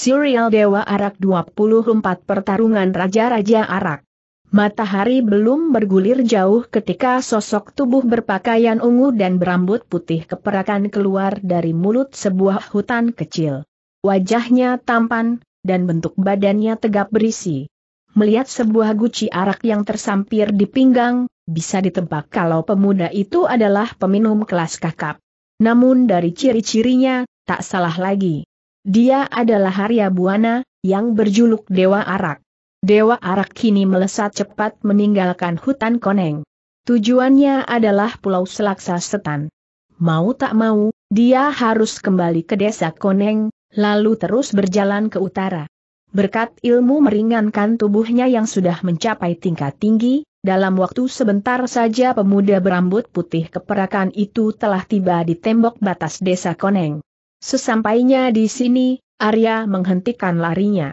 Serial Dewa Arak 24 Pertarungan Raja-Raja Arak Matahari belum bergulir jauh ketika sosok tubuh berpakaian ungu dan berambut putih keperakan keluar dari mulut sebuah hutan kecil. Wajahnya tampan, dan bentuk badannya tegap berisi. Melihat sebuah guci arak yang tersampir di pinggang, bisa ditebak kalau pemuda itu adalah peminum kelas kakap. Namun dari ciri-cirinya, tak salah lagi. Dia adalah Arya Buana, yang berjuluk Dewa Arak. Dewa Arak kini melesat cepat meninggalkan hutan Koneng. Tujuannya adalah Pulau Selaksa Setan. Mau tak mau, dia harus kembali ke desa Koneng, lalu terus berjalan ke utara. Berkat ilmu meringankan tubuhnya yang sudah mencapai tingkat tinggi, dalam waktu sebentar saja pemuda berambut putih keperakan itu telah tiba di tembok batas desa Koneng. Sesampainya di sini, Arya menghentikan larinya.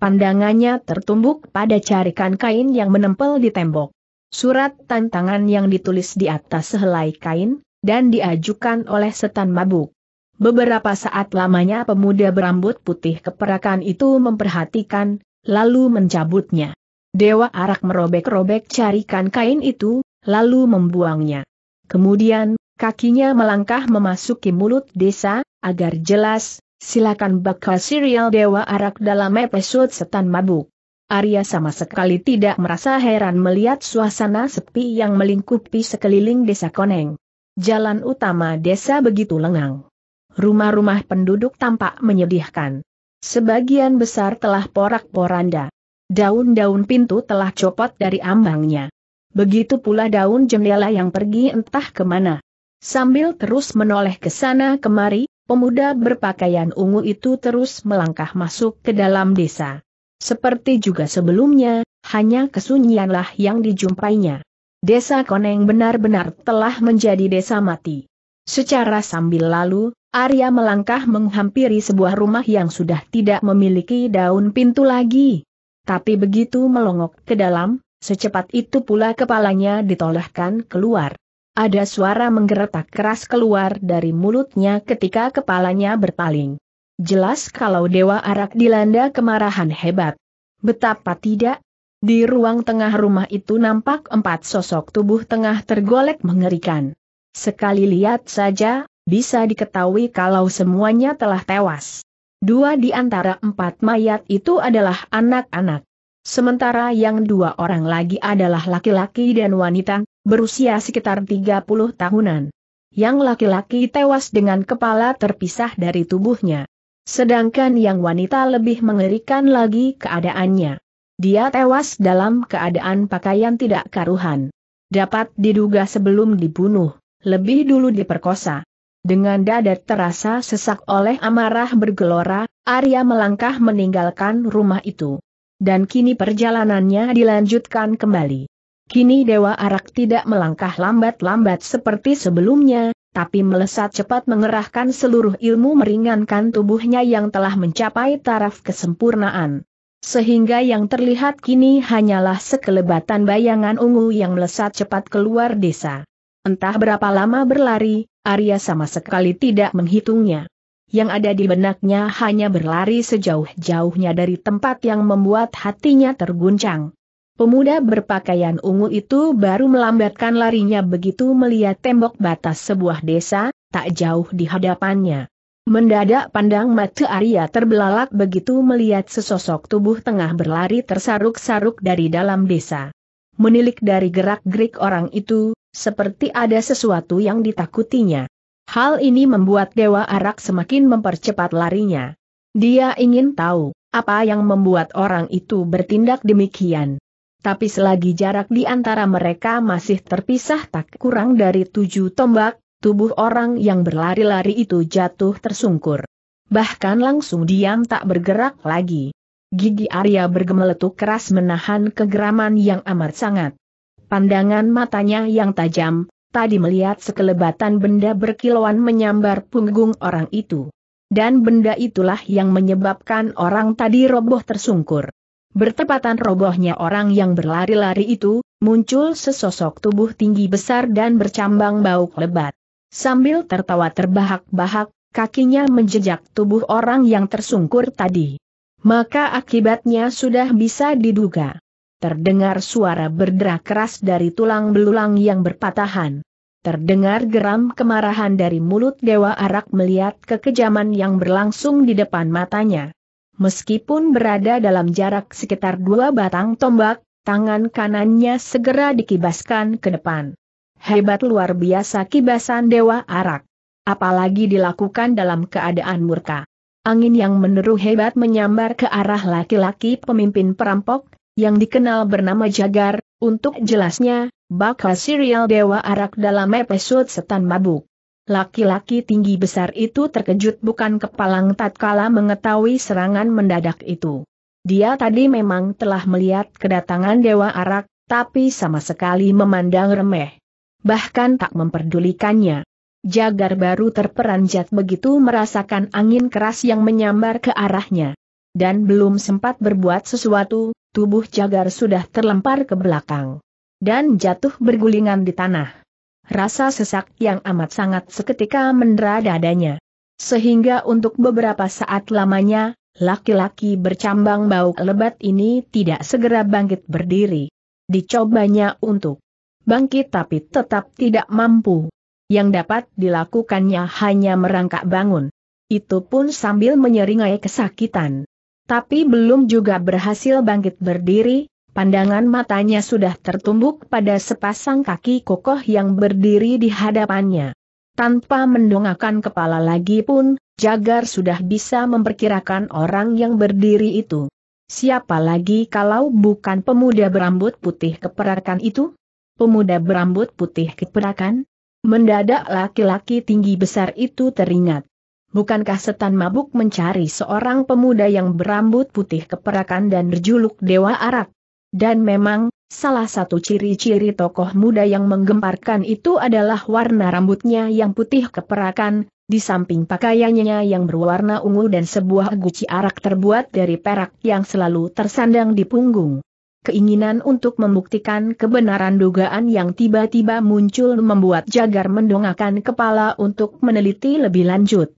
Pandangannya tertumbuk pada carikan kain yang menempel di tembok. Surat tantangan yang ditulis di atas sehelai kain, dan diajukan oleh setan mabuk. Beberapa saat lamanya pemuda berambut putih keperakan itu memperhatikan, lalu mencabutnya. Dewa Arak merobek-robek carikan kain itu, lalu membuangnya. Kemudian, kakinya melangkah memasuki mulut desa, Agar jelas, silakan bakal serial Dewa Arak dalam episode Setan Mabuk. Arya sama sekali tidak merasa heran melihat suasana sepi yang melingkupi sekeliling desa Koneng. Jalan utama desa begitu lengang. Rumah-rumah penduduk tampak menyedihkan. Sebagian besar telah porak-poranda. Daun-daun pintu telah copot dari ambangnya. Begitu pula daun jendela yang pergi entah kemana. Sambil terus menoleh ke sana kemari, Pemuda berpakaian ungu itu terus melangkah masuk ke dalam desa. Seperti juga sebelumnya, hanya kesunyianlah yang dijumpainya. Desa Koneng benar-benar telah menjadi desa mati. Secara sambil lalu, Arya melangkah menghampiri sebuah rumah yang sudah tidak memiliki daun pintu lagi. Tapi begitu melongok ke dalam, secepat itu pula kepalanya ditolehkan keluar. Ada suara menggeretak keras keluar dari mulutnya ketika kepalanya berpaling. Jelas kalau Dewa Arak dilanda kemarahan hebat. Betapa tidak? Di ruang tengah rumah itu nampak empat sosok tubuh tengah tergolek mengerikan. Sekali lihat saja, bisa diketahui kalau semuanya telah tewas. Dua di antara empat mayat itu adalah anak-anak. Sementara yang dua orang lagi adalah laki-laki dan wanita, berusia sekitar 30 tahunan. Yang laki-laki tewas dengan kepala terpisah dari tubuhnya. Sedangkan yang wanita lebih mengerikan lagi keadaannya. Dia tewas dalam keadaan pakaian tidak karuhan. Dapat diduga sebelum dibunuh, lebih dulu diperkosa. Dengan dada terasa sesak oleh amarah bergelora, Arya melangkah meninggalkan rumah itu. Dan kini perjalanannya dilanjutkan kembali. Kini Dewa Arak tidak melangkah lambat-lambat seperti sebelumnya, tapi melesat cepat mengerahkan seluruh ilmu meringankan tubuhnya yang telah mencapai taraf kesempurnaan. Sehingga yang terlihat kini hanyalah sekelebatan bayangan ungu yang melesat cepat keluar desa. Entah berapa lama berlari, Arya sama sekali tidak menghitungnya. Yang ada di benaknya hanya berlari sejauh-jauhnya dari tempat yang membuat hatinya terguncang. Pemuda berpakaian ungu itu baru melambatkan larinya begitu melihat tembok batas sebuah desa, tak jauh di hadapannya. Mendadak pandang mata Arya terbelalak begitu melihat sesosok tubuh tengah berlari tersaruk-saruk dari dalam desa. Menilik dari gerak-gerik orang itu, seperti ada sesuatu yang ditakutinya. Hal ini membuat Dewa Arak semakin mempercepat larinya. Dia ingin tahu, apa yang membuat orang itu bertindak demikian tapi selagi jarak di antara mereka masih terpisah tak kurang dari tujuh tombak, tubuh orang yang berlari-lari itu jatuh tersungkur. Bahkan langsung diam tak bergerak lagi. Gigi Arya bergemeletuk keras menahan kegeraman yang amat sangat. Pandangan matanya yang tajam, tadi melihat sekelebatan benda berkilauan menyambar punggung orang itu. Dan benda itulah yang menyebabkan orang tadi roboh tersungkur. Bertepatan robohnya orang yang berlari-lari itu, muncul sesosok tubuh tinggi besar dan bercambang bau lebat. Sambil tertawa terbahak-bahak, kakinya menjejak tubuh orang yang tersungkur tadi. Maka akibatnya sudah bisa diduga. Terdengar suara berderak keras dari tulang belulang yang berpatahan. Terdengar geram kemarahan dari mulut Dewa Arak melihat kekejaman yang berlangsung di depan matanya. Meskipun berada dalam jarak sekitar dua batang tombak, tangan kanannya segera dikibaskan ke depan. Hebat luar biasa kibasan Dewa Arak. Apalagi dilakukan dalam keadaan murka. Angin yang meneru hebat menyambar ke arah laki-laki pemimpin perampok, yang dikenal bernama Jagar, untuk jelasnya, bakal serial Dewa Arak dalam episode Setan Mabuk. Laki-laki tinggi besar itu terkejut bukan kepalang tatkala mengetahui serangan mendadak itu. Dia tadi memang telah melihat kedatangan Dewa Arak, tapi sama sekali memandang remeh. Bahkan tak memperdulikannya. Jagar baru terperanjat begitu merasakan angin keras yang menyambar ke arahnya. Dan belum sempat berbuat sesuatu, tubuh Jagar sudah terlempar ke belakang. Dan jatuh bergulingan di tanah. Rasa sesak yang amat sangat seketika mendera dadanya. Sehingga untuk beberapa saat lamanya, laki-laki bercambang bau lebat ini tidak segera bangkit berdiri. Dicobanya untuk bangkit tapi tetap tidak mampu. Yang dapat dilakukannya hanya merangkak bangun. Itu pun sambil menyeringai kesakitan. Tapi belum juga berhasil bangkit berdiri, Pandangan matanya sudah tertumbuk pada sepasang kaki kokoh yang berdiri di hadapannya. Tanpa mendongakkan kepala lagi pun, Jagar sudah bisa memperkirakan orang yang berdiri itu. Siapa lagi kalau bukan pemuda berambut putih keperakan itu? Pemuda berambut putih keperakan? Mendadak laki-laki tinggi besar itu teringat. Bukankah setan mabuk mencari seorang pemuda yang berambut putih keperakan dan berjuluk Dewa Arak? Dan memang, salah satu ciri-ciri tokoh muda yang menggemparkan itu adalah warna rambutnya yang putih keperakan, di samping pakaiannya yang berwarna ungu dan sebuah guci arak terbuat dari perak yang selalu tersandang di punggung. Keinginan untuk membuktikan kebenaran dugaan yang tiba-tiba muncul membuat Jagar mendongakkan kepala untuk meneliti lebih lanjut.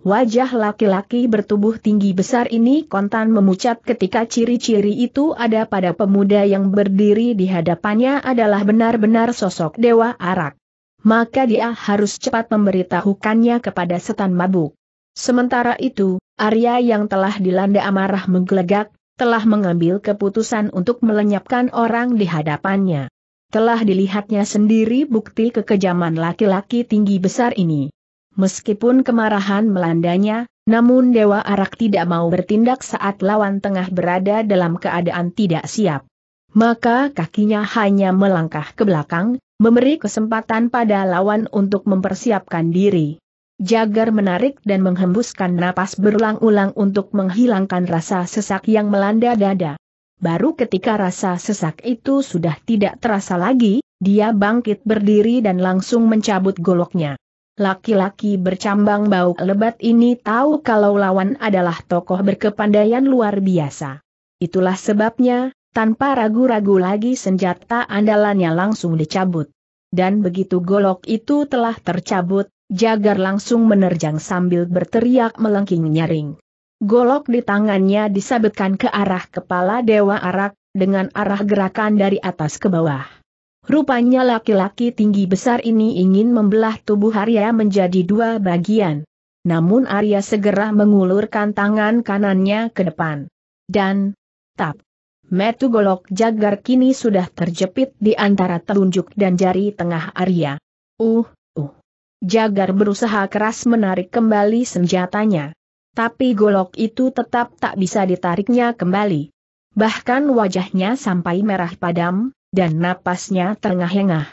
Wajah laki-laki bertubuh tinggi besar ini kontan memucat ketika ciri-ciri itu ada pada pemuda yang berdiri di hadapannya adalah benar-benar sosok Dewa Arak. Maka dia harus cepat memberitahukannya kepada setan mabuk. Sementara itu, Arya yang telah dilanda amarah menggelegak, telah mengambil keputusan untuk melenyapkan orang di hadapannya. Telah dilihatnya sendiri bukti kekejaman laki-laki tinggi besar ini. Meskipun kemarahan melandanya, namun Dewa Arak tidak mau bertindak saat lawan tengah berada dalam keadaan tidak siap. Maka kakinya hanya melangkah ke belakang, memberi kesempatan pada lawan untuk mempersiapkan diri. Jagar menarik dan menghembuskan napas berulang-ulang untuk menghilangkan rasa sesak yang melanda dada. Baru ketika rasa sesak itu sudah tidak terasa lagi, dia bangkit berdiri dan langsung mencabut goloknya. Laki-laki bercambang bau lebat ini tahu kalau lawan adalah tokoh berkepandaian luar biasa. Itulah sebabnya, tanpa ragu-ragu lagi senjata andalannya langsung dicabut. Dan begitu golok itu telah tercabut, Jagar langsung menerjang sambil berteriak melengking nyaring. Golok di tangannya disabetkan ke arah kepala Dewa Arak, dengan arah gerakan dari atas ke bawah. Rupanya laki-laki tinggi besar ini ingin membelah tubuh Arya menjadi dua bagian. Namun Arya segera mengulurkan tangan kanannya ke depan. Dan, tap, metu golok jagar kini sudah terjepit di antara telunjuk dan jari tengah Arya. Uh, uh. Jagar berusaha keras menarik kembali senjatanya. Tapi golok itu tetap tak bisa ditariknya kembali. Bahkan wajahnya sampai merah padam, dan napasnya terengah-engah.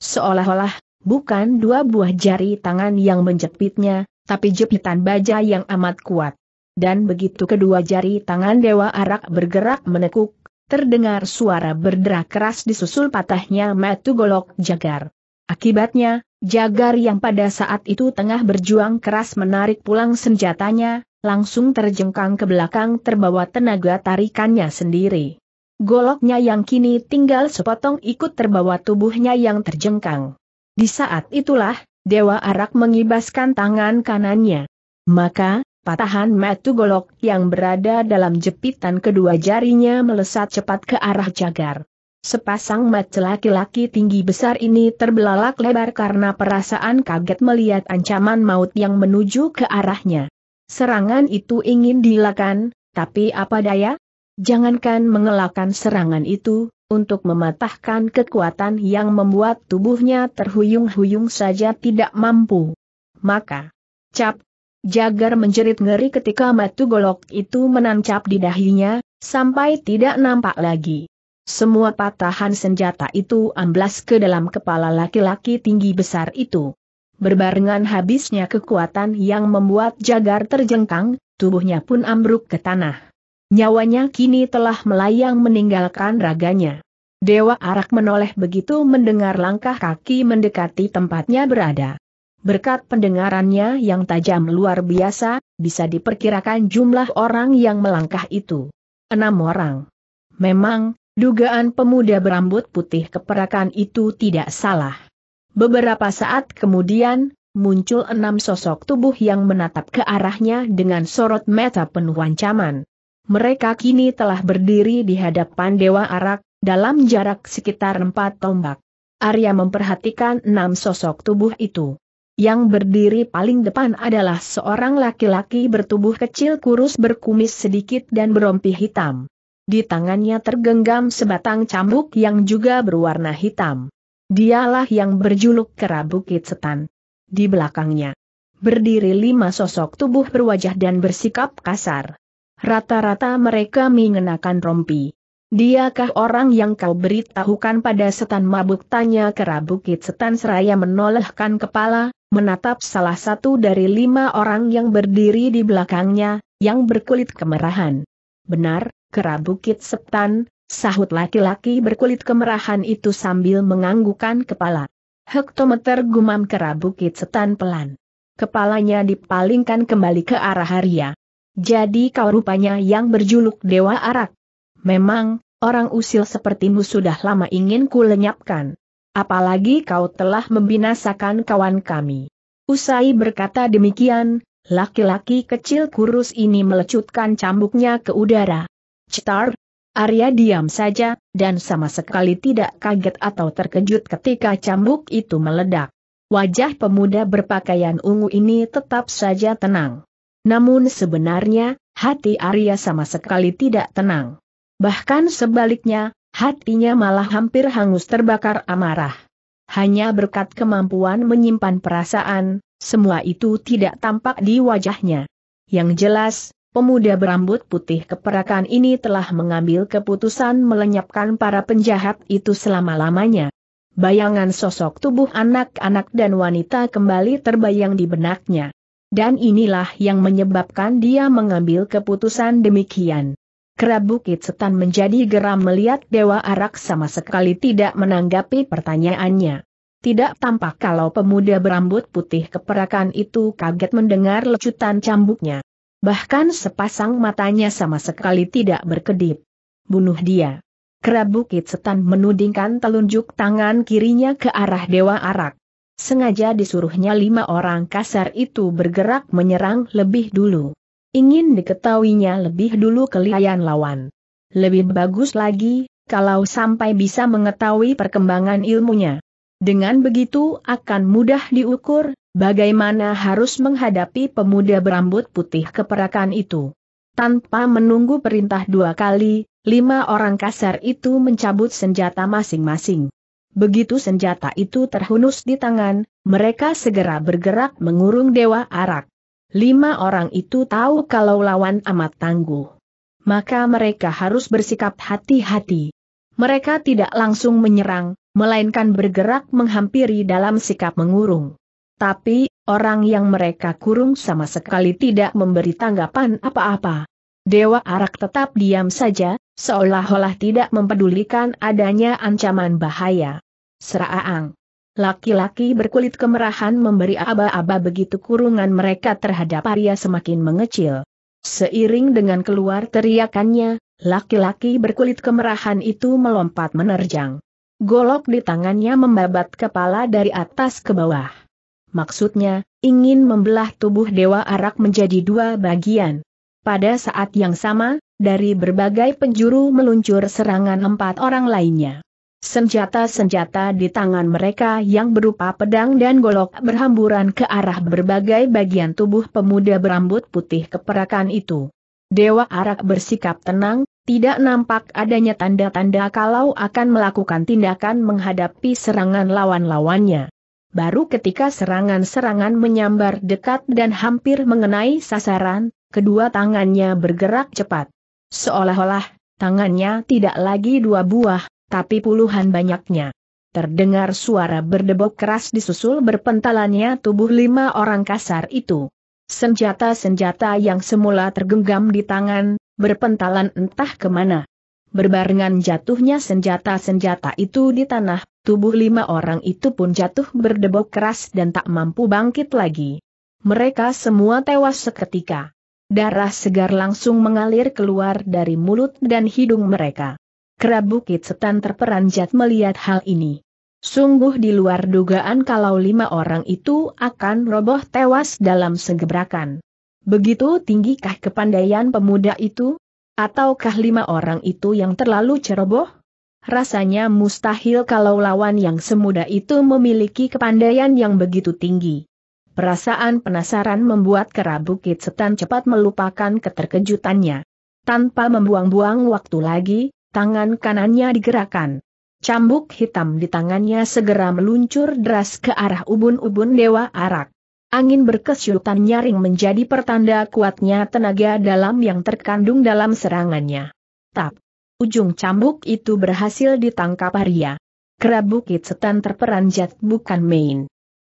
Seolah-olah, bukan dua buah jari tangan yang menjepitnya, tapi jepitan baja yang amat kuat. Dan begitu kedua jari tangan Dewa Arak bergerak menekuk, terdengar suara berderak keras disusul patahnya metu golok jagar. Akibatnya, jagar yang pada saat itu tengah berjuang keras menarik pulang senjatanya, langsung terjengkang ke belakang terbawa tenaga tarikannya sendiri. Goloknya yang kini tinggal sepotong ikut terbawa tubuhnya yang terjengkang. Di saat itulah, Dewa Arak mengibaskan tangan kanannya. Maka, patahan metu golok yang berada dalam jepitan kedua jarinya melesat cepat ke arah jagar. Sepasang mat laki-laki tinggi besar ini terbelalak lebar karena perasaan kaget melihat ancaman maut yang menuju ke arahnya. Serangan itu ingin dilakukan, tapi apa daya, Jangankan mengelakkan serangan itu, untuk mematahkan kekuatan yang membuat tubuhnya terhuyung-huyung saja tidak mampu. Maka, cap, jagar menjerit ngeri ketika matu golok itu menancap di dahinya, sampai tidak nampak lagi. Semua patahan senjata itu amblas ke dalam kepala laki-laki tinggi besar itu. Berbarengan habisnya kekuatan yang membuat jagar terjengkang, tubuhnya pun ambruk ke tanah. Nyawanya kini telah melayang meninggalkan raganya. Dewa Arak menoleh begitu mendengar langkah kaki mendekati tempatnya berada. Berkat pendengarannya yang tajam luar biasa, bisa diperkirakan jumlah orang yang melangkah itu. Enam orang. Memang, dugaan pemuda berambut putih keperakan itu tidak salah. Beberapa saat kemudian, muncul enam sosok tubuh yang menatap ke arahnya dengan sorot mata penuh ancaman. Mereka kini telah berdiri di hadapan Dewa Arak, dalam jarak sekitar empat tombak. Arya memperhatikan enam sosok tubuh itu. Yang berdiri paling depan adalah seorang laki-laki bertubuh kecil kurus berkumis sedikit dan berompi hitam. Di tangannya tergenggam sebatang cambuk yang juga berwarna hitam. Dialah yang berjuluk kera Bukit Setan. Di belakangnya, berdiri lima sosok tubuh berwajah dan bersikap kasar. Rata-rata mereka mengenakan rompi. Diakah orang yang kau beritahukan pada setan mabuk tanya kera bukit setan seraya menolehkan kepala, menatap salah satu dari lima orang yang berdiri di belakangnya, yang berkulit kemerahan. Benar, kera bukit setan, sahut laki-laki berkulit kemerahan itu sambil menganggukan kepala. Hektometer gumam kera bukit setan pelan. Kepalanya dipalingkan kembali ke arah Haria. Jadi kau rupanya yang berjuluk Dewa Arak. Memang, orang usil sepertimu sudah lama ingin ku lenyapkan. Apalagi kau telah membinasakan kawan kami. Usai berkata demikian, laki-laki kecil kurus ini melecutkan cambuknya ke udara. Cetar, Arya diam saja, dan sama sekali tidak kaget atau terkejut ketika cambuk itu meledak. Wajah pemuda berpakaian ungu ini tetap saja tenang. Namun sebenarnya, hati Arya sama sekali tidak tenang. Bahkan sebaliknya, hatinya malah hampir hangus terbakar amarah. Hanya berkat kemampuan menyimpan perasaan, semua itu tidak tampak di wajahnya. Yang jelas, pemuda berambut putih keperakan ini telah mengambil keputusan melenyapkan para penjahat itu selama-lamanya. Bayangan sosok tubuh anak-anak dan wanita kembali terbayang di benaknya dan inilah yang menyebabkan dia mengambil keputusan demikian. Kerabukit setan menjadi geram melihat Dewa Arak sama sekali tidak menanggapi pertanyaannya. Tidak tampak kalau pemuda berambut putih keperakan itu kaget mendengar lecutan cambuknya. Bahkan sepasang matanya sama sekali tidak berkedip. Bunuh dia. Kerabukit setan menudingkan telunjuk tangan kirinya ke arah Dewa Arak. Sengaja disuruhnya lima orang kasar itu bergerak menyerang lebih dulu. Ingin diketahuinya lebih dulu kelihayan lawan. Lebih bagus lagi, kalau sampai bisa mengetahui perkembangan ilmunya. Dengan begitu akan mudah diukur, bagaimana harus menghadapi pemuda berambut putih keperakan itu. Tanpa menunggu perintah dua kali, lima orang kasar itu mencabut senjata masing-masing. Begitu senjata itu terhunus di tangan, mereka segera bergerak mengurung Dewa Arak. Lima orang itu tahu kalau lawan amat tangguh. Maka mereka harus bersikap hati-hati. Mereka tidak langsung menyerang, melainkan bergerak menghampiri dalam sikap mengurung. Tapi, orang yang mereka kurung sama sekali tidak memberi tanggapan apa-apa. Dewa Arak tetap diam saja, Seolah-olah tidak mempedulikan adanya ancaman bahaya. Seraang. Laki-laki berkulit kemerahan memberi aba-aba begitu kurungan mereka terhadap Arya semakin mengecil. Seiring dengan keluar teriakannya, laki-laki berkulit kemerahan itu melompat menerjang. Golok di tangannya membabat kepala dari atas ke bawah. Maksudnya, ingin membelah tubuh Dewa Arak menjadi dua bagian. Pada saat yang sama, dari berbagai penjuru meluncur serangan empat orang lainnya. Senjata-senjata di tangan mereka yang berupa pedang dan golok berhamburan ke arah berbagai bagian tubuh pemuda berambut putih keperakan itu. Dewa Arak bersikap tenang, tidak nampak adanya tanda-tanda kalau akan melakukan tindakan menghadapi serangan lawan-lawannya. Baru ketika serangan-serangan menyambar dekat dan hampir mengenai sasaran, kedua tangannya bergerak cepat. Seolah-olah, tangannya tidak lagi dua buah, tapi puluhan banyaknya. Terdengar suara berdebok keras disusul berpentalannya tubuh lima orang kasar itu. Senjata-senjata yang semula tergenggam di tangan, berpentalan entah kemana. Berbarengan jatuhnya senjata-senjata itu di tanah, tubuh lima orang itu pun jatuh berdebok keras dan tak mampu bangkit lagi. Mereka semua tewas seketika. Darah segar langsung mengalir keluar dari mulut dan hidung mereka. Bukit setan terperanjat melihat hal ini. Sungguh di luar dugaan kalau lima orang itu akan roboh tewas dalam segebrakan. Begitu tinggikah kepandaian pemuda itu? Ataukah lima orang itu yang terlalu ceroboh? Rasanya mustahil kalau lawan yang semuda itu memiliki kepandaian yang begitu tinggi. Perasaan penasaran membuat kerabu Setan cepat melupakan keterkejutannya. Tanpa membuang-buang waktu lagi, tangan kanannya digerakkan. Cambuk hitam di tangannya segera meluncur deras ke arah ubun-ubun Dewa Arak. Angin berkesyutan nyaring menjadi pertanda kuatnya tenaga dalam yang terkandung dalam serangannya. Tap! Ujung cambuk itu berhasil ditangkap Arya. Kerabukit setan terperanjat bukan main.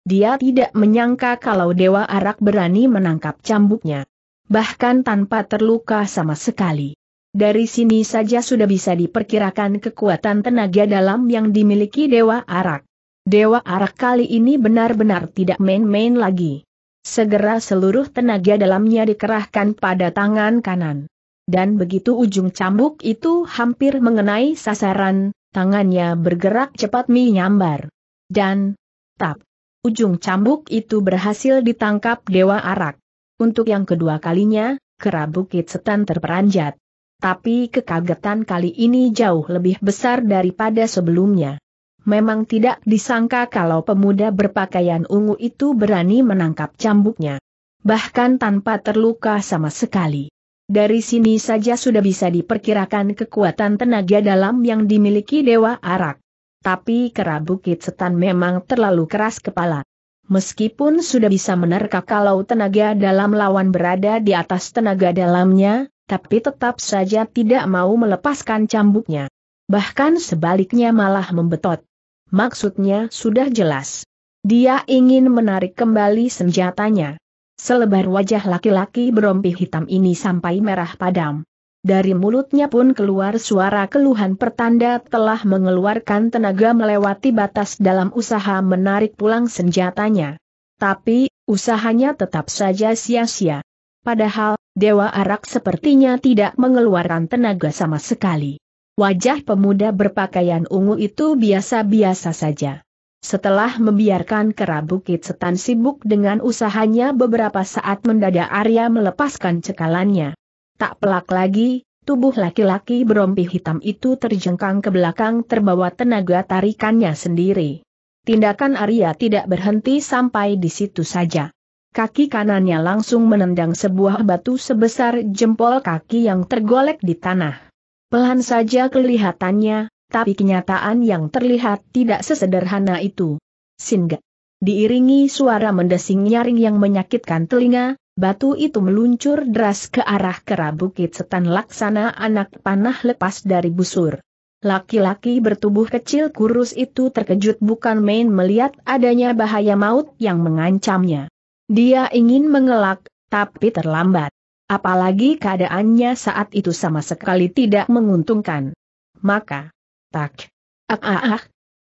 Dia tidak menyangka kalau Dewa Arak berani menangkap cambuknya. Bahkan tanpa terluka sama sekali. Dari sini saja sudah bisa diperkirakan kekuatan tenaga dalam yang dimiliki Dewa Arak. Dewa Arak kali ini benar-benar tidak main-main lagi. Segera seluruh tenaga dalamnya dikerahkan pada tangan kanan. Dan begitu ujung cambuk itu hampir mengenai sasaran, tangannya bergerak cepat menyambar. Dan, tap, ujung cambuk itu berhasil ditangkap Dewa Arak. Untuk yang kedua kalinya, kera bukit setan terperanjat. Tapi kekagetan kali ini jauh lebih besar daripada sebelumnya. Memang tidak disangka kalau pemuda berpakaian ungu itu berani menangkap cambuknya. Bahkan tanpa terluka sama sekali. Dari sini saja sudah bisa diperkirakan kekuatan tenaga dalam yang dimiliki Dewa Arak tapi kera bukit setan memang terlalu keras kepala. Meskipun sudah bisa menerka kalau tenaga dalam lawan berada di atas tenaga dalamnya, tapi tetap saja tidak mau melepaskan cambuknya. Bahkan sebaliknya malah membetot. Maksudnya sudah jelas. Dia ingin menarik kembali senjatanya. Selebar wajah laki-laki berompi hitam ini sampai merah padam. Dari mulutnya pun keluar suara keluhan pertanda telah mengeluarkan tenaga melewati batas dalam usaha menarik pulang senjatanya. Tapi, usahanya tetap saja sia-sia. Padahal, Dewa Arak sepertinya tidak mengeluarkan tenaga sama sekali. Wajah pemuda berpakaian ungu itu biasa-biasa saja. Setelah membiarkan kera bukit setan sibuk dengan usahanya beberapa saat mendadak Arya melepaskan cekalannya. Tak pelak lagi, tubuh laki-laki berompi hitam itu terjengkang ke belakang terbawa tenaga tarikannya sendiri. Tindakan Arya tidak berhenti sampai di situ saja. Kaki kanannya langsung menendang sebuah batu sebesar jempol kaki yang tergolek di tanah. Pelan saja kelihatannya, tapi kenyataan yang terlihat tidak sesederhana itu. Singgah. Diiringi suara mendesing nyaring yang menyakitkan telinga, Batu itu meluncur deras ke arah kera bukit setan laksana anak panah lepas dari busur. Laki-laki bertubuh kecil kurus itu terkejut bukan main melihat adanya bahaya maut yang mengancamnya. Dia ingin mengelak, tapi terlambat. Apalagi keadaannya saat itu sama sekali tidak menguntungkan. Maka, tak, ah, ah, ah,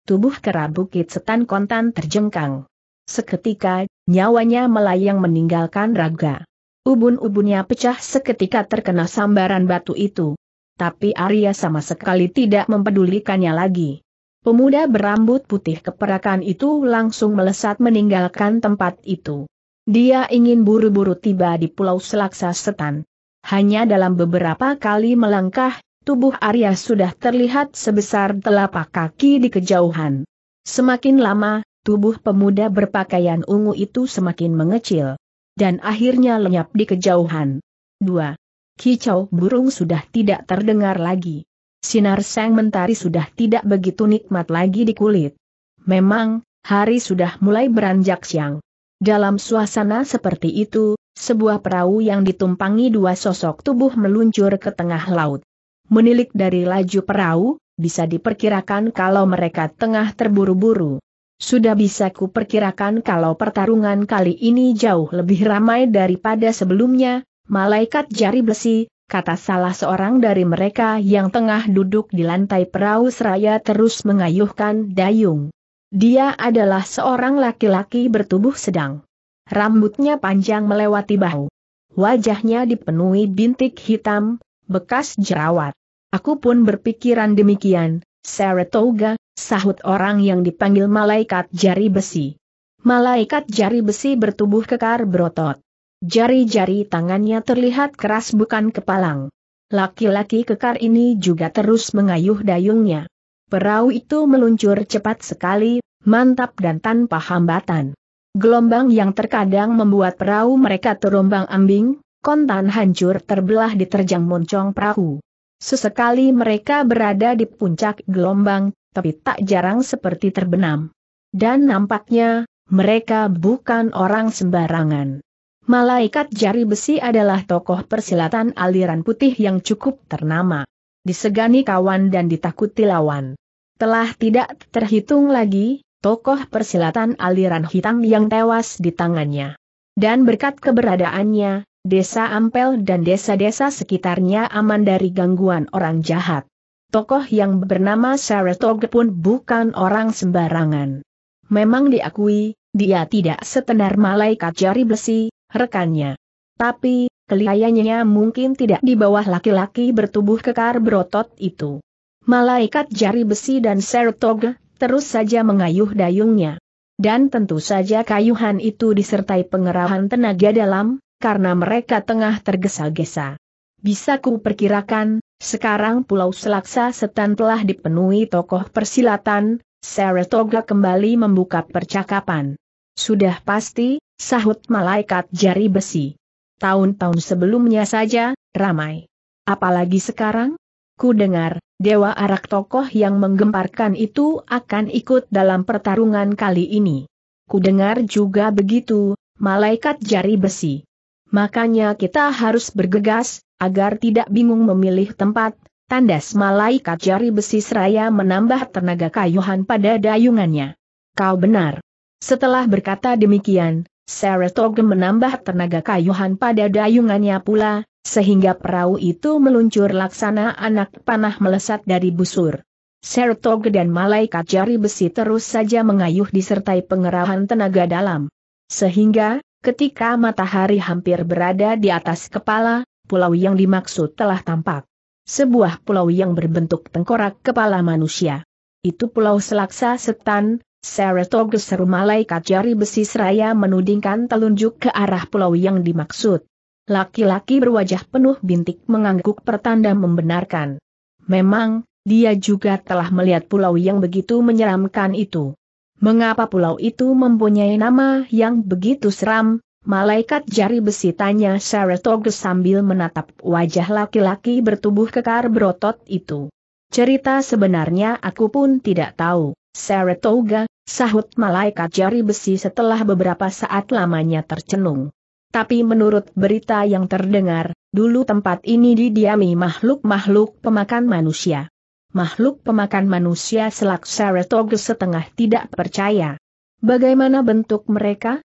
tubuh kera bukit setan kontan terjengkang. Seketika, nyawanya melayang meninggalkan raga. Ubun-ubunnya pecah seketika terkena sambaran batu itu. Tapi Arya sama sekali tidak mempedulikannya lagi. Pemuda berambut putih keperakan itu langsung melesat meninggalkan tempat itu. Dia ingin buru-buru tiba di Pulau Selaksa Setan. Hanya dalam beberapa kali melangkah, tubuh Arya sudah terlihat sebesar telapak kaki di kejauhan. Semakin lama, tubuh pemuda berpakaian ungu itu semakin mengecil. Dan akhirnya lenyap di kejauhan. 2. Kicau burung sudah tidak terdengar lagi. Sinar sang mentari sudah tidak begitu nikmat lagi di kulit. Memang, hari sudah mulai beranjak siang. Dalam suasana seperti itu, sebuah perahu yang ditumpangi dua sosok tubuh meluncur ke tengah laut. Menilik dari laju perahu, bisa diperkirakan kalau mereka tengah terburu-buru. Sudah bisa kuperkirakan kalau pertarungan kali ini jauh lebih ramai daripada sebelumnya, malaikat jari besi, kata salah seorang dari mereka yang tengah duduk di lantai perahu seraya terus mengayuhkan dayung. Dia adalah seorang laki-laki bertubuh sedang. Rambutnya panjang melewati bahu. Wajahnya dipenuhi bintik hitam, bekas jerawat. Aku pun berpikiran demikian, Saratoga, sahut orang yang dipanggil malaikat jari besi. Malaikat jari besi bertubuh kekar berotot. Jari-jari tangannya terlihat keras bukan kepalang. Laki-laki kekar ini juga terus mengayuh dayungnya. Perahu itu meluncur cepat sekali, mantap dan tanpa hambatan. Gelombang yang terkadang membuat perahu mereka terombang ambing, kontan hancur terbelah diterjang moncong perahu. Sesekali mereka berada di puncak gelombang, tapi tak jarang seperti terbenam. Dan nampaknya, mereka bukan orang sembarangan. Malaikat jari besi adalah tokoh persilatan aliran putih yang cukup ternama. Disegani kawan dan ditakuti lawan. Telah tidak terhitung lagi, tokoh persilatan aliran hitam yang tewas di tangannya. Dan berkat keberadaannya, desa Ampel dan desa-desa sekitarnya aman dari gangguan orang jahat tokoh yang bernama Saratoga pun bukan orang sembarangan. Memang diakui, dia tidak setenar malaikat jari besi, rekannya. Tapi, kelihayanya mungkin tidak di bawah laki-laki bertubuh kekar berotot itu. Malaikat jari besi dan Saratoga terus saja mengayuh dayungnya. Dan tentu saja kayuhan itu disertai pengerahan tenaga dalam, karena mereka tengah tergesa-gesa. Bisa ku perkirakan, sekarang Pulau Selaksa Setan telah dipenuhi tokoh persilatan, Saratoga kembali membuka percakapan. Sudah pasti, sahut malaikat jari besi. Tahun-tahun sebelumnya saja, ramai. Apalagi sekarang? Ku dengar, Dewa Arak tokoh yang menggemparkan itu akan ikut dalam pertarungan kali ini. Ku dengar juga begitu, malaikat jari besi. Makanya kita harus bergegas, agar tidak bingung memilih tempat, tandas malaikat jari besi seraya menambah tenaga kayuhan pada dayungannya. Kau benar. Setelah berkata demikian, Saratoga menambah tenaga kayuhan pada dayungannya pula, sehingga perahu itu meluncur laksana anak panah melesat dari busur. Saratoga dan malaikat jari besi terus saja mengayuh disertai pengerahan tenaga dalam. Sehingga, Ketika matahari hampir berada di atas kepala, pulau yang dimaksud telah tampak. Sebuah pulau yang berbentuk tengkorak kepala manusia. Itu pulau Selaksa Setan, Saratoga seru malaikat jari besi seraya menudingkan telunjuk ke arah pulau yang dimaksud. Laki-laki berwajah penuh bintik mengangguk pertanda membenarkan. Memang, dia juga telah melihat pulau yang begitu menyeramkan itu. Mengapa pulau itu mempunyai nama yang begitu seram? Malaikat jari besi tanya Saratoga sambil menatap wajah laki-laki bertubuh kekar berotot itu. Cerita sebenarnya aku pun tidak tahu, Saratoga, sahut malaikat jari besi setelah beberapa saat lamanya tercenung. Tapi menurut berita yang terdengar, dulu tempat ini didiami makhluk-makhluk pemakan manusia makhluk pemakan manusia selak Saratoga setengah tidak percaya. Bagaimana bentuk mereka?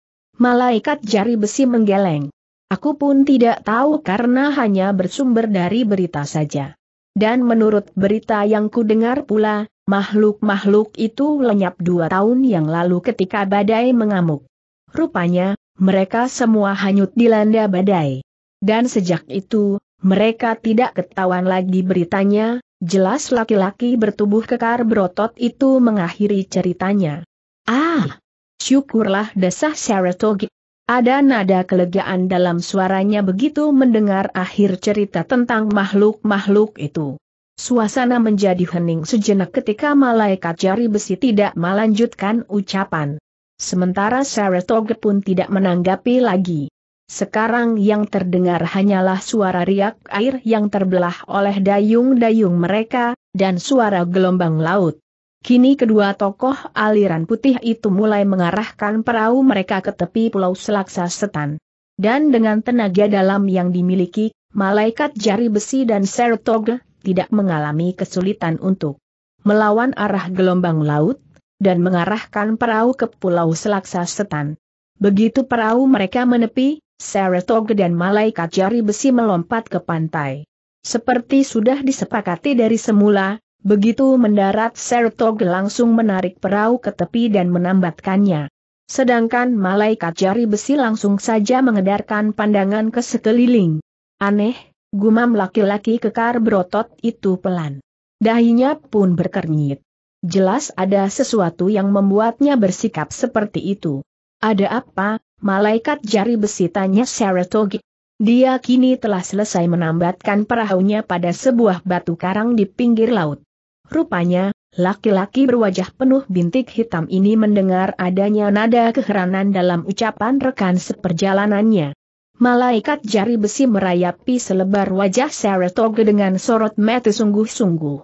Malaikat jari besi menggeleng. Aku pun tidak tahu karena hanya bersumber dari berita saja. Dan menurut berita yang kudengar pula, makhluk-makhluk itu lenyap dua tahun yang lalu ketika badai mengamuk. Rupanya, mereka semua hanyut dilanda badai. Dan sejak itu, mereka tidak ketahuan lagi beritanya, Jelas laki-laki bertubuh kekar berotot itu mengakhiri ceritanya. Ah! Syukurlah desah Saratogi. Ada nada kelegaan dalam suaranya begitu mendengar akhir cerita tentang makhluk-makhluk itu. Suasana menjadi hening sejenak ketika malaikat jari besi tidak melanjutkan ucapan. Sementara Saratoga pun tidak menanggapi lagi. Sekarang yang terdengar hanyalah suara riak air yang terbelah oleh dayung-dayung mereka, dan suara gelombang laut. Kini kedua tokoh aliran putih itu mulai mengarahkan perahu mereka ke tepi pulau Selaksa Setan. Dan dengan tenaga dalam yang dimiliki, malaikat jari besi dan Saratoga tidak mengalami kesulitan untuk melawan arah gelombang laut, dan mengarahkan perahu ke pulau Selaksa Setan. Begitu perahu mereka menepi, Saratoga dan malaikat jari besi melompat ke pantai. Seperti sudah disepakati dari semula, begitu mendarat Saratoga langsung menarik perahu ke tepi dan menambatkannya. Sedangkan malaikat jari besi langsung saja mengedarkan pandangan ke sekeliling. Aneh, gumam laki-laki kekar berotot itu pelan. Dahinya pun berkernyit. Jelas ada sesuatu yang membuatnya bersikap seperti itu. Ada apa, Malaikat jari besi tanya Saratogi. Dia kini telah selesai menambatkan perahunya pada sebuah batu karang di pinggir laut. Rupanya, laki-laki berwajah penuh bintik hitam ini mendengar adanya nada keheranan dalam ucapan rekan seperjalanannya. Malaikat jari besi merayapi selebar wajah Saratoga dengan sorot mata sungguh-sungguh.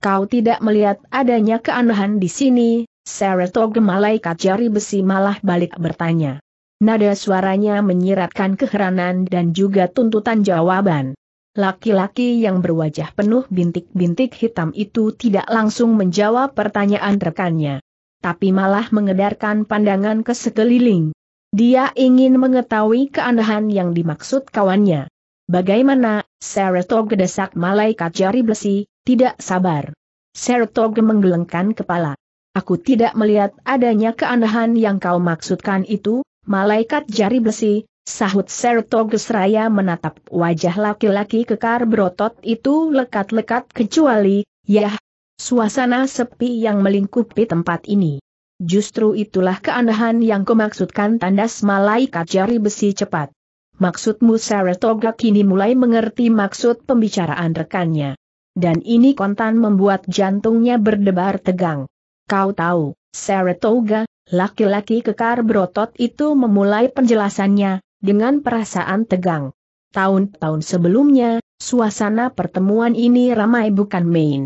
Kau tidak melihat adanya keanehan di sini, Saratoga malaikat jari besi malah balik bertanya. Nada suaranya menyiratkan keheranan dan juga tuntutan jawaban. Laki-laki yang berwajah penuh bintik-bintik hitam itu tidak langsung menjawab pertanyaan rekannya. Tapi malah mengedarkan pandangan ke sekeliling. Dia ingin mengetahui keanehan yang dimaksud kawannya. Bagaimana, Seretog desak malaikat jari besi, tidak sabar. Seretog menggelengkan kepala. Aku tidak melihat adanya keanehan yang kau maksudkan itu, Malaikat jari besi, sahut Sertogus Raya menatap wajah laki-laki kekar berotot itu lekat-lekat kecuali, ya? suasana sepi yang melingkupi tempat ini. Justru itulah keanehan yang kumaksudkan tandas malaikat jari besi cepat. Maksudmu Saratoga kini mulai mengerti maksud pembicaraan rekannya. Dan ini kontan membuat jantungnya berdebar tegang. Kau tahu, Saratoga, Laki-laki kekar berotot itu memulai penjelasannya, dengan perasaan tegang. Tahun-tahun sebelumnya, suasana pertemuan ini ramai bukan main.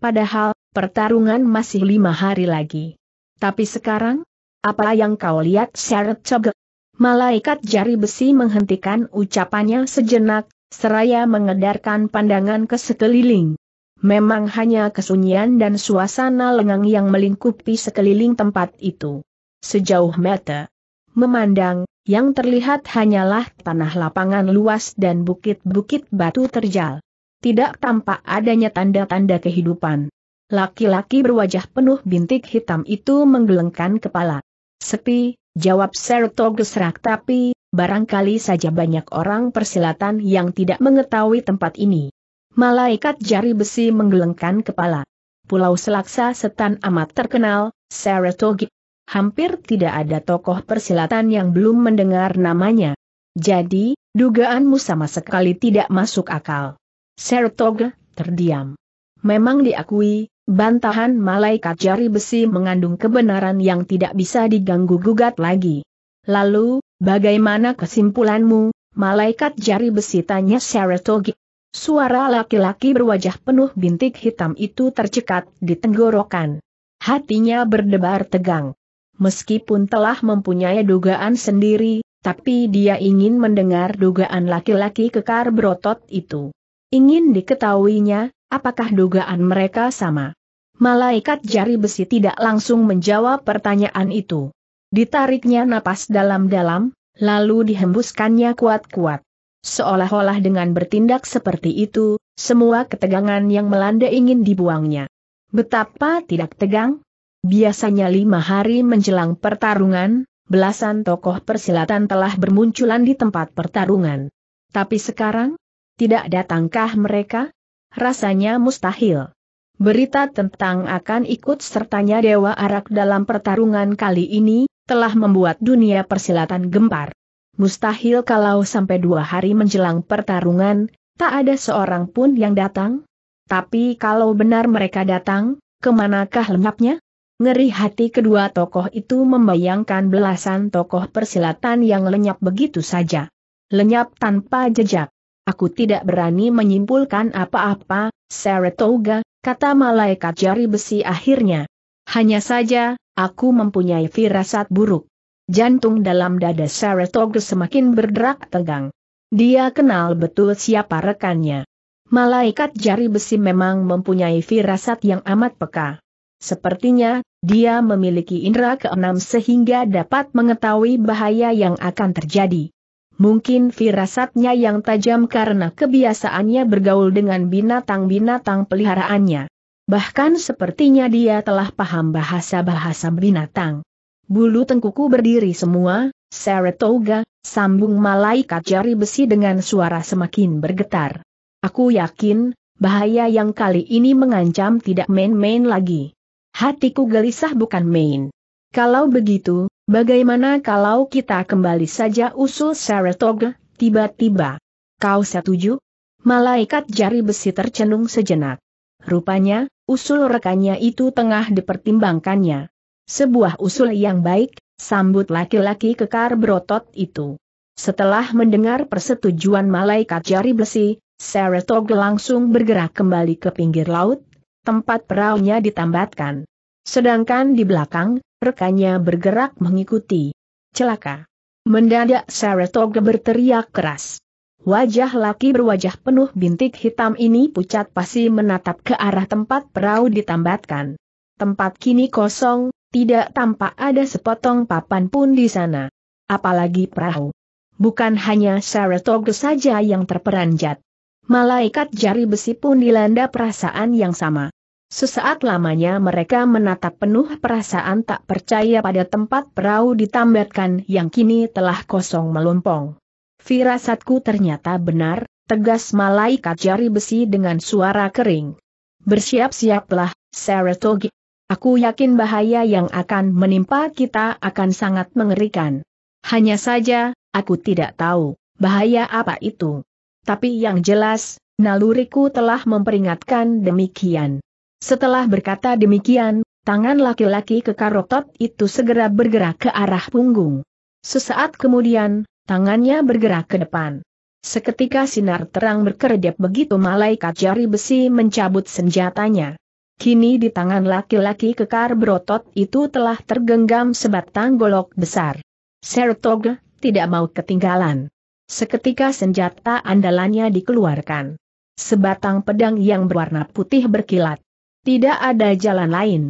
Padahal, pertarungan masih lima hari lagi. Tapi sekarang, apa yang kau lihat syarat coge? Malaikat jari besi menghentikan ucapannya sejenak, seraya mengedarkan pandangan ke sekeliling. Memang hanya kesunyian dan suasana lengang yang melingkupi sekeliling tempat itu. Sejauh mata memandang, yang terlihat hanyalah tanah lapangan luas dan bukit-bukit batu terjal. Tidak tampak adanya tanda-tanda kehidupan. Laki-laki berwajah penuh bintik hitam itu menggelengkan kepala. Sepi, jawab Serto gesrak tapi, barangkali saja banyak orang persilatan yang tidak mengetahui tempat ini. Malaikat jari besi menggelengkan kepala. Pulau Selaksa setan amat terkenal, Saratogi. Hampir tidak ada tokoh persilatan yang belum mendengar namanya. Jadi, dugaanmu sama sekali tidak masuk akal. Saratoga terdiam. Memang diakui, bantahan malaikat jari besi mengandung kebenaran yang tidak bisa diganggu-gugat lagi. Lalu, bagaimana kesimpulanmu, malaikat jari besi tanya Saratogi? Suara laki-laki berwajah penuh bintik hitam itu tercekat di tenggorokan. Hatinya berdebar tegang. Meskipun telah mempunyai dugaan sendiri, tapi dia ingin mendengar dugaan laki-laki kekar berotot itu. Ingin diketahuinya, apakah dugaan mereka sama? Malaikat jari besi tidak langsung menjawab pertanyaan itu. Ditariknya napas dalam-dalam, lalu dihembuskannya kuat-kuat. Seolah-olah dengan bertindak seperti itu, semua ketegangan yang melanda ingin dibuangnya. Betapa tidak tegang? Biasanya lima hari menjelang pertarungan, belasan tokoh persilatan telah bermunculan di tempat pertarungan. Tapi sekarang? Tidak datangkah mereka? Rasanya mustahil. Berita tentang akan ikut sertanya Dewa Arak dalam pertarungan kali ini, telah membuat dunia persilatan gempar. Mustahil kalau sampai dua hari menjelang pertarungan, tak ada seorang pun yang datang. Tapi kalau benar mereka datang, kemanakah lengkapnya? Ngeri hati kedua tokoh itu membayangkan belasan tokoh persilatan yang lenyap begitu saja. Lenyap tanpa jejak. Aku tidak berani menyimpulkan apa-apa, Saratoga, kata malaikat jari besi akhirnya. Hanya saja, aku mempunyai firasat buruk. Jantung dalam dada Saratoga semakin berderak tegang. Dia kenal betul siapa rekannya. Malaikat jari besi memang mempunyai firasat yang amat peka. Sepertinya, dia memiliki indera keenam sehingga dapat mengetahui bahaya yang akan terjadi. Mungkin firasatnya yang tajam karena kebiasaannya bergaul dengan binatang-binatang peliharaannya. Bahkan sepertinya dia telah paham bahasa-bahasa binatang. Bulu tengkuku berdiri semua, Saratoga, sambung malaikat jari besi dengan suara semakin bergetar. Aku yakin, bahaya yang kali ini mengancam tidak main-main lagi. Hatiku gelisah bukan main. Kalau begitu, bagaimana kalau kita kembali saja usul Saratoga, tiba-tiba? Kau setuju? Malaikat jari besi tercenung sejenak. Rupanya, usul rekannya itu tengah dipertimbangkannya. Sebuah usul yang baik, sambut laki-laki kekar berotot itu. Setelah mendengar persetujuan malaikat jari besi, Saratoga langsung bergerak kembali ke pinggir laut, tempat perahunya ditambatkan. Sedangkan di belakang, rekannya bergerak mengikuti. Celaka. Mendadak Saratoga berteriak keras. Wajah laki berwajah penuh bintik hitam ini pucat pasti menatap ke arah tempat perahu ditambatkan. Tempat kini kosong, tidak tampak ada sepotong papan pun di sana. Apalagi perahu. Bukan hanya Saratoga saja yang terperanjat. Malaikat jari besi pun dilanda perasaan yang sama. Sesaat lamanya mereka menatap penuh perasaan tak percaya pada tempat perahu ditambatkan yang kini telah kosong melompong. Firasatku ternyata benar, tegas malaikat jari besi dengan suara kering. Bersiap-siaplah, Saratogi, Aku yakin bahaya yang akan menimpa kita akan sangat mengerikan. Hanya saja, aku tidak tahu, bahaya apa itu. Tapi yang jelas, naluriku telah memperingatkan demikian. Setelah berkata demikian, tangan laki-laki kekarotot itu segera bergerak ke arah punggung. Sesaat kemudian, tangannya bergerak ke depan. Seketika sinar terang berkedip begitu malaikat jari besi mencabut senjatanya. Kini di tangan laki-laki kekar berotot itu telah tergenggam sebatang golok besar. Sertog tidak mau ketinggalan. Seketika senjata andalannya dikeluarkan. Sebatang pedang yang berwarna putih berkilat. Tidak ada jalan lain.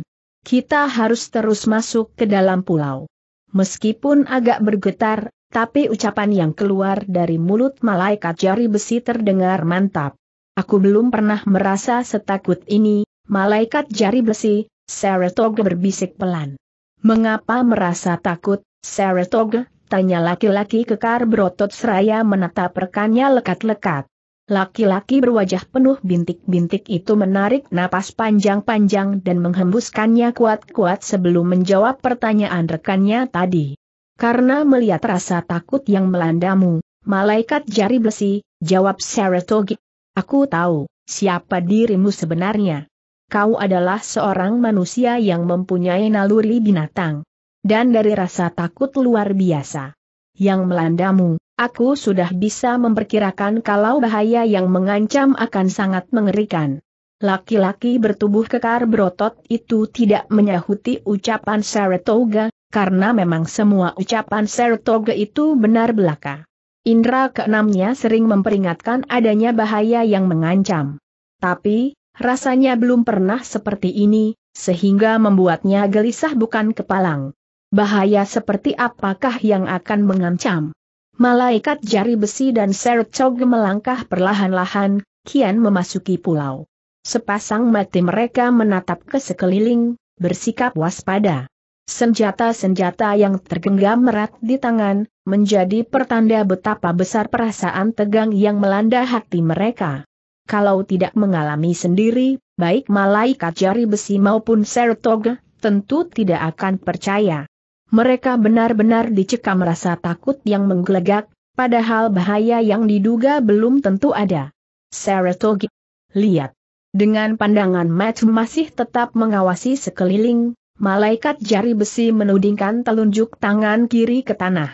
Kita harus terus masuk ke dalam pulau. Meskipun agak bergetar, tapi ucapan yang keluar dari mulut malaikat jari besi terdengar mantap. Aku belum pernah merasa setakut ini, Malaikat jari besi, Saratoga berbisik pelan. Mengapa merasa takut, Saratoga? Tanya laki-laki kekar berotot seraya menatap rekannya lekat-lekat. Laki-laki berwajah penuh bintik-bintik itu menarik napas panjang-panjang dan menghembuskannya kuat-kuat sebelum menjawab pertanyaan rekannya tadi. Karena melihat rasa takut yang melandamu, malaikat jari besi, jawab Saratogi. Aku tahu, siapa dirimu sebenarnya kau adalah seorang manusia yang mempunyai naluri binatang. Dan dari rasa takut luar biasa yang melandamu, aku sudah bisa memperkirakan kalau bahaya yang mengancam akan sangat mengerikan. Laki-laki bertubuh kekar berotot itu tidak menyahuti ucapan Saratoga, karena memang semua ucapan Saratoga itu benar belaka. Indra keenamnya sering memperingatkan adanya bahaya yang mengancam. Tapi, Rasanya belum pernah seperti ini, sehingga membuatnya gelisah bukan kepalang. Bahaya seperti apakah yang akan mengancam? Malaikat jari besi dan Sercog melangkah perlahan-lahan, kian memasuki pulau. Sepasang mati mereka menatap ke sekeliling, bersikap waspada. Senjata-senjata yang tergenggam merat di tangan, menjadi pertanda betapa besar perasaan tegang yang melanda hati mereka kalau tidak mengalami sendiri, baik malaikat jari besi maupun Saratoga, tentu tidak akan percaya. Mereka benar-benar dicekam rasa takut yang menggelegak, padahal bahaya yang diduga belum tentu ada. Saratoga, lihat. Dengan pandangan Matt masih tetap mengawasi sekeliling, malaikat jari besi menudingkan telunjuk tangan kiri ke tanah.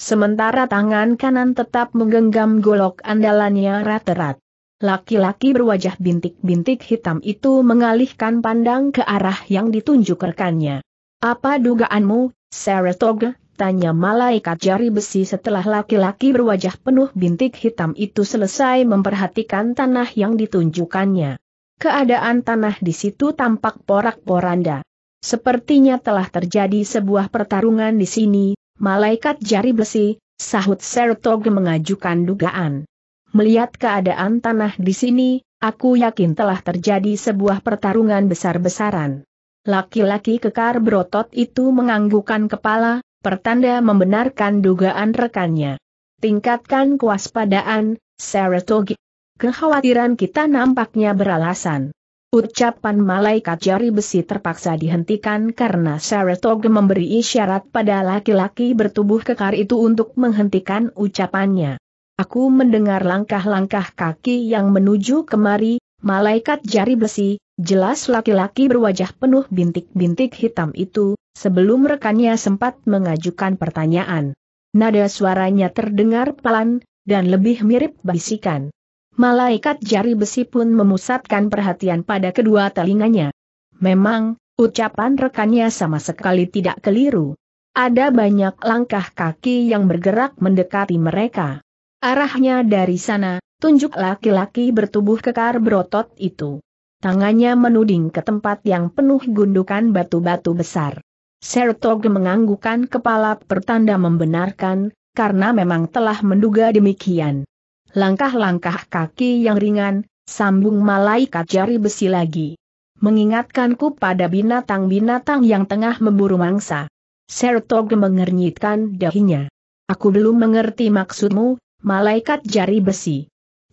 Sementara tangan kanan tetap menggenggam golok andalannya rat-rat. Laki-laki berwajah bintik-bintik hitam itu mengalihkan pandang ke arah yang ditunjuk rekannya. Apa dugaanmu, Saratoga? Tanya malaikat jari besi setelah laki-laki berwajah penuh bintik hitam itu selesai memperhatikan tanah yang ditunjukkannya. Keadaan tanah di situ tampak porak-poranda. Sepertinya telah terjadi sebuah pertarungan di sini, malaikat jari besi, sahut Saratoga mengajukan dugaan. Melihat keadaan tanah di sini, aku yakin telah terjadi sebuah pertarungan besar-besaran. Laki-laki kekar berotot itu menganggukkan kepala, pertanda membenarkan dugaan rekannya. Tingkatkan kewaspadaan, Saratogi. Kekhawatiran kita nampaknya beralasan. Ucapan malaikat jari besi terpaksa dihentikan karena Saratoga memberi isyarat pada laki-laki bertubuh kekar itu untuk menghentikan ucapannya. Aku mendengar langkah-langkah kaki yang menuju kemari, malaikat jari besi, jelas laki-laki berwajah penuh bintik-bintik hitam itu, sebelum rekannya sempat mengajukan pertanyaan. Nada suaranya terdengar pelan, dan lebih mirip bisikan. Malaikat jari besi pun memusatkan perhatian pada kedua telinganya. Memang, ucapan rekannya sama sekali tidak keliru. Ada banyak langkah kaki yang bergerak mendekati mereka. Arahnya dari sana, tunjuk laki-laki bertubuh kekar berotot itu. Tangannya menuding ke tempat yang penuh gundukan batu-batu besar. Sertog menganggukan kepala pertanda membenarkan, karena memang telah menduga demikian. Langkah-langkah kaki yang ringan, sambung malaikat jari besi lagi. Mengingatkanku pada binatang-binatang yang tengah memburu mangsa. Sertog mengernyitkan dahinya. Aku belum mengerti maksudmu, Malaikat jari besi.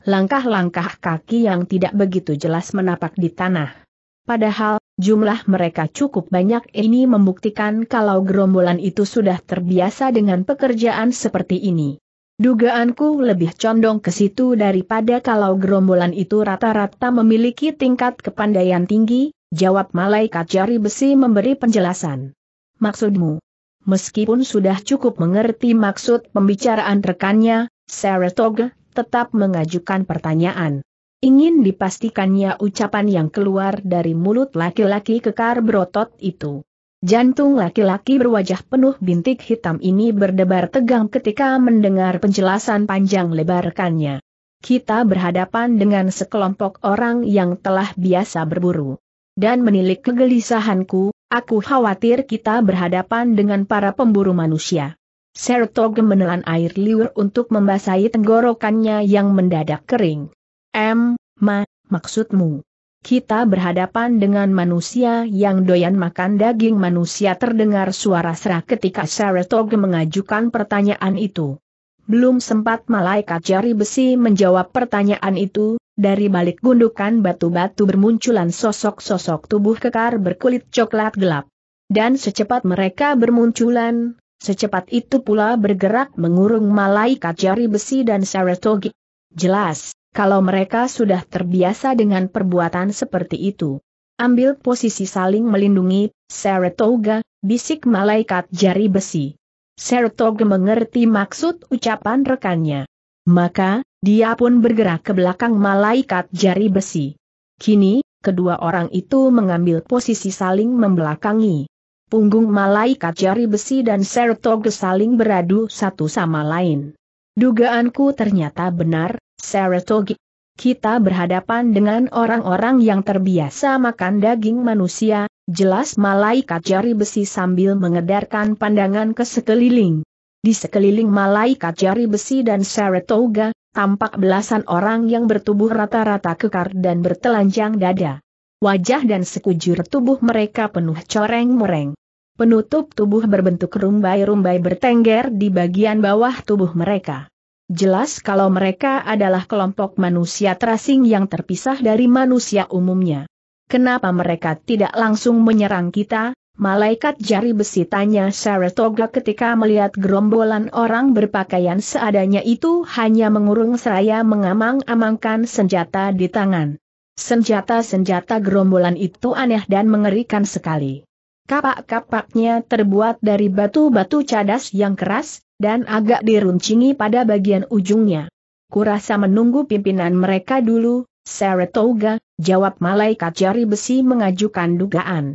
Langkah-langkah kaki yang tidak begitu jelas menapak di tanah. Padahal, jumlah mereka cukup banyak ini membuktikan kalau gerombolan itu sudah terbiasa dengan pekerjaan seperti ini. Dugaanku lebih condong ke situ daripada kalau gerombolan itu rata-rata memiliki tingkat kepandaian tinggi, jawab malaikat jari besi memberi penjelasan. Maksudmu? Meskipun sudah cukup mengerti maksud pembicaraan rekannya, Saratoga tetap mengajukan pertanyaan. Ingin dipastikannya ucapan yang keluar dari mulut laki-laki kekar berotot itu. Jantung laki-laki berwajah penuh bintik hitam ini berdebar tegang ketika mendengar penjelasan panjang lebarkannya. Kita berhadapan dengan sekelompok orang yang telah biasa berburu. Dan menilik kegelisahanku, aku khawatir kita berhadapan dengan para pemburu manusia. Sertoge menelan air liur untuk membasahi tenggorokannya yang mendadak kering. M, ma, maksudmu? Kita berhadapan dengan manusia yang doyan makan daging manusia terdengar suara serak ketika Saratoga mengajukan pertanyaan itu. Belum sempat malaikat jari besi menjawab pertanyaan itu, dari balik gundukan batu-batu bermunculan sosok-sosok tubuh kekar berkulit coklat gelap. Dan secepat mereka bermunculan, Secepat itu pula bergerak mengurung malaikat jari besi dan Saratogi. Jelas, kalau mereka sudah terbiasa dengan perbuatan seperti itu. Ambil posisi saling melindungi, Saratoga, bisik malaikat jari besi. Saratoga mengerti maksud ucapan rekannya. Maka, dia pun bergerak ke belakang malaikat jari besi. Kini, kedua orang itu mengambil posisi saling membelakangi punggung malaikat jari besi dan Sertoge saling beradu satu sama lain. Dugaanku ternyata benar, Sertoge. Kita berhadapan dengan orang-orang yang terbiasa makan daging manusia, jelas malaikat jari besi sambil mengedarkan pandangan ke sekeliling. Di sekeliling malaikat jari besi dan Saratoga, tampak belasan orang yang bertubuh rata-rata kekar dan bertelanjang dada. Wajah dan sekujur tubuh mereka penuh coreng-moreng. Penutup tubuh berbentuk rumbai-rumbai bertengger di bagian bawah tubuh mereka. Jelas kalau mereka adalah kelompok manusia terasing yang terpisah dari manusia umumnya. Kenapa mereka tidak langsung menyerang kita? Malaikat jari besi tanya Saratoga ketika melihat gerombolan orang berpakaian seadanya itu hanya mengurung seraya mengamang-amangkan senjata di tangan. Senjata-senjata gerombolan itu aneh dan mengerikan sekali. Kapak-kapaknya terbuat dari batu-batu cadas yang keras, dan agak diruncingi pada bagian ujungnya. Kurasa menunggu pimpinan mereka dulu, Saratoga, jawab malaikat jari besi mengajukan dugaan.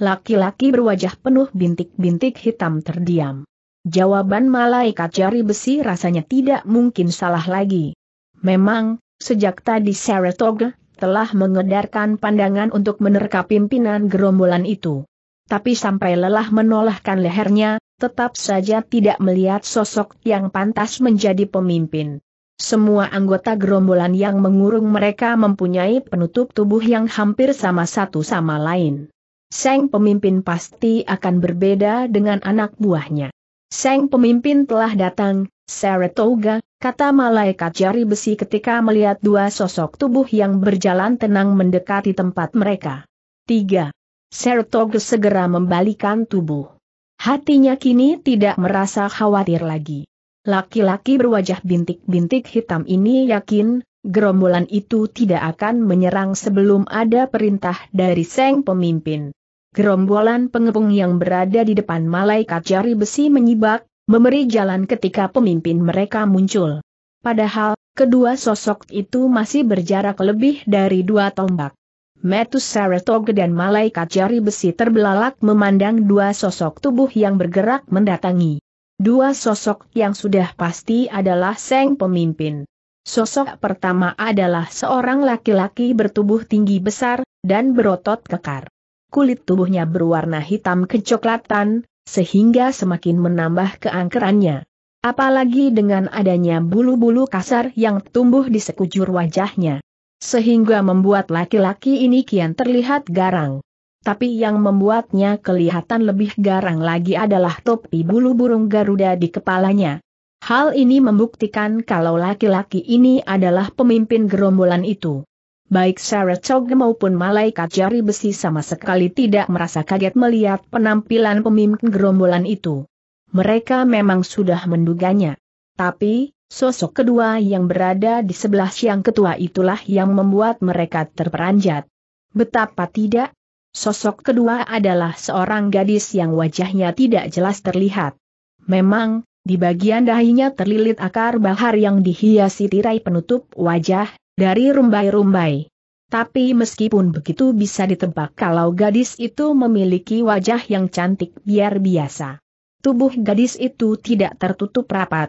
Laki-laki berwajah penuh bintik-bintik hitam terdiam. Jawaban malaikat jari besi rasanya tidak mungkin salah lagi. Memang, sejak tadi Saratoga telah mengedarkan pandangan untuk menerka pimpinan gerombolan itu. Tapi sampai lelah menolahkan lehernya, tetap saja tidak melihat sosok yang pantas menjadi pemimpin. Semua anggota gerombolan yang mengurung mereka mempunyai penutup tubuh yang hampir sama satu sama lain. Seng pemimpin pasti akan berbeda dengan anak buahnya. Seng pemimpin telah datang, Saratoga, kata malaikat jari besi ketika melihat dua sosok tubuh yang berjalan tenang mendekati tempat mereka. 3. Sertoge segera membalikan tubuh. Hatinya kini tidak merasa khawatir lagi. Laki-laki berwajah bintik-bintik hitam ini yakin, gerombolan itu tidak akan menyerang sebelum ada perintah dari Seng pemimpin. Gerombolan pengepung yang berada di depan malaikat jari besi menyibak, memberi jalan ketika pemimpin mereka muncul. Padahal, kedua sosok itu masih berjarak lebih dari dua tombak. Metus Saratoga dan malaikat jari besi terbelalak memandang dua sosok tubuh yang bergerak mendatangi. Dua sosok yang sudah pasti adalah Seng pemimpin. Sosok pertama adalah seorang laki-laki bertubuh tinggi besar, dan berotot kekar. Kulit tubuhnya berwarna hitam kecoklatan, sehingga semakin menambah keangkerannya. Apalagi dengan adanya bulu-bulu kasar yang tumbuh di sekujur wajahnya sehingga membuat laki-laki ini kian terlihat garang. Tapi yang membuatnya kelihatan lebih garang lagi adalah topi bulu burung Garuda di kepalanya. Hal ini membuktikan kalau laki-laki ini adalah pemimpin gerombolan itu. Baik Saracog maupun malaikat jari besi sama sekali tidak merasa kaget melihat penampilan pemimpin gerombolan itu. Mereka memang sudah menduganya. Tapi, Sosok kedua yang berada di sebelah siang ketua itulah yang membuat mereka terperanjat. Betapa tidak, sosok kedua adalah seorang gadis yang wajahnya tidak jelas terlihat. Memang, di bagian dahinya terlilit akar bahar yang dihiasi tirai penutup wajah, dari rumbai-rumbai. Tapi meskipun begitu bisa ditebak kalau gadis itu memiliki wajah yang cantik biar biasa. Tubuh gadis itu tidak tertutup rapat.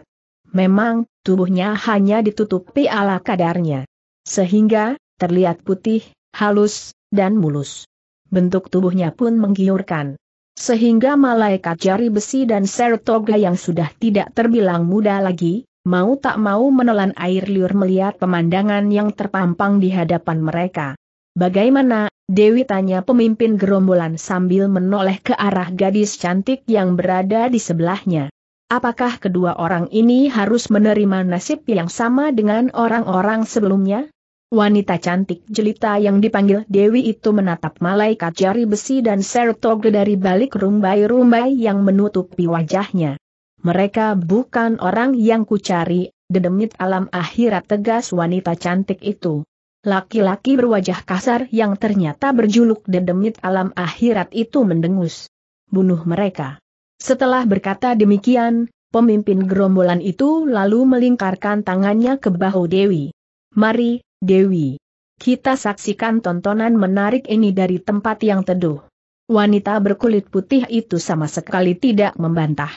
Memang, tubuhnya hanya ditutupi ala kadarnya. Sehingga, terlihat putih, halus, dan mulus. Bentuk tubuhnya pun menggiurkan. Sehingga malaikat jari besi dan Sertoga yang sudah tidak terbilang muda lagi, mau tak mau menelan air liur melihat pemandangan yang terpampang di hadapan mereka. Bagaimana, Dewi tanya pemimpin gerombolan sambil menoleh ke arah gadis cantik yang berada di sebelahnya. Apakah kedua orang ini harus menerima nasib yang sama dengan orang-orang sebelumnya? Wanita cantik jelita yang dipanggil Dewi itu menatap malaikat jari besi dan sertoge dari balik rumbai-rumbai yang menutupi wajahnya. Mereka bukan orang yang kucari, dedemit alam akhirat tegas wanita cantik itu. Laki-laki berwajah kasar yang ternyata berjuluk dedemit alam akhirat itu mendengus. Bunuh mereka. Setelah berkata demikian, pemimpin gerombolan itu lalu melingkarkan tangannya ke bahu Dewi. Mari, Dewi. Kita saksikan tontonan menarik ini dari tempat yang teduh. Wanita berkulit putih itu sama sekali tidak membantah.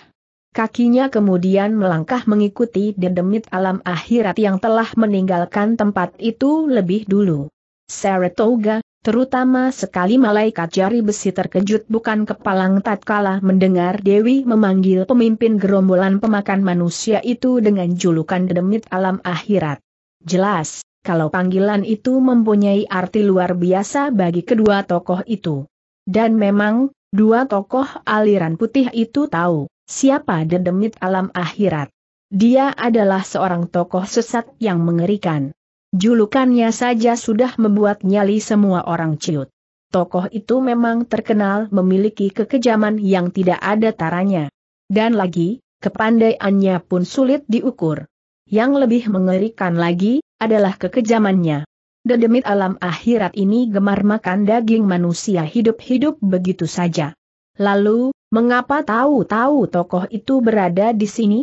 Kakinya kemudian melangkah mengikuti dedemit alam akhirat yang telah meninggalkan tempat itu lebih dulu. Saratoga, Terutama sekali malaikat jari besi terkejut bukan kepalang tatkala mendengar Dewi memanggil pemimpin gerombolan pemakan manusia itu dengan julukan demit alam akhirat. Jelas, kalau panggilan itu mempunyai arti luar biasa bagi kedua tokoh itu. Dan memang, dua tokoh aliran putih itu tahu siapa dedemit alam akhirat. Dia adalah seorang tokoh sesat yang mengerikan. Julukannya saja sudah membuat nyali semua orang ciut. Tokoh itu memang terkenal memiliki kekejaman yang tidak ada taranya. Dan lagi, kepandaiannya pun sulit diukur. Yang lebih mengerikan lagi, adalah kekejamannya. Dedemit alam akhirat ini gemar makan daging manusia hidup-hidup begitu saja. Lalu, mengapa tahu-tahu tokoh itu berada di sini?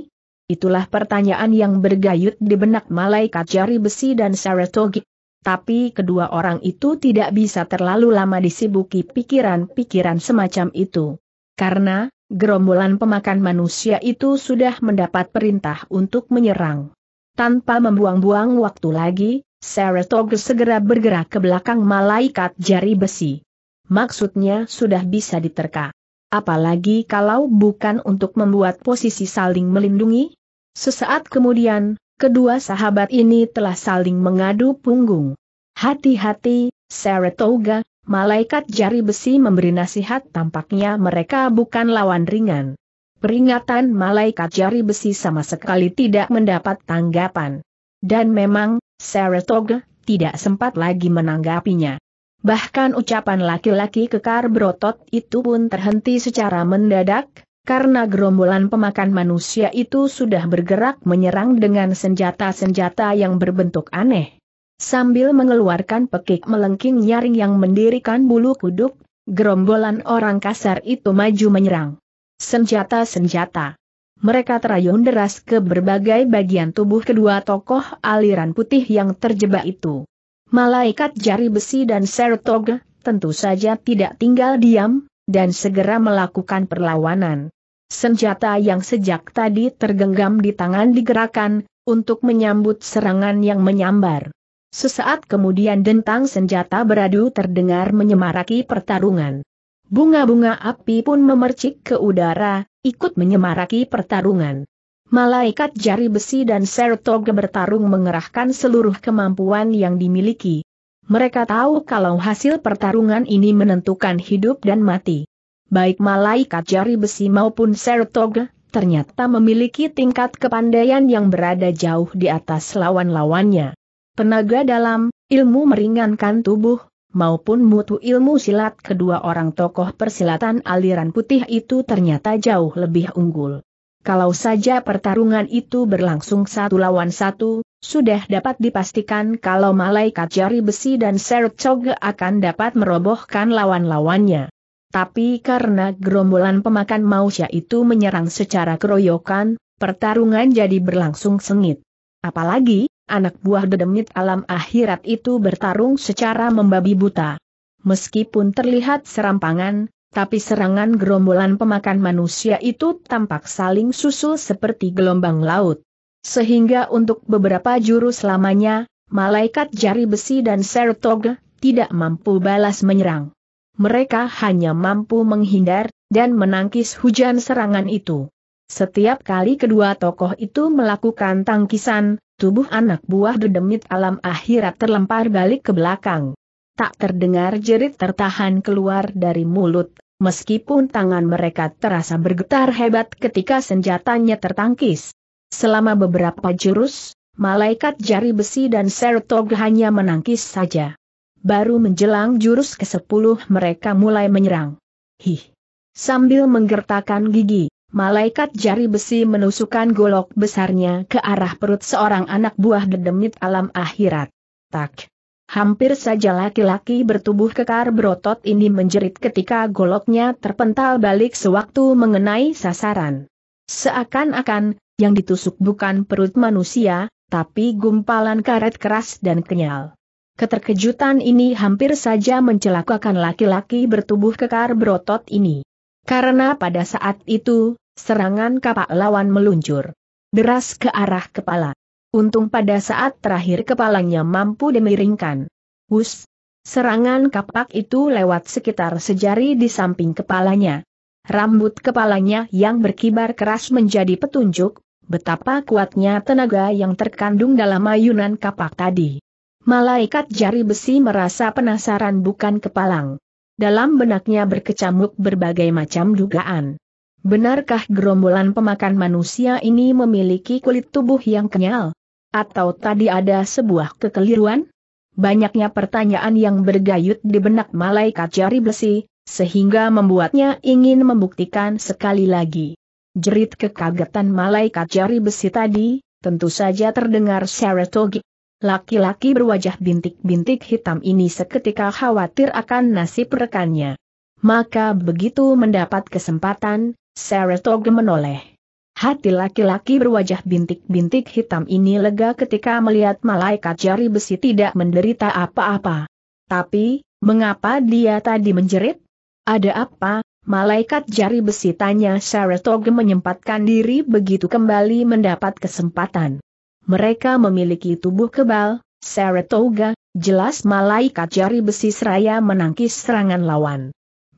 Itulah pertanyaan yang bergayut di benak malaikat jari besi dan Saratogi. Tapi kedua orang itu tidak bisa terlalu lama disibuki pikiran-pikiran semacam itu. Karena, gerombolan pemakan manusia itu sudah mendapat perintah untuk menyerang. Tanpa membuang-buang waktu lagi, Saratoga segera bergerak ke belakang malaikat jari besi. Maksudnya sudah bisa diterka. Apalagi kalau bukan untuk membuat posisi saling melindungi, Sesaat kemudian, kedua sahabat ini telah saling mengadu punggung. Hati-hati, Saratoga, malaikat jari besi memberi nasihat tampaknya mereka bukan lawan ringan. Peringatan malaikat jari besi sama sekali tidak mendapat tanggapan. Dan memang, Saratoga tidak sempat lagi menanggapinya. Bahkan ucapan laki-laki kekar berotot itu pun terhenti secara mendadak, karena gerombolan pemakan manusia itu sudah bergerak menyerang dengan senjata-senjata yang berbentuk aneh. Sambil mengeluarkan pekik melengking nyaring yang mendirikan bulu kuduk, gerombolan orang kasar itu maju menyerang. Senjata-senjata. Mereka terayun deras ke berbagai bagian tubuh kedua tokoh aliran putih yang terjebak itu. Malaikat jari besi dan serotoga, tentu saja tidak tinggal diam, dan segera melakukan perlawanan. Senjata yang sejak tadi tergenggam di tangan digerakkan, untuk menyambut serangan yang menyambar. Sesaat kemudian dentang senjata beradu terdengar menyemaraki pertarungan. Bunga-bunga api pun memercik ke udara, ikut menyemaraki pertarungan. Malaikat jari besi dan Saratoga bertarung mengerahkan seluruh kemampuan yang dimiliki. Mereka tahu kalau hasil pertarungan ini menentukan hidup dan mati. Baik malaikat jari besi maupun Sertoge, ternyata memiliki tingkat kepandaian yang berada jauh di atas lawan-lawannya. Penaga dalam, ilmu meringankan tubuh, maupun mutu ilmu silat kedua orang tokoh persilatan aliran putih itu ternyata jauh lebih unggul. Kalau saja pertarungan itu berlangsung satu lawan satu, sudah dapat dipastikan kalau malaikat jari besi dan seret coge akan dapat merobohkan lawan-lawannya. Tapi karena gerombolan pemakan mausya itu menyerang secara keroyokan, pertarungan jadi berlangsung sengit. Apalagi, anak buah dedemit alam akhirat itu bertarung secara membabi buta. Meskipun terlihat serampangan, tapi serangan gerombolan pemakan manusia itu tampak saling susul seperti gelombang laut. Sehingga untuk beberapa jurus lamanya, malaikat jari besi dan Saratoga tidak mampu balas menyerang. Mereka hanya mampu menghindar dan menangkis hujan serangan itu. Setiap kali kedua tokoh itu melakukan tangkisan, tubuh anak buah dedemit alam akhirat terlempar balik ke belakang. Tak terdengar jerit tertahan keluar dari mulut, meskipun tangan mereka terasa bergetar hebat ketika senjatanya tertangkis. Selama beberapa jurus, malaikat jari besi dan Sertog hanya menangkis saja. Baru menjelang jurus ke-10 mereka mulai menyerang. Hih! Sambil menggertakkan gigi, malaikat jari besi menusukkan golok besarnya ke arah perut seorang anak buah dedemit alam akhirat. Tak! Hampir saja laki-laki bertubuh kekar berotot ini menjerit ketika goloknya terpental balik sewaktu mengenai sasaran. Seakan-akan, yang ditusuk bukan perut manusia, tapi gumpalan karet keras dan kenyal. Keterkejutan ini hampir saja mencelakakan laki-laki bertubuh kekar berotot ini. Karena pada saat itu, serangan kapak lawan meluncur. Deras ke arah kepala. Untung pada saat terakhir kepalanya mampu demiringkan. Wus! Serangan kapak itu lewat sekitar sejari di samping kepalanya. Rambut kepalanya yang berkibar keras menjadi petunjuk, betapa kuatnya tenaga yang terkandung dalam ayunan kapak tadi. Malaikat jari besi merasa penasaran bukan kepalang. Dalam benaknya berkecamuk berbagai macam dugaan. Benarkah gerombolan pemakan manusia ini memiliki kulit tubuh yang kenyal? Atau tadi ada sebuah kekeliruan? Banyaknya pertanyaan yang bergayut di benak malaikat jari besi, sehingga membuatnya ingin membuktikan sekali lagi. Jerit kekagetan malaikat jari besi tadi, tentu saja terdengar seretogi. Laki-laki berwajah bintik-bintik hitam ini seketika khawatir akan nasib rekannya. Maka begitu mendapat kesempatan, Saratogi menoleh. Hati laki-laki berwajah bintik-bintik hitam ini lega ketika melihat malaikat jari besi tidak menderita apa-apa. Tapi, mengapa dia tadi menjerit? Ada apa? Malaikat jari besi tanya Saratoga menyempatkan diri begitu kembali mendapat kesempatan. Mereka memiliki tubuh kebal, Saratoga, jelas malaikat jari besi seraya menangkis serangan lawan.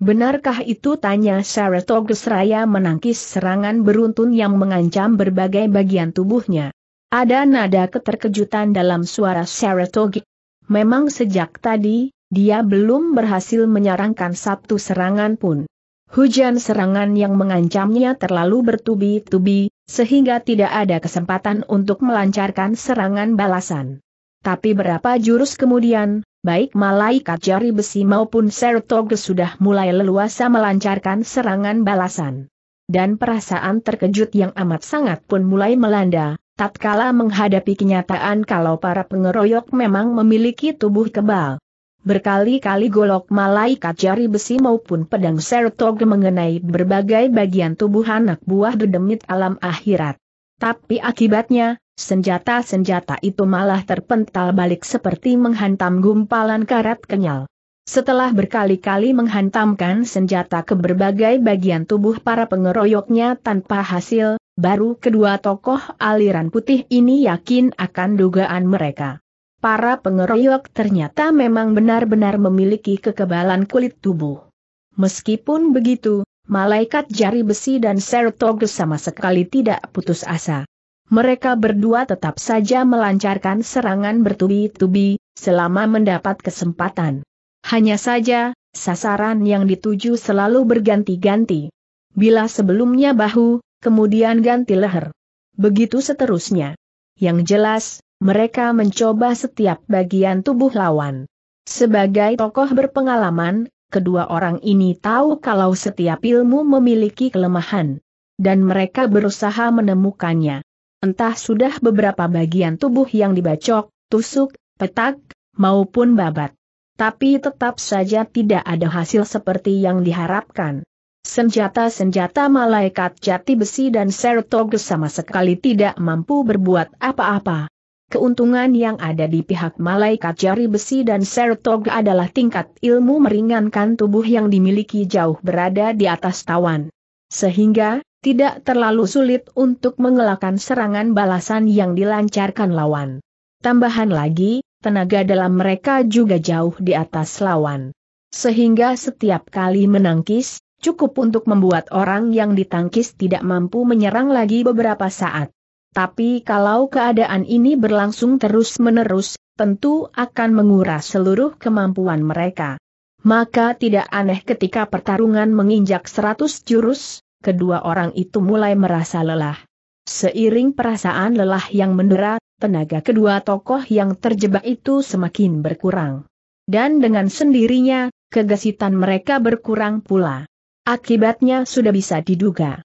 Benarkah itu tanya Saratoga seraya menangkis serangan beruntun yang mengancam berbagai bagian tubuhnya. Ada nada keterkejutan dalam suara Saratoga. Memang sejak tadi, dia belum berhasil menyarangkan satu serangan pun. Hujan serangan yang mengancamnya terlalu bertubi-tubi, sehingga tidak ada kesempatan untuk melancarkan serangan balasan. Tapi berapa jurus kemudian, baik malaikat jari besi maupun Sertoge sudah mulai leluasa melancarkan serangan balasan. Dan perasaan terkejut yang amat sangat pun mulai melanda, tatkala menghadapi kenyataan kalau para pengeroyok memang memiliki tubuh kebal. Berkali-kali golok malaikat jari besi maupun pedang sertog mengenai berbagai bagian tubuh anak buah dedemit alam akhirat. Tapi akibatnya, senjata-senjata itu malah terpental balik seperti menghantam gumpalan karat kenyal. Setelah berkali-kali menghantamkan senjata ke berbagai bagian tubuh para pengeroyoknya tanpa hasil, baru kedua tokoh aliran putih ini yakin akan dugaan mereka para pengeroyok ternyata memang benar-benar memiliki kekebalan kulit tubuh. Meskipun begitu, malaikat jari besi dan Sertoge sama sekali tidak putus asa. Mereka berdua tetap saja melancarkan serangan bertubi-tubi, selama mendapat kesempatan. Hanya saja, sasaran yang dituju selalu berganti-ganti. Bila sebelumnya bahu, kemudian ganti leher. Begitu seterusnya. Yang jelas, mereka mencoba setiap bagian tubuh lawan. Sebagai tokoh berpengalaman, kedua orang ini tahu kalau setiap ilmu memiliki kelemahan. Dan mereka berusaha menemukannya. Entah sudah beberapa bagian tubuh yang dibacok, tusuk, petak, maupun babat. Tapi tetap saja tidak ada hasil seperti yang diharapkan. Senjata-senjata malaikat jati besi dan serotog sama sekali tidak mampu berbuat apa-apa. Keuntungan yang ada di pihak malaikat jari besi dan Sertog adalah tingkat ilmu meringankan tubuh yang dimiliki jauh berada di atas tawan. Sehingga, tidak terlalu sulit untuk mengelakkan serangan balasan yang dilancarkan lawan. Tambahan lagi, tenaga dalam mereka juga jauh di atas lawan. Sehingga setiap kali menangkis, cukup untuk membuat orang yang ditangkis tidak mampu menyerang lagi beberapa saat. Tapi kalau keadaan ini berlangsung terus-menerus, tentu akan menguras seluruh kemampuan mereka. Maka tidak aneh ketika pertarungan menginjak seratus jurus, kedua orang itu mulai merasa lelah. Seiring perasaan lelah yang mendera, tenaga kedua tokoh yang terjebak itu semakin berkurang. Dan dengan sendirinya, kegesitan mereka berkurang pula. Akibatnya sudah bisa diduga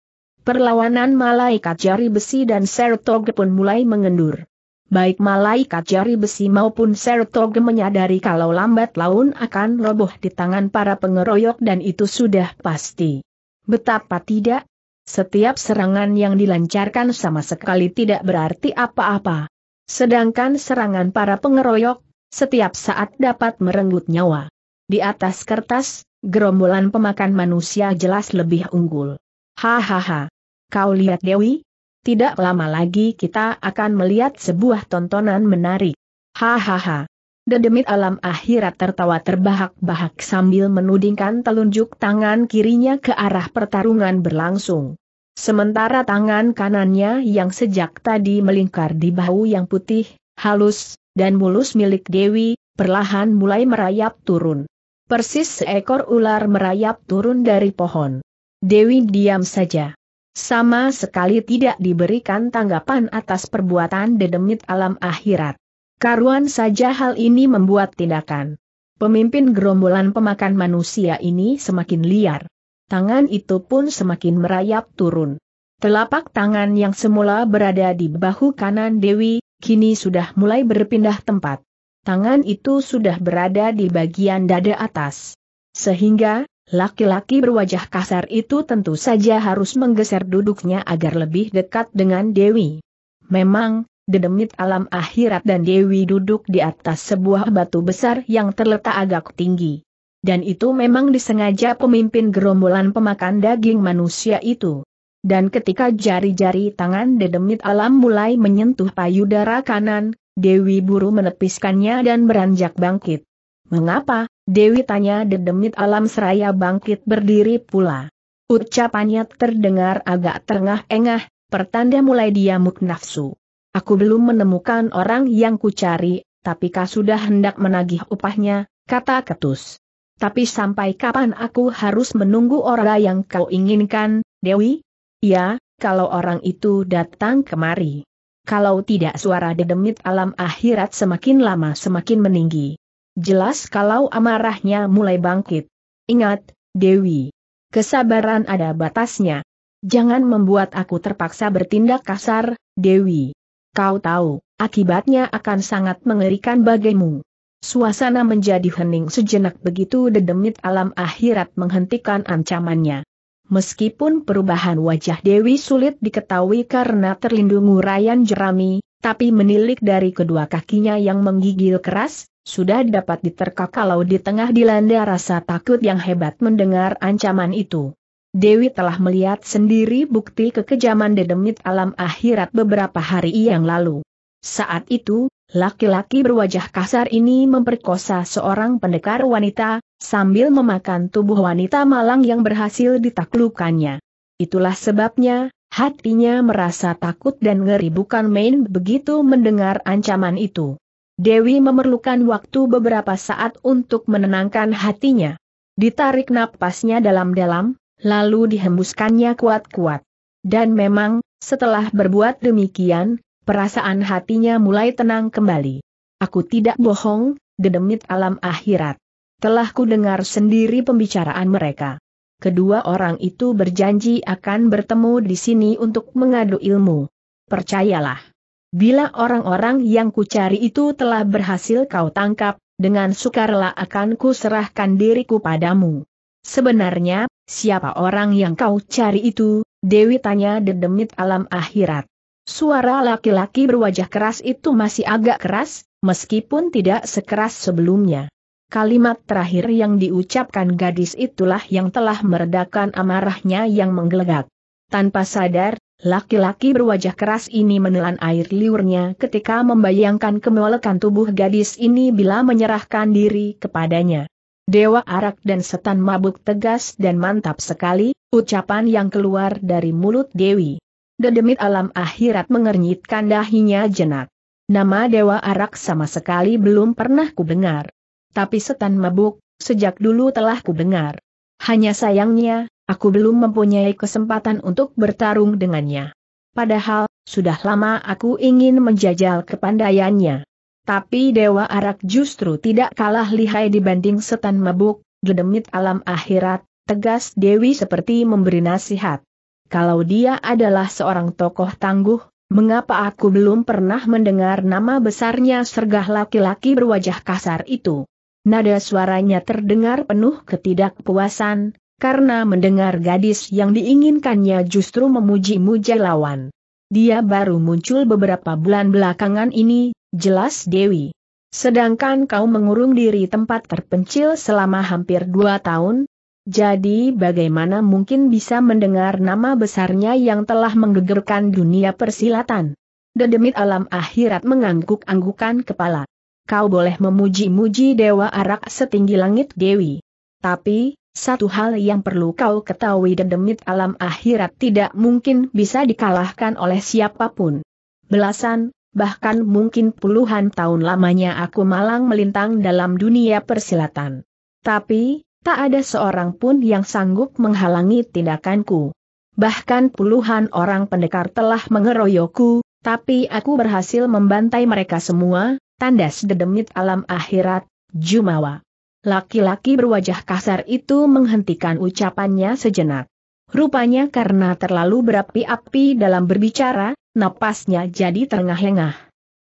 perlawanan malaikat jari besi dan Sertoge pun mulai mengendur. Baik malaikat jari besi maupun Sertoge menyadari kalau lambat laun akan roboh di tangan para pengeroyok dan itu sudah pasti. Betapa tidak? Setiap serangan yang dilancarkan sama sekali tidak berarti apa-apa. Sedangkan serangan para pengeroyok, setiap saat dapat merenggut nyawa. Di atas kertas, gerombolan pemakan manusia jelas lebih unggul. Hahaha. Kau lihat Dewi? Tidak lama lagi kita akan melihat sebuah tontonan menarik. Hahaha. Dedemit alam akhirat tertawa terbahak-bahak sambil menudingkan telunjuk tangan kirinya ke arah pertarungan berlangsung. Sementara tangan kanannya yang sejak tadi melingkar di bahu yang putih, halus, dan mulus milik Dewi, perlahan mulai merayap turun. Persis seekor ular merayap turun dari pohon. Dewi diam saja sama sekali tidak diberikan tanggapan atas perbuatan dedemit alam akhirat. Karuan saja hal ini membuat tindakan pemimpin gerombolan pemakan manusia ini semakin liar. Tangan itu pun semakin merayap turun. Telapak tangan yang semula berada di bahu kanan Dewi, kini sudah mulai berpindah tempat. Tangan itu sudah berada di bagian dada atas. Sehingga, Laki-laki berwajah kasar itu tentu saja harus menggeser duduknya agar lebih dekat dengan Dewi. Memang, dedemit alam akhirat dan Dewi duduk di atas sebuah batu besar yang terletak agak tinggi. Dan itu memang disengaja pemimpin gerombolan pemakan daging manusia itu. Dan ketika jari-jari tangan dedemit alam mulai menyentuh payudara kanan, Dewi buru menepiskannya dan beranjak bangkit. Mengapa? Dewi tanya dedemit alam seraya bangkit berdiri pula. Ucapannya terdengar agak terengah-engah, pertanda mulai diamuk nafsu. Aku belum menemukan orang yang kucari, tapi kau sudah hendak menagih upahnya, kata Ketus. Tapi sampai kapan aku harus menunggu orang yang kau inginkan, Dewi? Ya, kalau orang itu datang kemari. Kalau tidak suara dedemit alam akhirat semakin lama semakin meninggi. Jelas kalau amarahnya mulai bangkit. Ingat, Dewi. Kesabaran ada batasnya. Jangan membuat aku terpaksa bertindak kasar, Dewi. Kau tahu, akibatnya akan sangat mengerikan bagimu. Suasana menjadi hening sejenak begitu dedemit alam akhirat menghentikan ancamannya. Meskipun perubahan wajah Dewi sulit diketahui karena terlindung urayan jerami, tapi menilik dari kedua kakinya yang menggigil keras, sudah dapat diterka kalau di tengah dilanda rasa takut yang hebat mendengar ancaman itu. Dewi telah melihat sendiri bukti kekejaman dedemit alam akhirat beberapa hari yang lalu. Saat itu, laki-laki berwajah kasar ini memperkosa seorang pendekar wanita, sambil memakan tubuh wanita malang yang berhasil ditaklukannya. Itulah sebabnya, hatinya merasa takut dan ngeri bukan main begitu mendengar ancaman itu. Dewi memerlukan waktu beberapa saat untuk menenangkan hatinya. Ditarik napasnya dalam-dalam, lalu dihembuskannya kuat-kuat. Dan memang, setelah berbuat demikian, perasaan hatinya mulai tenang kembali. Aku tidak bohong, dedemit alam akhirat. Telah ku dengar sendiri pembicaraan mereka. Kedua orang itu berjanji akan bertemu di sini untuk mengadu ilmu. Percayalah. Bila orang-orang yang kucari itu telah berhasil kau tangkap, dengan sukarela akan kuserahkan diriku padamu. Sebenarnya, siapa orang yang kau cari itu? Dewi tanya dedemit alam akhirat. Suara laki-laki berwajah keras itu masih agak keras, meskipun tidak sekeras sebelumnya. Kalimat terakhir yang diucapkan gadis itulah yang telah meredakan amarahnya yang menggelegak. Tanpa sadar, Laki-laki berwajah keras ini menelan air liurnya ketika membayangkan kemolekan tubuh gadis ini bila menyerahkan diri kepadanya. Dewa arak dan setan mabuk tegas dan mantap sekali, ucapan yang keluar dari mulut Dewi. Dedemit alam akhirat mengernyitkan dahinya jenak. Nama Dewa Arak sama sekali belum pernah kudengar. Tapi setan mabuk, sejak dulu telah kudengar. Hanya sayangnya, Aku belum mempunyai kesempatan untuk bertarung dengannya. Padahal, sudah lama aku ingin menjajal kepandaiannya. Tapi Dewa Arak justru tidak kalah lihai dibanding setan mabuk, dedemit alam akhirat, tegas Dewi seperti memberi nasihat. Kalau dia adalah seorang tokoh tangguh, Mengapa aku belum pernah mendengar nama besarnya sergah laki-laki berwajah kasar itu? Nada suaranya terdengar penuh ketidakpuasan, karena mendengar gadis yang diinginkannya justru memuji-muja lawan. Dia baru muncul beberapa bulan belakangan ini, jelas Dewi. Sedangkan kau mengurung diri tempat terpencil selama hampir dua tahun, jadi bagaimana mungkin bisa mendengar nama besarnya yang telah menggegerkan dunia persilatan? Dedemit alam akhirat mengangguk-anggukan kepala. Kau boleh memuji-muji Dewa Arak setinggi langit Dewi. Tapi, satu hal yang perlu kau ketahui dendamit alam akhirat tidak mungkin bisa dikalahkan oleh siapapun. Belasan, bahkan mungkin puluhan tahun lamanya aku malang melintang dalam dunia persilatan. Tapi, tak ada seorang pun yang sanggup menghalangi tindakanku. Bahkan puluhan orang pendekar telah mengeroyokku, tapi aku berhasil membantai mereka semua, tandas dedemit alam akhirat, Jumawa. Laki-laki berwajah kasar itu menghentikan ucapannya sejenak. Rupanya karena terlalu berapi-api dalam berbicara, napasnya jadi terengah-engah.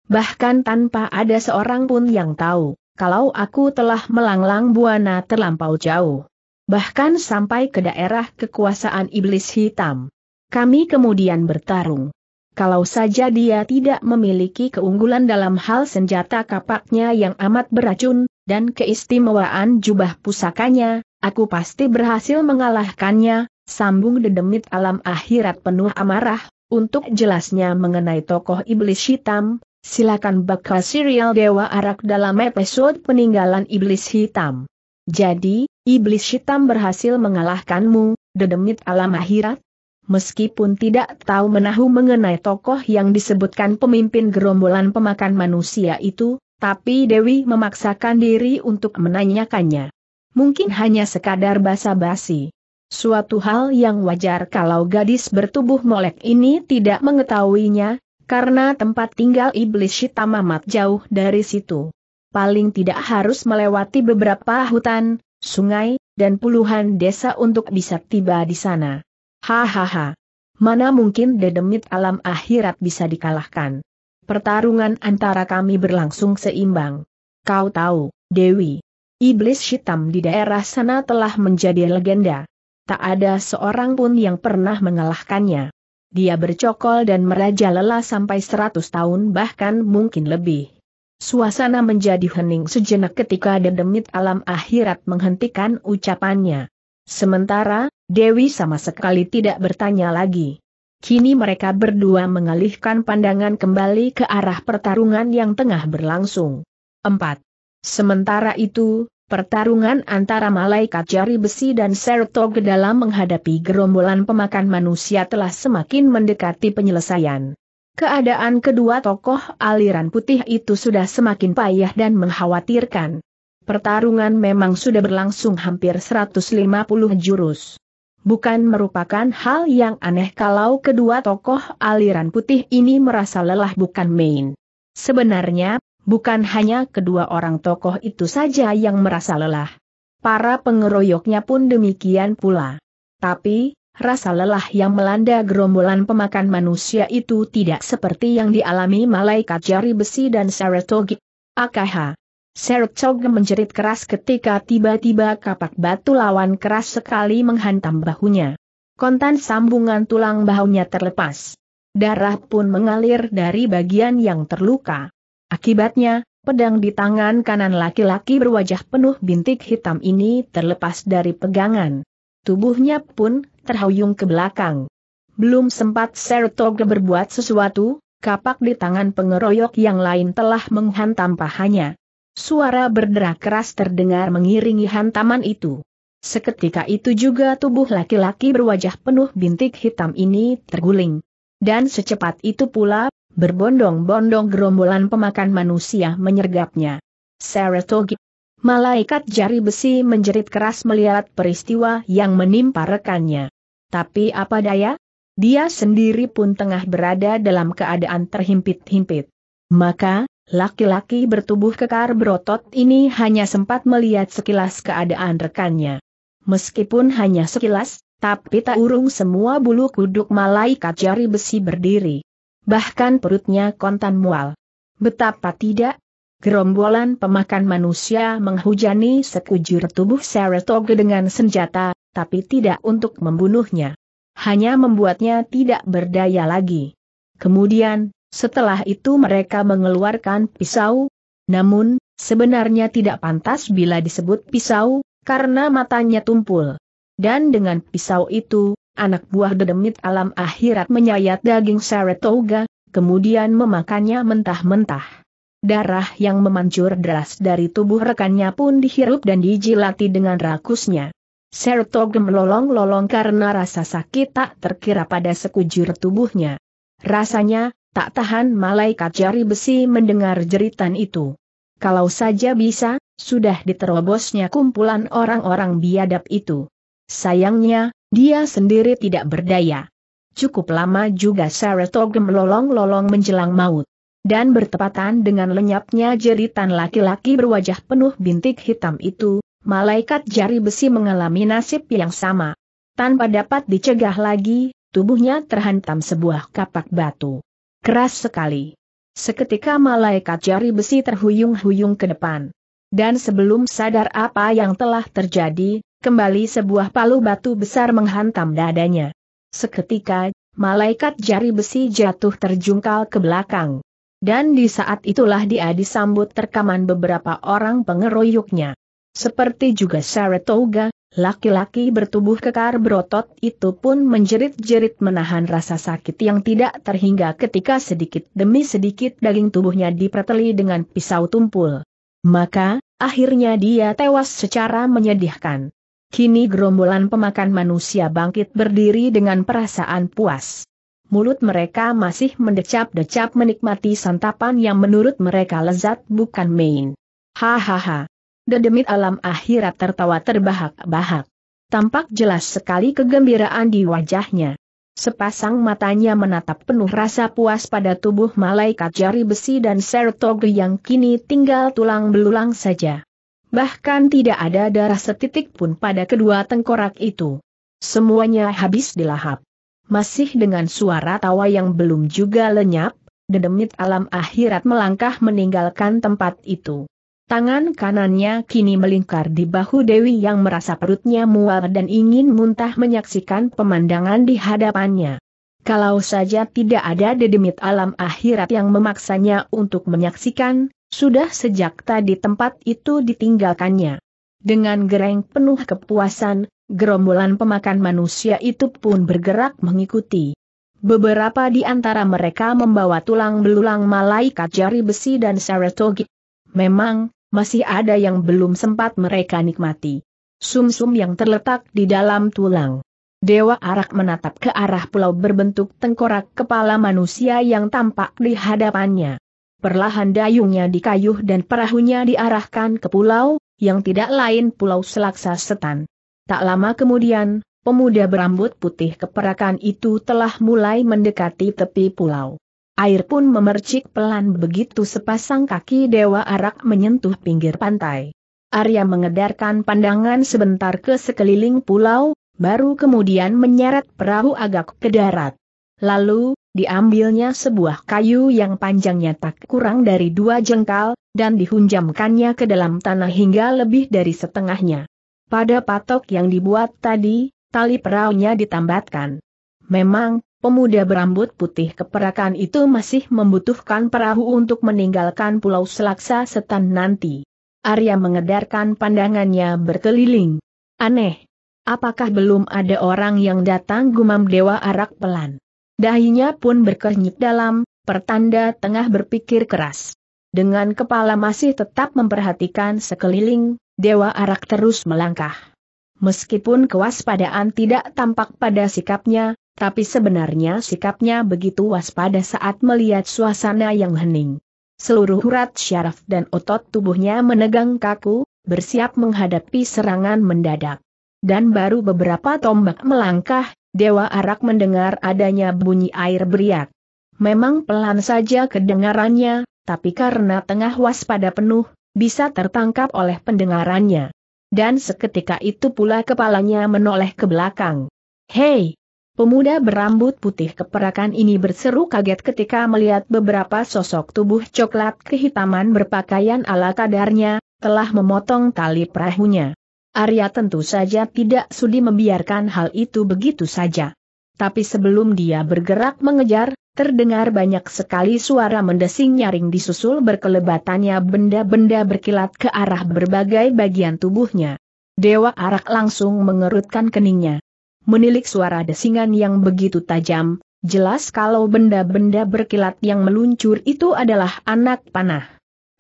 Bahkan tanpa ada seorang pun yang tahu, kalau aku telah melanglang buana terlampau jauh. Bahkan sampai ke daerah kekuasaan iblis hitam. Kami kemudian bertarung. Kalau saja dia tidak memiliki keunggulan dalam hal senjata kapaknya yang amat beracun, dan keistimewaan jubah pusakanya, aku pasti berhasil mengalahkannya, sambung dedemit alam akhirat penuh amarah, untuk jelasnya mengenai tokoh iblis hitam, silakan baca serial Dewa Arak dalam episode peninggalan iblis hitam. Jadi, iblis hitam berhasil mengalahkanmu, dedemit alam akhirat? Meskipun tidak tahu menahu mengenai tokoh yang disebutkan pemimpin gerombolan pemakan manusia itu, tapi Dewi memaksakan diri untuk menanyakannya. Mungkin hanya sekadar basa-basi. Suatu hal yang wajar kalau gadis bertubuh molek ini tidak mengetahuinya, karena tempat tinggal iblis hitam amat jauh dari situ. Paling tidak harus melewati beberapa hutan, sungai, dan puluhan desa untuk bisa tiba di sana. Hahaha. Mana mungkin dedemit alam akhirat bisa dikalahkan. Pertarungan antara kami berlangsung seimbang. Kau tahu, Dewi. Iblis hitam di daerah sana telah menjadi legenda. Tak ada seorang pun yang pernah mengalahkannya. Dia bercokol dan merajalela sampai seratus tahun bahkan mungkin lebih. Suasana menjadi hening sejenak ketika dedemit alam akhirat menghentikan ucapannya. Sementara, Dewi sama sekali tidak bertanya lagi. Kini mereka berdua mengalihkan pandangan kembali ke arah pertarungan yang tengah berlangsung. 4. Sementara itu, pertarungan antara malaikat jari besi dan Serto dalam menghadapi gerombolan pemakan manusia telah semakin mendekati penyelesaian. Keadaan kedua tokoh aliran putih itu sudah semakin payah dan mengkhawatirkan. Pertarungan memang sudah berlangsung hampir 150 jurus. Bukan merupakan hal yang aneh kalau kedua tokoh aliran putih ini merasa lelah bukan main. Sebenarnya, bukan hanya kedua orang tokoh itu saja yang merasa lelah. Para pengeroyoknya pun demikian pula. Tapi, rasa lelah yang melanda gerombolan pemakan manusia itu tidak seperti yang dialami malaikat jari besi dan Saratogi. Akaha. Sercog menjerit keras ketika tiba-tiba kapak batu lawan keras sekali menghantam bahunya. Kontan sambungan tulang bahunya terlepas. Darah pun mengalir dari bagian yang terluka. Akibatnya, pedang di tangan kanan laki-laki berwajah penuh bintik hitam ini terlepas dari pegangan. Tubuhnya pun terhuyung ke belakang. Belum sempat Sertoge berbuat sesuatu, kapak di tangan pengeroyok yang lain telah menghantam pahanya. Suara berderak keras terdengar mengiringi hantaman itu. Seketika itu juga tubuh laki-laki berwajah penuh bintik hitam ini terguling. Dan secepat itu pula, berbondong-bondong gerombolan pemakan manusia menyergapnya. Saratogi. Malaikat jari besi menjerit keras melihat peristiwa yang menimpa rekannya. Tapi apa daya? Dia sendiri pun tengah berada dalam keadaan terhimpit-himpit. Maka, Laki-laki bertubuh kekar berotot ini hanya sempat melihat sekilas keadaan rekannya. Meskipun hanya sekilas, tapi tak urung semua bulu kuduk malaikat jari besi berdiri. Bahkan perutnya kontan mual. Betapa tidak, gerombolan pemakan manusia menghujani sekujur tubuh Saratoga dengan senjata, tapi tidak untuk membunuhnya. Hanya membuatnya tidak berdaya lagi. Kemudian, setelah itu mereka mengeluarkan pisau, namun, sebenarnya tidak pantas bila disebut pisau, karena matanya tumpul. Dan dengan pisau itu, anak buah dedemit alam akhirat menyayat daging Saratoga, kemudian memakannya mentah-mentah. Darah yang memancur deras dari tubuh rekannya pun dihirup dan dijilati dengan rakusnya. Saratoga melolong-lolong karena rasa sakit tak terkira pada sekujur tubuhnya. Rasanya, Tak tahan malaikat jari besi mendengar jeritan itu. Kalau saja bisa, sudah diterobosnya kumpulan orang-orang biadab itu. Sayangnya, dia sendiri tidak berdaya. Cukup lama juga Saratoga melolong-lolong menjelang maut. Dan bertepatan dengan lenyapnya jeritan laki-laki berwajah penuh bintik hitam itu, malaikat jari besi mengalami nasib yang sama. Tanpa dapat dicegah lagi, tubuhnya terhantam sebuah kapak batu. Keras sekali. Seketika malaikat jari besi terhuyung-huyung ke depan. Dan sebelum sadar apa yang telah terjadi, kembali sebuah palu batu besar menghantam dadanya. Seketika, malaikat jari besi jatuh terjungkal ke belakang. Dan di saat itulah dia disambut terkaman beberapa orang pengeroyoknya. Seperti juga Saratoga, Laki-laki bertubuh kekar berotot itu pun menjerit-jerit menahan rasa sakit yang tidak terhingga ketika sedikit demi sedikit daging tubuhnya dipreteli dengan pisau tumpul. Maka, akhirnya dia tewas secara menyedihkan. Kini gerombolan pemakan manusia bangkit berdiri dengan perasaan puas. Mulut mereka masih mendecap-decap menikmati santapan yang menurut mereka lezat bukan main. Hahaha dedemit alam akhirat tertawa terbahak-bahak. Tampak jelas sekali kegembiraan di wajahnya. Sepasang matanya menatap penuh rasa puas pada tubuh malaikat jari besi dan sertogri yang kini tinggal tulang belulang saja. Bahkan tidak ada darah setitik pun pada kedua tengkorak itu. Semuanya habis dilahap. Masih dengan suara tawa yang belum juga lenyap, dedemit alam akhirat melangkah meninggalkan tempat itu. Tangan kanannya kini melingkar di bahu Dewi yang merasa perutnya mual dan ingin muntah menyaksikan pemandangan di hadapannya. Kalau saja tidak ada dedemit alam akhirat yang memaksanya untuk menyaksikan, sudah sejak tadi tempat itu ditinggalkannya. Dengan gereng penuh kepuasan, gerombolan pemakan manusia itu pun bergerak mengikuti. Beberapa di antara mereka membawa tulang belulang malaikat jari besi dan Saratogi. Memang, masih ada yang belum sempat mereka nikmati. Sumsum -sum yang terletak di dalam tulang. Dewa Arak menatap ke arah pulau berbentuk tengkorak kepala manusia yang tampak di hadapannya. Perlahan dayungnya dikayuh dan perahunya diarahkan ke pulau, yang tidak lain pulau Selaksa Setan. Tak lama kemudian, pemuda berambut putih keperakan itu telah mulai mendekati tepi pulau air pun memercik pelan begitu sepasang kaki Dewa Arak menyentuh pinggir pantai. Arya mengedarkan pandangan sebentar ke sekeliling pulau, baru kemudian menyeret perahu agak ke darat. Lalu, diambilnya sebuah kayu yang panjangnya tak kurang dari dua jengkal, dan dihunjamkannya ke dalam tanah hingga lebih dari setengahnya. Pada patok yang dibuat tadi, tali peraunya ditambatkan. Memang, pemuda berambut putih keperakan itu masih membutuhkan perahu untuk meninggalkan Pulau Selaksa setan nanti. Arya mengedarkan pandangannya berkeliling. Aneh. Apakah belum ada orang yang datang gumam Dewa Arak pelan? Dahinya pun berkernyit dalam, pertanda tengah berpikir keras. Dengan kepala masih tetap memperhatikan sekeliling, Dewa Arak terus melangkah. Meskipun kewaspadaan tidak tampak pada sikapnya, tapi sebenarnya sikapnya begitu waspada saat melihat suasana yang hening. Seluruh urat syaraf dan otot tubuhnya menegang kaku, bersiap menghadapi serangan mendadak. Dan baru beberapa tombak melangkah, Dewa Arak mendengar adanya bunyi air beriak. Memang pelan saja kedengarannya, tapi karena tengah waspada penuh, bisa tertangkap oleh pendengarannya. Dan seketika itu pula kepalanya menoleh ke belakang. Hei, Pemuda berambut putih keperakan ini berseru kaget ketika melihat beberapa sosok tubuh coklat kehitaman berpakaian ala kadarnya, telah memotong tali perahunya. Arya tentu saja tidak sudi membiarkan hal itu begitu saja. Tapi sebelum dia bergerak mengejar, terdengar banyak sekali suara mendesing nyaring disusul berkelebatannya benda-benda berkilat ke arah berbagai bagian tubuhnya. Dewa Arak langsung mengerutkan keningnya menilik suara desingan yang begitu tajam, jelas kalau benda-benda berkilat yang meluncur itu adalah anak panah.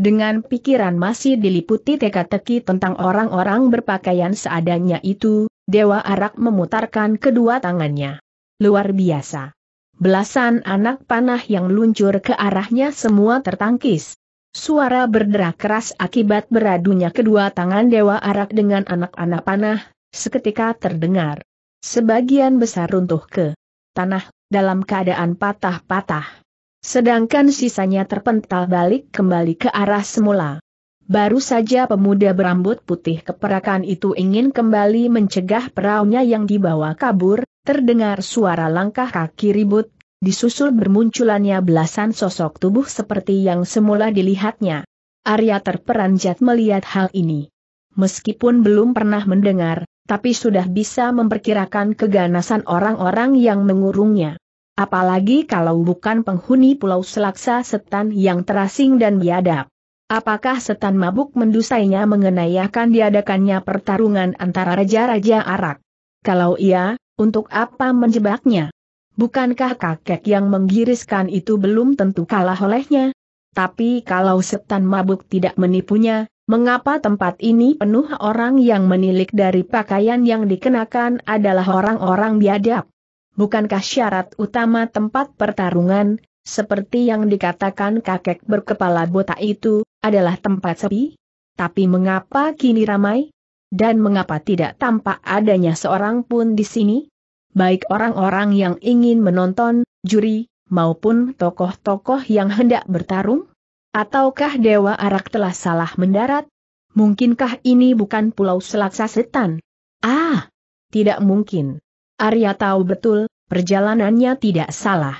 Dengan pikiran masih diliputi teka-teki tentang orang-orang berpakaian seadanya itu, Dewa Arak memutarkan kedua tangannya. Luar biasa. Belasan anak panah yang luncur ke arahnya semua tertangkis. Suara berderak keras akibat beradunya kedua tangan Dewa Arak dengan anak-anak panah, seketika terdengar. Sebagian besar runtuh ke tanah, dalam keadaan patah-patah. Sedangkan sisanya terpental balik kembali ke arah semula. Baru saja pemuda berambut putih keperakan itu ingin kembali mencegah peraunya yang dibawa kabur, terdengar suara langkah kaki ribut, disusul bermunculannya belasan sosok tubuh seperti yang semula dilihatnya. Arya terperanjat melihat hal ini. Meskipun belum pernah mendengar, tapi sudah bisa memperkirakan keganasan orang-orang yang mengurungnya. Apalagi kalau bukan penghuni pulau selaksa setan yang terasing dan biadab. Apakah setan mabuk mendusainya mengenai akan diadakannya pertarungan antara raja-raja Arak? Kalau iya, untuk apa menjebaknya? Bukankah kakek yang menggiriskan itu belum tentu kalah olehnya? Tapi kalau setan mabuk tidak menipunya, Mengapa tempat ini penuh orang yang menilik dari pakaian yang dikenakan adalah orang-orang biadab? Bukankah syarat utama tempat pertarungan, seperti yang dikatakan kakek berkepala botak itu, adalah tempat sepi? Tapi mengapa kini ramai? Dan mengapa tidak tampak adanya seorang pun di sini? Baik orang-orang yang ingin menonton, juri, maupun tokoh-tokoh yang hendak bertarung? Ataukah Dewa Arak telah salah mendarat? Mungkinkah ini bukan pulau selaksa setan? Ah, tidak mungkin. Arya tahu betul, perjalanannya tidak salah.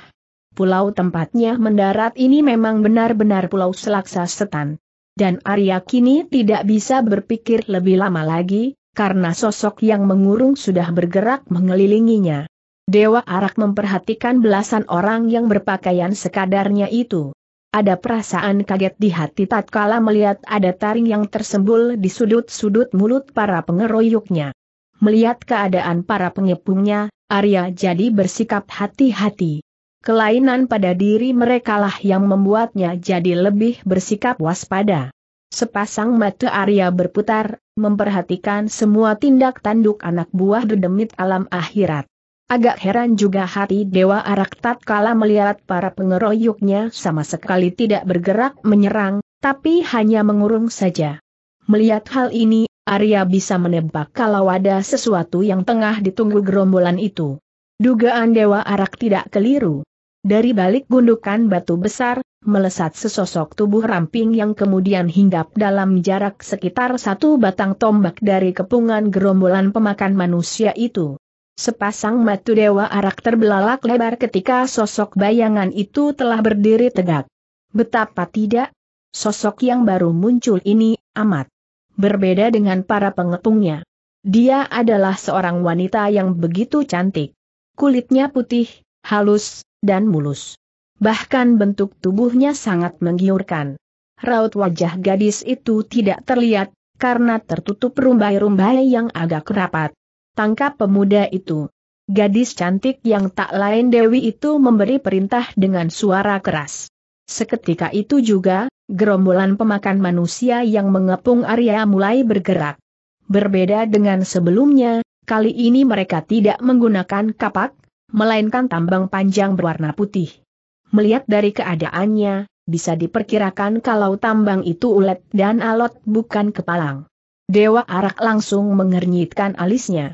Pulau tempatnya mendarat ini memang benar-benar pulau selaksa setan. Dan Arya kini tidak bisa berpikir lebih lama lagi, karena sosok yang mengurung sudah bergerak mengelilinginya. Dewa Arak memperhatikan belasan orang yang berpakaian sekadarnya itu. Ada perasaan kaget di hati tatkala melihat ada taring yang tersembul di sudut-sudut mulut para pengeroyoknya. Melihat keadaan para pengepungnya, Arya jadi bersikap hati-hati. Kelainan pada diri merekalah yang membuatnya jadi lebih bersikap waspada. Sepasang mata Arya berputar, memperhatikan semua tindak tanduk anak buah dedemit alam akhirat. Agak heran juga hati Dewa Arak tatkala melihat para pengeroyoknya sama sekali tidak bergerak menyerang, tapi hanya mengurung saja. Melihat hal ini, Arya bisa menebak kalau ada sesuatu yang tengah ditunggu gerombolan itu. Dugaan Dewa Arak tidak keliru. Dari balik gundukan batu besar, melesat sesosok tubuh ramping yang kemudian hinggap dalam jarak sekitar satu batang tombak dari kepungan gerombolan pemakan manusia itu. Sepasang matu dewa arak terbelalak lebar ketika sosok bayangan itu telah berdiri tegak. Betapa tidak, sosok yang baru muncul ini amat berbeda dengan para pengepungnya. Dia adalah seorang wanita yang begitu cantik. Kulitnya putih, halus, dan mulus. Bahkan bentuk tubuhnya sangat menggiurkan. Raut wajah gadis itu tidak terlihat, karena tertutup rumbai-rumbai yang agak rapat tangkap pemuda itu. Gadis cantik yang tak lain Dewi itu memberi perintah dengan suara keras. Seketika itu juga, gerombolan pemakan manusia yang mengepung Arya mulai bergerak. Berbeda dengan sebelumnya, kali ini mereka tidak menggunakan kapak, melainkan tambang panjang berwarna putih. Melihat dari keadaannya, bisa diperkirakan kalau tambang itu ulet dan alot bukan kepalang. Dewa Arak langsung mengernyitkan alisnya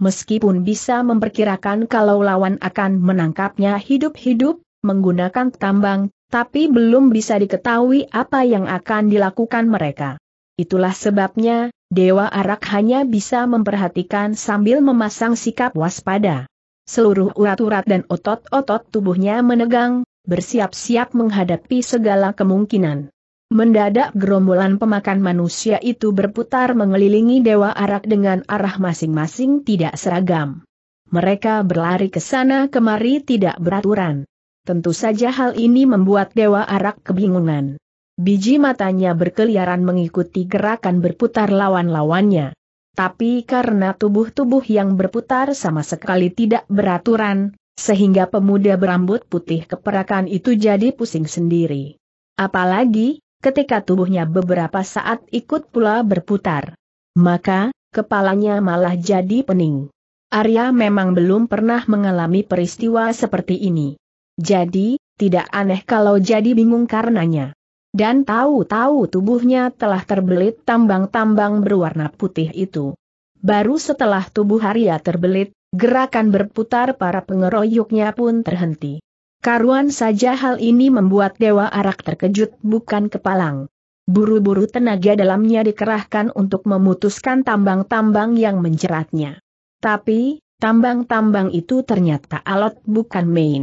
meskipun bisa memperkirakan kalau lawan akan menangkapnya hidup-hidup, menggunakan tambang, tapi belum bisa diketahui apa yang akan dilakukan mereka. Itulah sebabnya, Dewa Arak hanya bisa memperhatikan sambil memasang sikap waspada. Seluruh urat-urat dan otot-otot tubuhnya menegang, bersiap-siap menghadapi segala kemungkinan. Mendadak gerombolan pemakan manusia itu berputar mengelilingi Dewa Arak dengan arah masing-masing tidak seragam. Mereka berlari ke sana kemari tidak beraturan. Tentu saja hal ini membuat Dewa Arak kebingungan. Biji matanya berkeliaran mengikuti gerakan berputar lawan-lawannya. Tapi karena tubuh-tubuh yang berputar sama sekali tidak beraturan, sehingga pemuda berambut putih keperakan itu jadi pusing sendiri. Apalagi, ketika tubuhnya beberapa saat ikut pula berputar. Maka, kepalanya malah jadi pening. Arya memang belum pernah mengalami peristiwa seperti ini. Jadi, tidak aneh kalau jadi bingung karenanya. Dan tahu-tahu tubuhnya telah terbelit tambang-tambang berwarna putih itu. Baru setelah tubuh Arya terbelit, gerakan berputar para pengeroyoknya pun terhenti. Karuan saja hal ini membuat Dewa Arak terkejut bukan kepalang. Buru-buru tenaga dalamnya dikerahkan untuk memutuskan tambang-tambang yang menjeratnya. Tapi, tambang-tambang itu ternyata alot bukan main.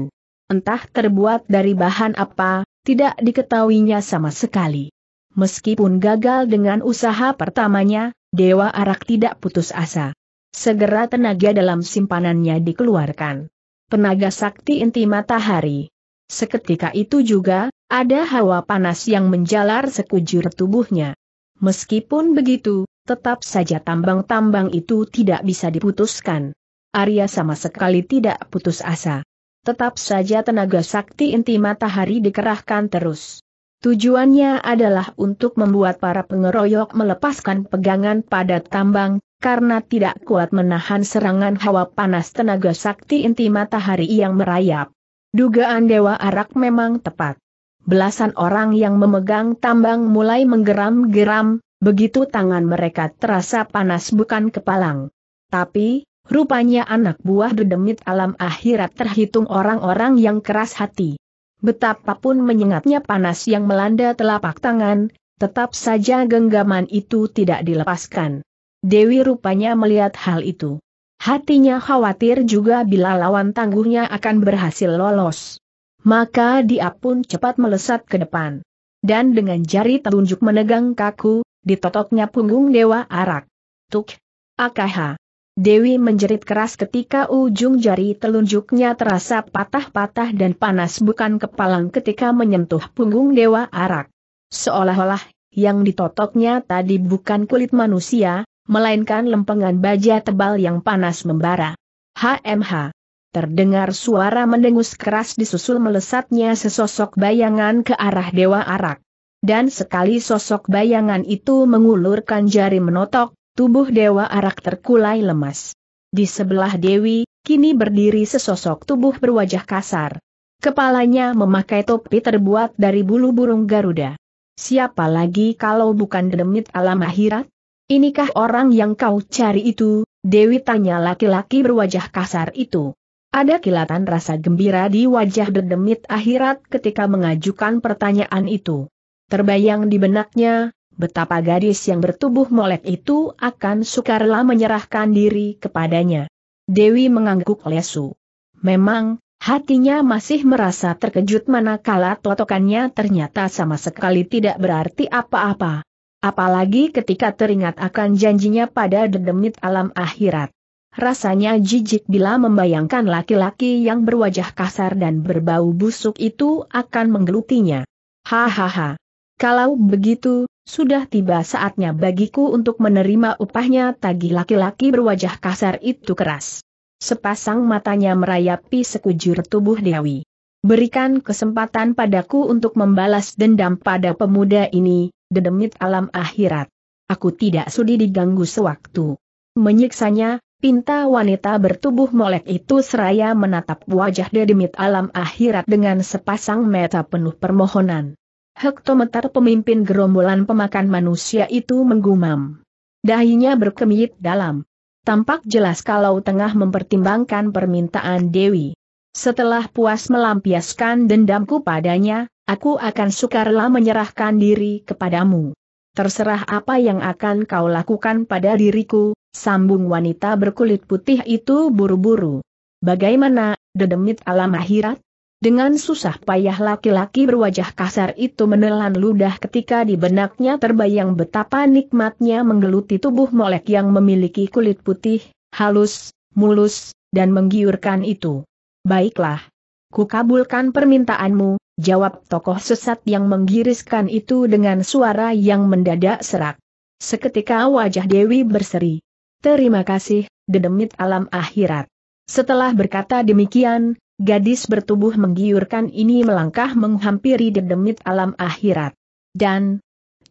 Entah terbuat dari bahan apa, tidak diketahuinya sama sekali. Meskipun gagal dengan usaha pertamanya, Dewa Arak tidak putus asa. Segera tenaga dalam simpanannya dikeluarkan penaga sakti inti matahari. Seketika itu juga, ada hawa panas yang menjalar sekujur tubuhnya. Meskipun begitu, tetap saja tambang-tambang itu tidak bisa diputuskan. Arya sama sekali tidak putus asa. Tetap saja tenaga sakti inti matahari dikerahkan terus. Tujuannya adalah untuk membuat para pengeroyok melepaskan pegangan pada tambang, karena tidak kuat menahan serangan hawa panas tenaga sakti inti matahari yang merayap. Dugaan Dewa Arak memang tepat. Belasan orang yang memegang tambang mulai menggeram-geram, begitu tangan mereka terasa panas bukan kepalang. Tapi, rupanya anak buah dedemit alam akhirat terhitung orang-orang yang keras hati. Betapapun menyengatnya panas yang melanda telapak tangan, tetap saja genggaman itu tidak dilepaskan. Dewi rupanya melihat hal itu. Hatinya khawatir juga bila lawan tangguhnya akan berhasil lolos. Maka dia pun cepat melesat ke depan. Dan dengan jari telunjuk menegang kaku, ditotoknya punggung Dewa Arak. Tuk! Akaha! Dewi menjerit keras ketika ujung jari telunjuknya terasa patah-patah dan panas bukan kepalang ketika menyentuh punggung Dewa Arak. Seolah-olah, yang ditotoknya tadi bukan kulit manusia, melainkan lempengan baja tebal yang panas membara. HMH. Terdengar suara mendengus keras disusul melesatnya sesosok bayangan ke arah Dewa Arak. Dan sekali sosok bayangan itu mengulurkan jari menotok, tubuh Dewa Arak terkulai lemas. Di sebelah Dewi, kini berdiri sesosok tubuh berwajah kasar. Kepalanya memakai topi terbuat dari bulu burung Garuda. Siapa lagi kalau bukan demit alam akhirat? Inikah orang yang kau cari itu? Dewi tanya laki-laki berwajah kasar itu. Ada kilatan rasa gembira di wajah dedemit akhirat ketika mengajukan pertanyaan itu. Terbayang di benaknya, betapa gadis yang bertubuh molek itu akan sukarela menyerahkan diri kepadanya. Dewi mengangguk lesu. Memang, hatinya masih merasa terkejut manakala totokannya ternyata sama sekali tidak berarti apa-apa. Apalagi ketika teringat akan janjinya pada dedemit alam akhirat. Rasanya jijik bila membayangkan laki-laki yang berwajah kasar dan berbau busuk itu akan menggelutinya. Hahaha. Kalau begitu, sudah tiba saatnya bagiku untuk menerima upahnya tagih laki-laki berwajah kasar itu keras. Sepasang matanya merayapi sekujur tubuh Dewi. Berikan kesempatan padaku untuk membalas dendam pada pemuda ini, dedemit alam akhirat. Aku tidak sudi diganggu sewaktu. Menyiksanya, pinta wanita bertubuh molek itu seraya menatap wajah dedemit alam akhirat dengan sepasang mata penuh permohonan. Hektometer pemimpin gerombolan pemakan manusia itu menggumam. Dahinya berkemit dalam. Tampak jelas kalau tengah mempertimbangkan permintaan Dewi. Setelah puas melampiaskan dendamku padanya, Aku akan sukarela menyerahkan diri kepadamu. Terserah apa yang akan kau lakukan pada diriku, sambung wanita berkulit putih itu buru-buru. Bagaimana, dedemit alam akhirat? Dengan susah payah laki-laki berwajah kasar itu menelan ludah ketika di benaknya terbayang betapa nikmatnya menggeluti tubuh molek yang memiliki kulit putih, halus, mulus, dan menggiurkan itu. Baiklah. Kukabulkan permintaanmu, Jawab tokoh sesat yang menggiriskan itu dengan suara yang mendadak serak. Seketika wajah Dewi berseri. Terima kasih, dedemit alam akhirat. Setelah berkata demikian, gadis bertubuh menggiurkan ini melangkah menghampiri dedemit alam akhirat. Dan,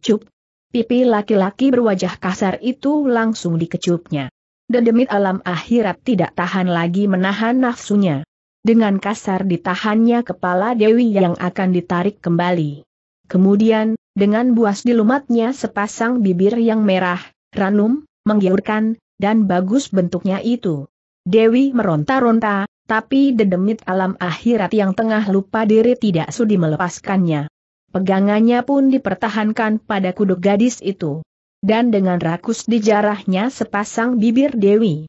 cup, pipi laki-laki berwajah kasar itu langsung dikecupnya. Dedemit alam akhirat tidak tahan lagi menahan nafsunya. Dengan kasar ditahannya kepala Dewi yang akan ditarik kembali. Kemudian, dengan buas dilumatnya sepasang bibir yang merah, ranum, menggiurkan, dan bagus bentuknya itu. Dewi meronta-ronta, tapi dedemit alam akhirat yang tengah lupa diri tidak sudi melepaskannya. Pegangannya pun dipertahankan pada kuduk gadis itu. Dan dengan rakus dijarahnya sepasang bibir Dewi.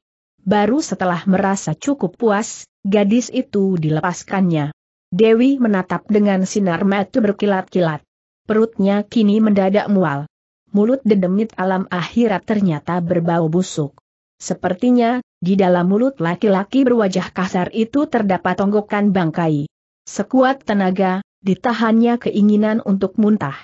Baru setelah merasa cukup puas, gadis itu dilepaskannya. Dewi menatap dengan sinar mata berkilat-kilat. Perutnya kini mendadak mual. Mulut dedemit alam akhirat ternyata berbau busuk. Sepertinya, di dalam mulut laki-laki berwajah kasar itu terdapat tonggokan bangkai. Sekuat tenaga, ditahannya keinginan untuk muntah.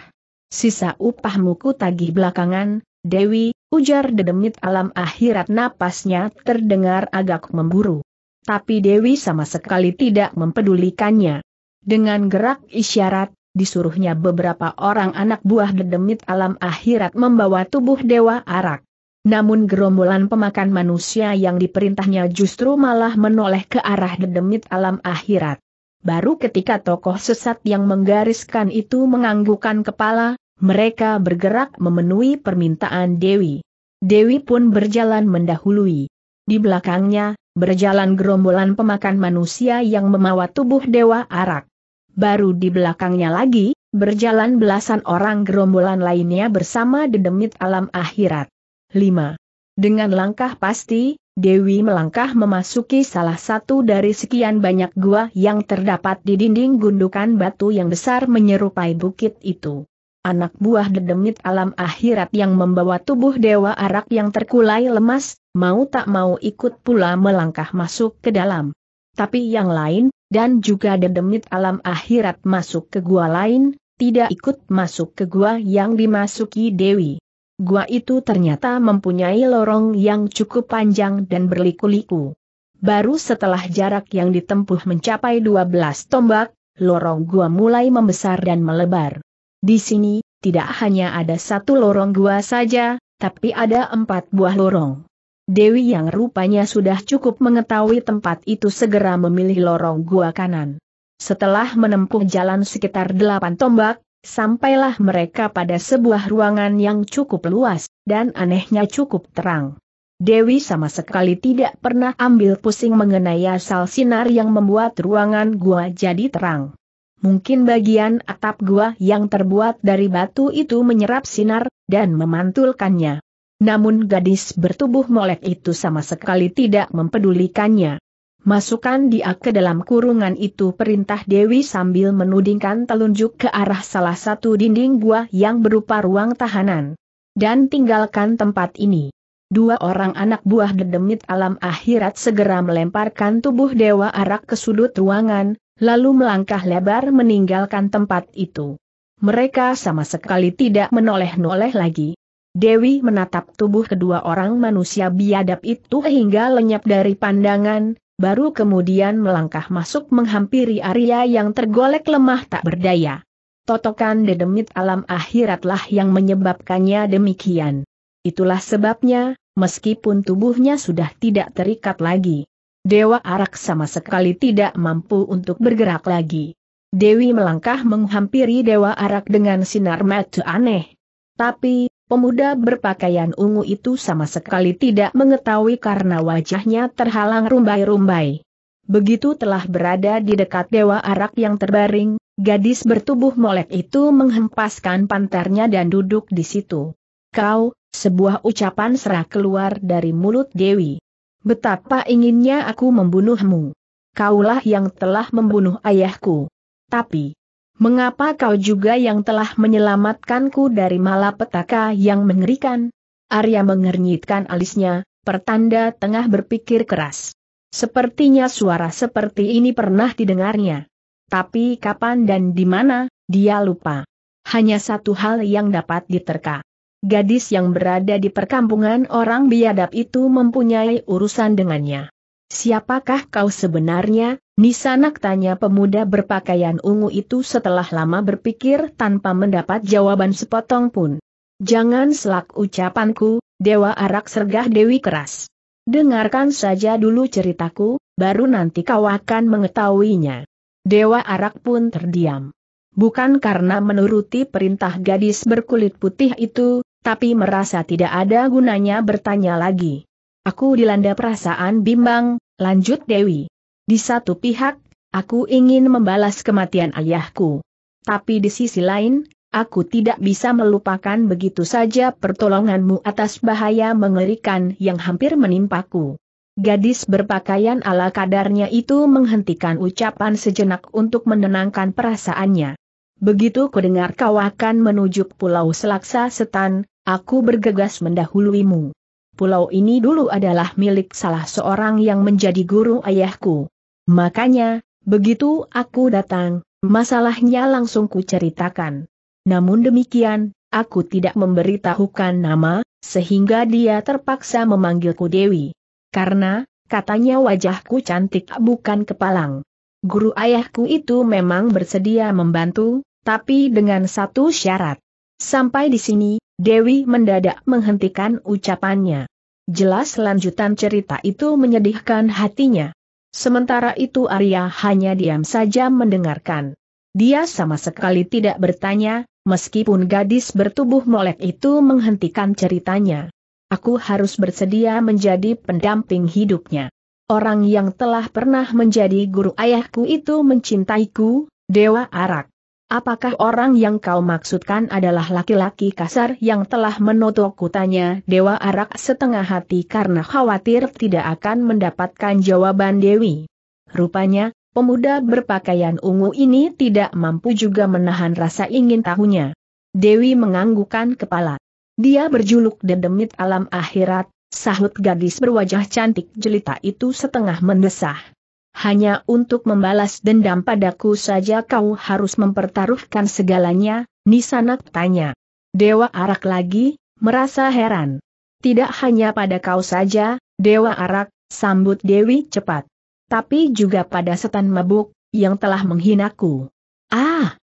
Sisa upah muku tagih belakangan, Dewi, ujar dedemit alam akhirat napasnya terdengar agak memburu. Tapi Dewi sama sekali tidak mempedulikannya. Dengan gerak isyarat, disuruhnya beberapa orang anak buah dedemit alam akhirat membawa tubuh Dewa Arak. Namun gerombolan pemakan manusia yang diperintahnya justru malah menoleh ke arah dedemit alam akhirat. Baru ketika tokoh sesat yang menggariskan itu menganggukkan kepala, mereka bergerak memenuhi permintaan Dewi. Dewi pun berjalan mendahului. Di belakangnya, berjalan gerombolan pemakan manusia yang memawat tubuh Dewa Arak. Baru di belakangnya lagi, berjalan belasan orang gerombolan lainnya bersama dedemit alam akhirat. 5. Dengan langkah pasti, Dewi melangkah memasuki salah satu dari sekian banyak gua yang terdapat di dinding gundukan batu yang besar menyerupai bukit itu anak buah dedemit alam akhirat yang membawa tubuh dewa arak yang terkulai lemas, mau tak mau ikut pula melangkah masuk ke dalam. Tapi yang lain, dan juga dedemit alam akhirat masuk ke gua lain, tidak ikut masuk ke gua yang dimasuki Dewi. Gua itu ternyata mempunyai lorong yang cukup panjang dan berliku-liku. Baru setelah jarak yang ditempuh mencapai 12 tombak, lorong gua mulai membesar dan melebar. Di sini, tidak hanya ada satu lorong gua saja, tapi ada empat buah lorong. Dewi yang rupanya sudah cukup mengetahui tempat itu segera memilih lorong gua kanan. Setelah menempuh jalan sekitar delapan tombak, sampailah mereka pada sebuah ruangan yang cukup luas, dan anehnya cukup terang. Dewi sama sekali tidak pernah ambil pusing mengenai asal sinar yang membuat ruangan gua jadi terang mungkin bagian atap gua yang terbuat dari batu itu menyerap sinar, dan memantulkannya. Namun gadis bertubuh molek itu sama sekali tidak mempedulikannya. Masukkan dia ke dalam kurungan itu perintah Dewi sambil menudingkan telunjuk ke arah salah satu dinding gua yang berupa ruang tahanan. Dan tinggalkan tempat ini. Dua orang anak buah dedemit alam akhirat segera melemparkan tubuh Dewa Arak ke sudut ruangan, lalu melangkah lebar meninggalkan tempat itu. Mereka sama sekali tidak menoleh-noleh lagi. Dewi menatap tubuh kedua orang manusia biadab itu hingga lenyap dari pandangan, baru kemudian melangkah masuk menghampiri Arya yang tergolek lemah tak berdaya. Totokan dedemit alam akhiratlah yang menyebabkannya demikian. Itulah sebabnya, meskipun tubuhnya sudah tidak terikat lagi, Dewa Arak sama sekali tidak mampu untuk bergerak lagi. Dewi melangkah menghampiri Dewa Arak dengan sinar mata aneh. Tapi, pemuda berpakaian ungu itu sama sekali tidak mengetahui karena wajahnya terhalang rumbai-rumbai. Begitu telah berada di dekat Dewa Arak yang terbaring, gadis bertubuh molek itu menghempaskan pantarnya dan duduk di situ. Kau, sebuah ucapan serah keluar dari mulut Dewi. Betapa inginnya aku membunuhmu. Kaulah yang telah membunuh ayahku. Tapi, mengapa kau juga yang telah menyelamatkanku dari malapetaka yang mengerikan? Arya mengernyitkan alisnya, pertanda tengah berpikir keras. Sepertinya suara seperti ini pernah didengarnya. Tapi kapan dan di mana, dia lupa. Hanya satu hal yang dapat diterka gadis yang berada di perkampungan orang biadab itu mempunyai urusan dengannya. Siapakah kau sebenarnya? Nisanak tanya pemuda berpakaian ungu itu setelah lama berpikir tanpa mendapat jawaban sepotong pun. Jangan selak ucapanku, Dewa Arak Sergah Dewi Keras. Dengarkan saja dulu ceritaku, baru nanti kau akan mengetahuinya. Dewa Arak pun terdiam. Bukan karena menuruti perintah gadis berkulit putih itu, tapi merasa tidak ada gunanya bertanya lagi. Aku dilanda perasaan bimbang, lanjut Dewi. Di satu pihak, aku ingin membalas kematian ayahku. Tapi di sisi lain, aku tidak bisa melupakan begitu saja pertolonganmu atas bahaya mengerikan yang hampir menimpaku. Gadis berpakaian ala kadarnya itu menghentikan ucapan sejenak untuk menenangkan perasaannya. Begitu kudengar kau akan menuju Pulau Selaksa Setan, Aku bergegas mendahuluimu. Pulau ini dulu adalah milik salah seorang yang menjadi guru ayahku. Makanya, begitu aku datang, masalahnya langsung kuceritakan. Namun demikian, aku tidak memberitahukan nama, sehingga dia terpaksa memanggilku Dewi. Karena, katanya wajahku cantik bukan kepalang. Guru ayahku itu memang bersedia membantu, tapi dengan satu syarat. Sampai di sini, Dewi mendadak menghentikan ucapannya. Jelas lanjutan cerita itu menyedihkan hatinya. Sementara itu Arya hanya diam saja mendengarkan. Dia sama sekali tidak bertanya, meskipun gadis bertubuh molek itu menghentikan ceritanya. Aku harus bersedia menjadi pendamping hidupnya. Orang yang telah pernah menjadi guru ayahku itu mencintaiku, Dewa Arak. Apakah orang yang kau maksudkan adalah laki-laki kasar yang telah menotok kutanya Dewa Arak setengah hati karena khawatir tidak akan mendapatkan jawaban Dewi. Rupanya, pemuda berpakaian ungu ini tidak mampu juga menahan rasa ingin tahunya. Dewi menganggukan kepala. Dia berjuluk dedemit alam akhirat, sahut gadis berwajah cantik jelita itu setengah mendesah hanya untuk membalas dendam padaku saja kau harus mempertaruhkan segalanya, Nisanak tanya. Dewa Arak lagi, merasa heran. Tidak hanya pada kau saja, Dewa Arak, sambut Dewi cepat. Tapi juga pada setan mabuk, yang telah menghinaku. Ah!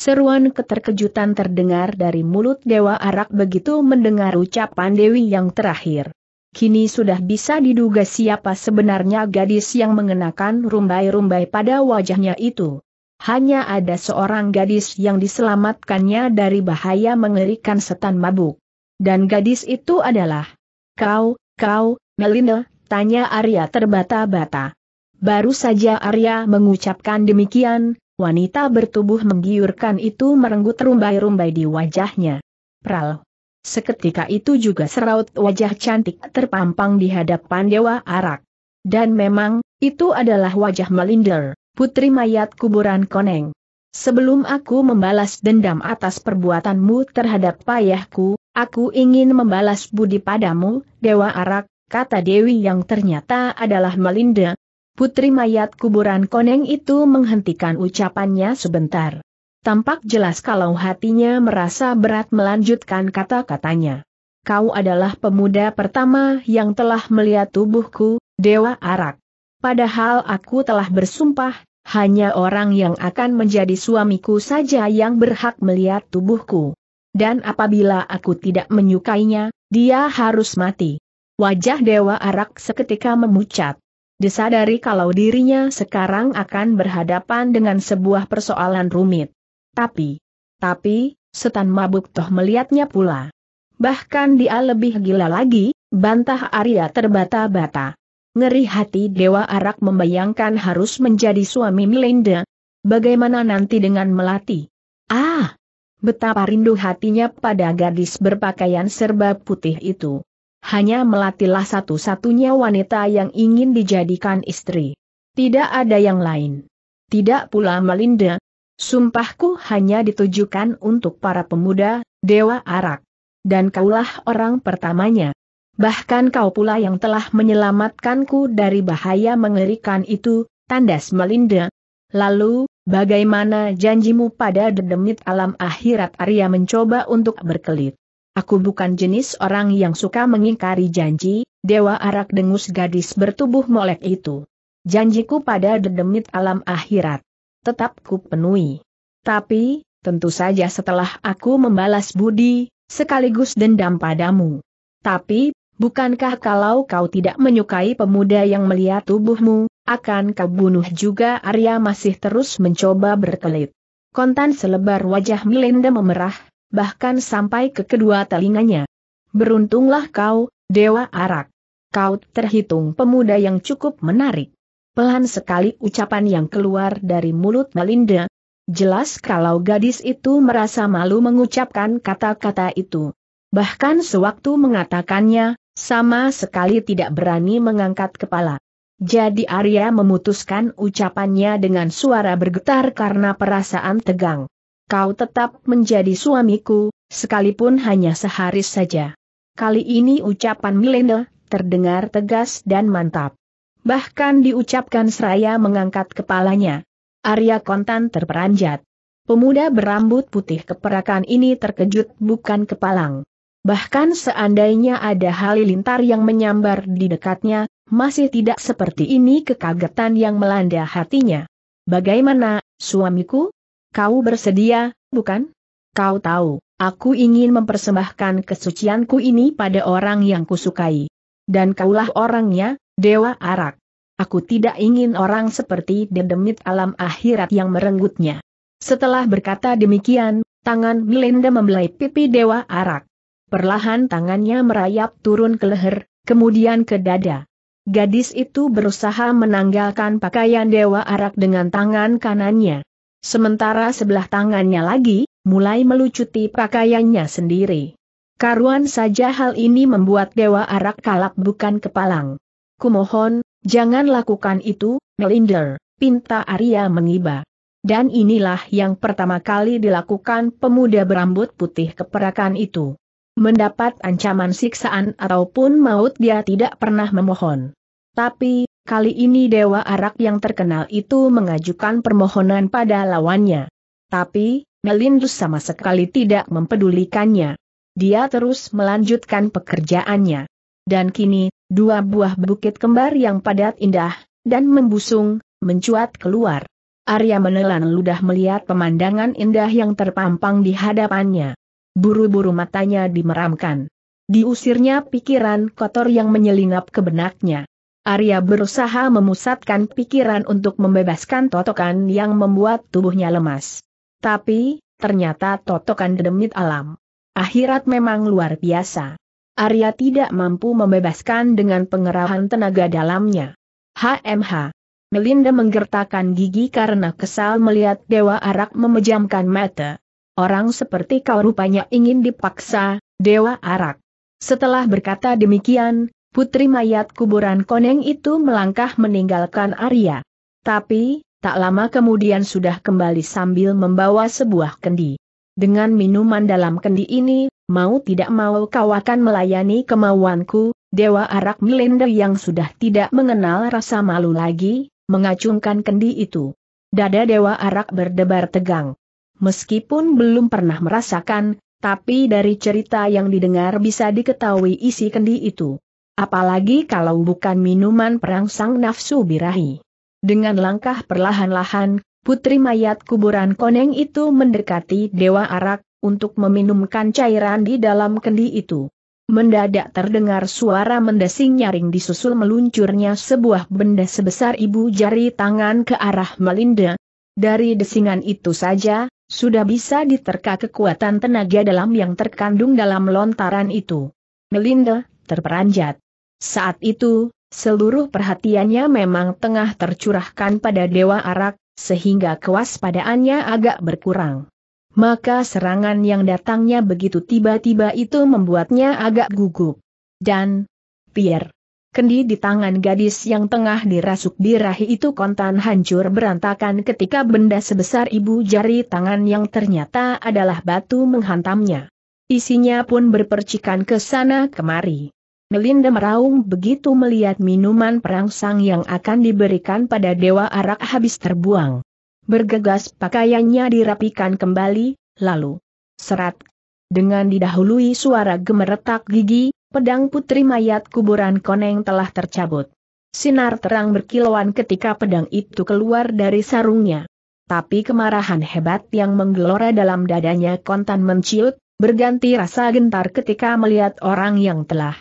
Seruan keterkejutan terdengar dari mulut Dewa Arak begitu mendengar ucapan Dewi yang terakhir kini sudah bisa diduga siapa sebenarnya gadis yang mengenakan rumbai-rumbai pada wajahnya itu. Hanya ada seorang gadis yang diselamatkannya dari bahaya mengerikan setan mabuk. Dan gadis itu adalah Kau, kau, Melinda, tanya Arya terbata-bata. Baru saja Arya mengucapkan demikian, wanita bertubuh menggiurkan itu merenggut rumbai-rumbai di wajahnya. Pral. Seketika itu juga seraut wajah cantik terpampang di hadapan Dewa Arak. Dan memang, itu adalah wajah Melinder, putri mayat kuburan Koneng. Sebelum aku membalas dendam atas perbuatanmu terhadap payahku, aku ingin membalas budi padamu, Dewa Arak, kata Dewi yang ternyata adalah Melinda. Putri mayat kuburan Koneng itu menghentikan ucapannya sebentar. Tampak jelas kalau hatinya merasa berat melanjutkan kata-katanya. Kau adalah pemuda pertama yang telah melihat tubuhku, Dewa Arak. Padahal aku telah bersumpah, hanya orang yang akan menjadi suamiku saja yang berhak melihat tubuhku. Dan apabila aku tidak menyukainya, dia harus mati. Wajah Dewa Arak seketika memucat. Disadari kalau dirinya sekarang akan berhadapan dengan sebuah persoalan rumit. Tapi, tapi, setan mabuk toh melihatnya pula. Bahkan dia lebih gila lagi, bantah Arya terbata-bata. Ngeri hati Dewa Arak membayangkan harus menjadi suami Melinda. Bagaimana nanti dengan Melati? Ah! Betapa rindu hatinya pada gadis berpakaian serba putih itu. Hanya Melatilah satu-satunya wanita yang ingin dijadikan istri. Tidak ada yang lain. Tidak pula Melinda, Sumpahku hanya ditujukan untuk para pemuda, Dewa Arak. Dan kaulah orang pertamanya. Bahkan kau pula yang telah menyelamatkanku dari bahaya mengerikan itu, tandas Melinda. Lalu, bagaimana janjimu pada dedemit alam akhirat Arya mencoba untuk berkelit. Aku bukan jenis orang yang suka mengingkari janji, Dewa Arak dengus gadis bertubuh molek itu. Janjiku pada dedemit alam akhirat tetap ku penuhi. Tapi, tentu saja setelah aku membalas budi, sekaligus dendam padamu. Tapi, bukankah kalau kau tidak menyukai pemuda yang melihat tubuhmu, akan kau bunuh juga Arya masih terus mencoba berkelit. Kontan selebar wajah Melinda memerah, bahkan sampai ke kedua telinganya. Beruntunglah kau, Dewa Arak. Kau terhitung pemuda yang cukup menarik. Pelan sekali ucapan yang keluar dari mulut Melinda. Jelas kalau gadis itu merasa malu mengucapkan kata-kata itu. Bahkan sewaktu mengatakannya, sama sekali tidak berani mengangkat kepala. Jadi Arya memutuskan ucapannya dengan suara bergetar karena perasaan tegang. Kau tetap menjadi suamiku, sekalipun hanya sehari saja. Kali ini ucapan Melinda terdengar tegas dan mantap. Bahkan diucapkan seraya mengangkat kepalanya. Arya kontan terperanjat. Pemuda berambut putih keperakan ini terkejut bukan kepalang. Bahkan seandainya ada halilintar yang menyambar di dekatnya, masih tidak seperti ini kekagetan yang melanda hatinya. Bagaimana, suamiku? Kau bersedia, bukan? Kau tahu, aku ingin mempersembahkan kesucianku ini pada orang yang kusukai. Dan kaulah orangnya, Dewa Arak. Aku tidak ingin orang seperti dedemit alam akhirat yang merenggutnya. Setelah berkata demikian, tangan Melinda membelai pipi Dewa Arak. Perlahan tangannya merayap turun ke leher, kemudian ke dada. Gadis itu berusaha menanggalkan pakaian Dewa Arak dengan tangan kanannya. Sementara sebelah tangannya lagi, mulai melucuti pakaiannya sendiri. Karuan saja hal ini membuat Dewa Arak kalap bukan kepalang. Kumohon, jangan lakukan itu, Melinder, pinta Arya mengiba. Dan inilah yang pertama kali dilakukan pemuda berambut putih keperakan itu. Mendapat ancaman siksaan ataupun maut dia tidak pernah memohon. Tapi, kali ini Dewa Arak yang terkenal itu mengajukan permohonan pada lawannya. Tapi, Melindus sama sekali tidak mempedulikannya. Dia terus melanjutkan pekerjaannya. Dan kini, Dua buah bukit kembar yang padat indah, dan membusung, mencuat keluar. Arya menelan ludah melihat pemandangan indah yang terpampang di hadapannya. Buru-buru matanya dimeramkan. Diusirnya pikiran kotor yang menyelinap ke benaknya. Arya berusaha memusatkan pikiran untuk membebaskan totokan yang membuat tubuhnya lemas. Tapi, ternyata totokan demit alam. Akhirat memang luar biasa. Arya tidak mampu membebaskan dengan pengerahan tenaga dalamnya. HMH. Melinda menggertakkan gigi karena kesal melihat Dewa Arak memejamkan mata. Orang seperti kau rupanya ingin dipaksa, Dewa Arak. Setelah berkata demikian, putri mayat kuburan koneng itu melangkah meninggalkan Arya. Tapi, tak lama kemudian sudah kembali sambil membawa sebuah kendi. Dengan minuman dalam kendi ini, mau tidak mau kau akan melayani kemauanku, Dewa Arak Melinda yang sudah tidak mengenal rasa malu lagi, mengacungkan kendi itu. Dada Dewa Arak berdebar tegang. Meskipun belum pernah merasakan, tapi dari cerita yang didengar bisa diketahui isi kendi itu. Apalagi kalau bukan minuman perangsang nafsu birahi. Dengan langkah perlahan-lahan, Putri mayat kuburan koneng itu mendekati Dewa Arak, untuk meminumkan cairan di dalam kendi itu. Mendadak terdengar suara mendesing nyaring disusul meluncurnya sebuah benda sebesar ibu jari tangan ke arah Melinda. Dari desingan itu saja, sudah bisa diterka kekuatan tenaga dalam yang terkandung dalam lontaran itu. Melinda, terperanjat. Saat itu, seluruh perhatiannya memang tengah tercurahkan pada Dewa Arak, sehingga kewaspadaannya agak berkurang. Maka serangan yang datangnya begitu tiba-tiba itu membuatnya agak gugup. Dan, Pierre, kendi di tangan gadis yang tengah dirasuk di rahi itu kontan hancur berantakan ketika benda sebesar ibu jari tangan yang ternyata adalah batu menghantamnya. Isinya pun berpercikan ke sana kemari. Melinda meraung begitu melihat minuman perangsang yang akan diberikan pada Dewa Arak habis terbuang. Bergegas pakaiannya dirapikan kembali, lalu serat. Dengan didahului suara gemeretak gigi, pedang putri mayat kuburan koneng telah tercabut. Sinar terang berkilauan ketika pedang itu keluar dari sarungnya. Tapi kemarahan hebat yang menggelora dalam dadanya kontan menciut, berganti rasa gentar ketika melihat orang yang telah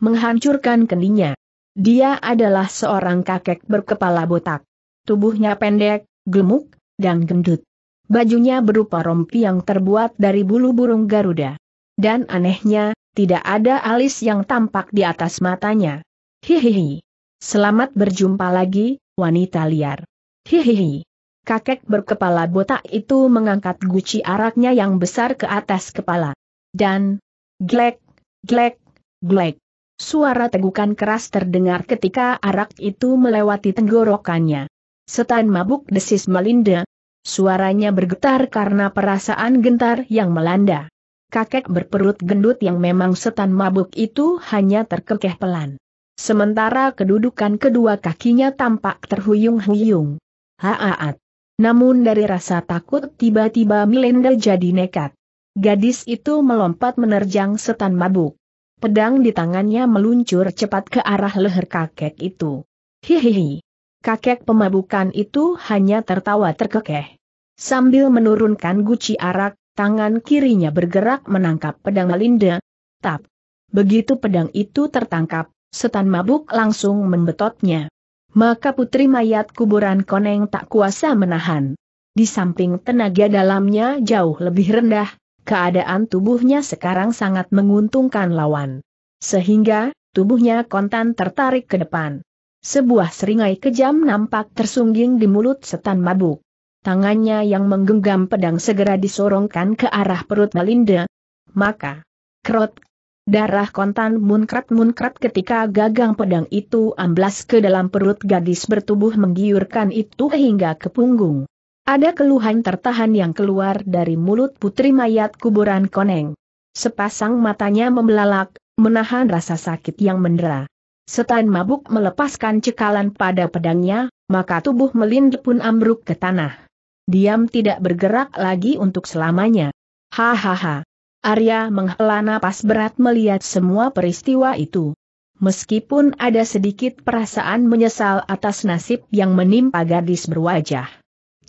menghancurkan kendinya. Dia adalah seorang kakek berkepala botak. Tubuhnya pendek, gemuk, dan gendut. Bajunya berupa rompi yang terbuat dari bulu burung Garuda. Dan anehnya, tidak ada alis yang tampak di atas matanya. Hihihi. Selamat berjumpa lagi, wanita liar. Hihihi. Kakek berkepala botak itu mengangkat guci araknya yang besar ke atas kepala. Dan, glek, glek, glek. Suara tegukan keras terdengar ketika arak itu melewati tenggorokannya. Setan mabuk desis Melinda. Suaranya bergetar karena perasaan gentar yang melanda. Kakek berperut gendut yang memang setan mabuk itu hanya terkekeh pelan. Sementara kedudukan kedua kakinya tampak terhuyung-huyung. Haaat. Namun dari rasa takut tiba-tiba Melinda jadi nekat. Gadis itu melompat menerjang setan mabuk. Pedang di tangannya meluncur cepat ke arah leher kakek itu. Hihihi. Kakek pemabukan itu hanya tertawa terkekeh. Sambil menurunkan guci arak, tangan kirinya bergerak menangkap pedang Melinda. Tap. Begitu pedang itu tertangkap, setan mabuk langsung membetotnya. Maka putri mayat kuburan koneng tak kuasa menahan. Di samping tenaga dalamnya jauh lebih rendah, Keadaan tubuhnya sekarang sangat menguntungkan lawan. Sehingga, tubuhnya kontan tertarik ke depan. Sebuah seringai kejam nampak tersungging di mulut setan mabuk. Tangannya yang menggenggam pedang segera disorongkan ke arah perut Melinda. Maka, krot, darah kontan munkrat-munkrat ketika gagang pedang itu amblas ke dalam perut gadis bertubuh menggiurkan itu hingga ke punggung. Ada keluhan tertahan yang keluar dari mulut putri mayat kuburan koneng. Sepasang matanya membelalak, menahan rasa sakit yang mendera. Setan mabuk melepaskan cekalan pada pedangnya, maka tubuh Melind pun ambruk ke tanah. Diam tidak bergerak lagi untuk selamanya. Hahaha. Arya menghela napas berat melihat semua peristiwa itu. Meskipun ada sedikit perasaan menyesal atas nasib yang menimpa gadis berwajah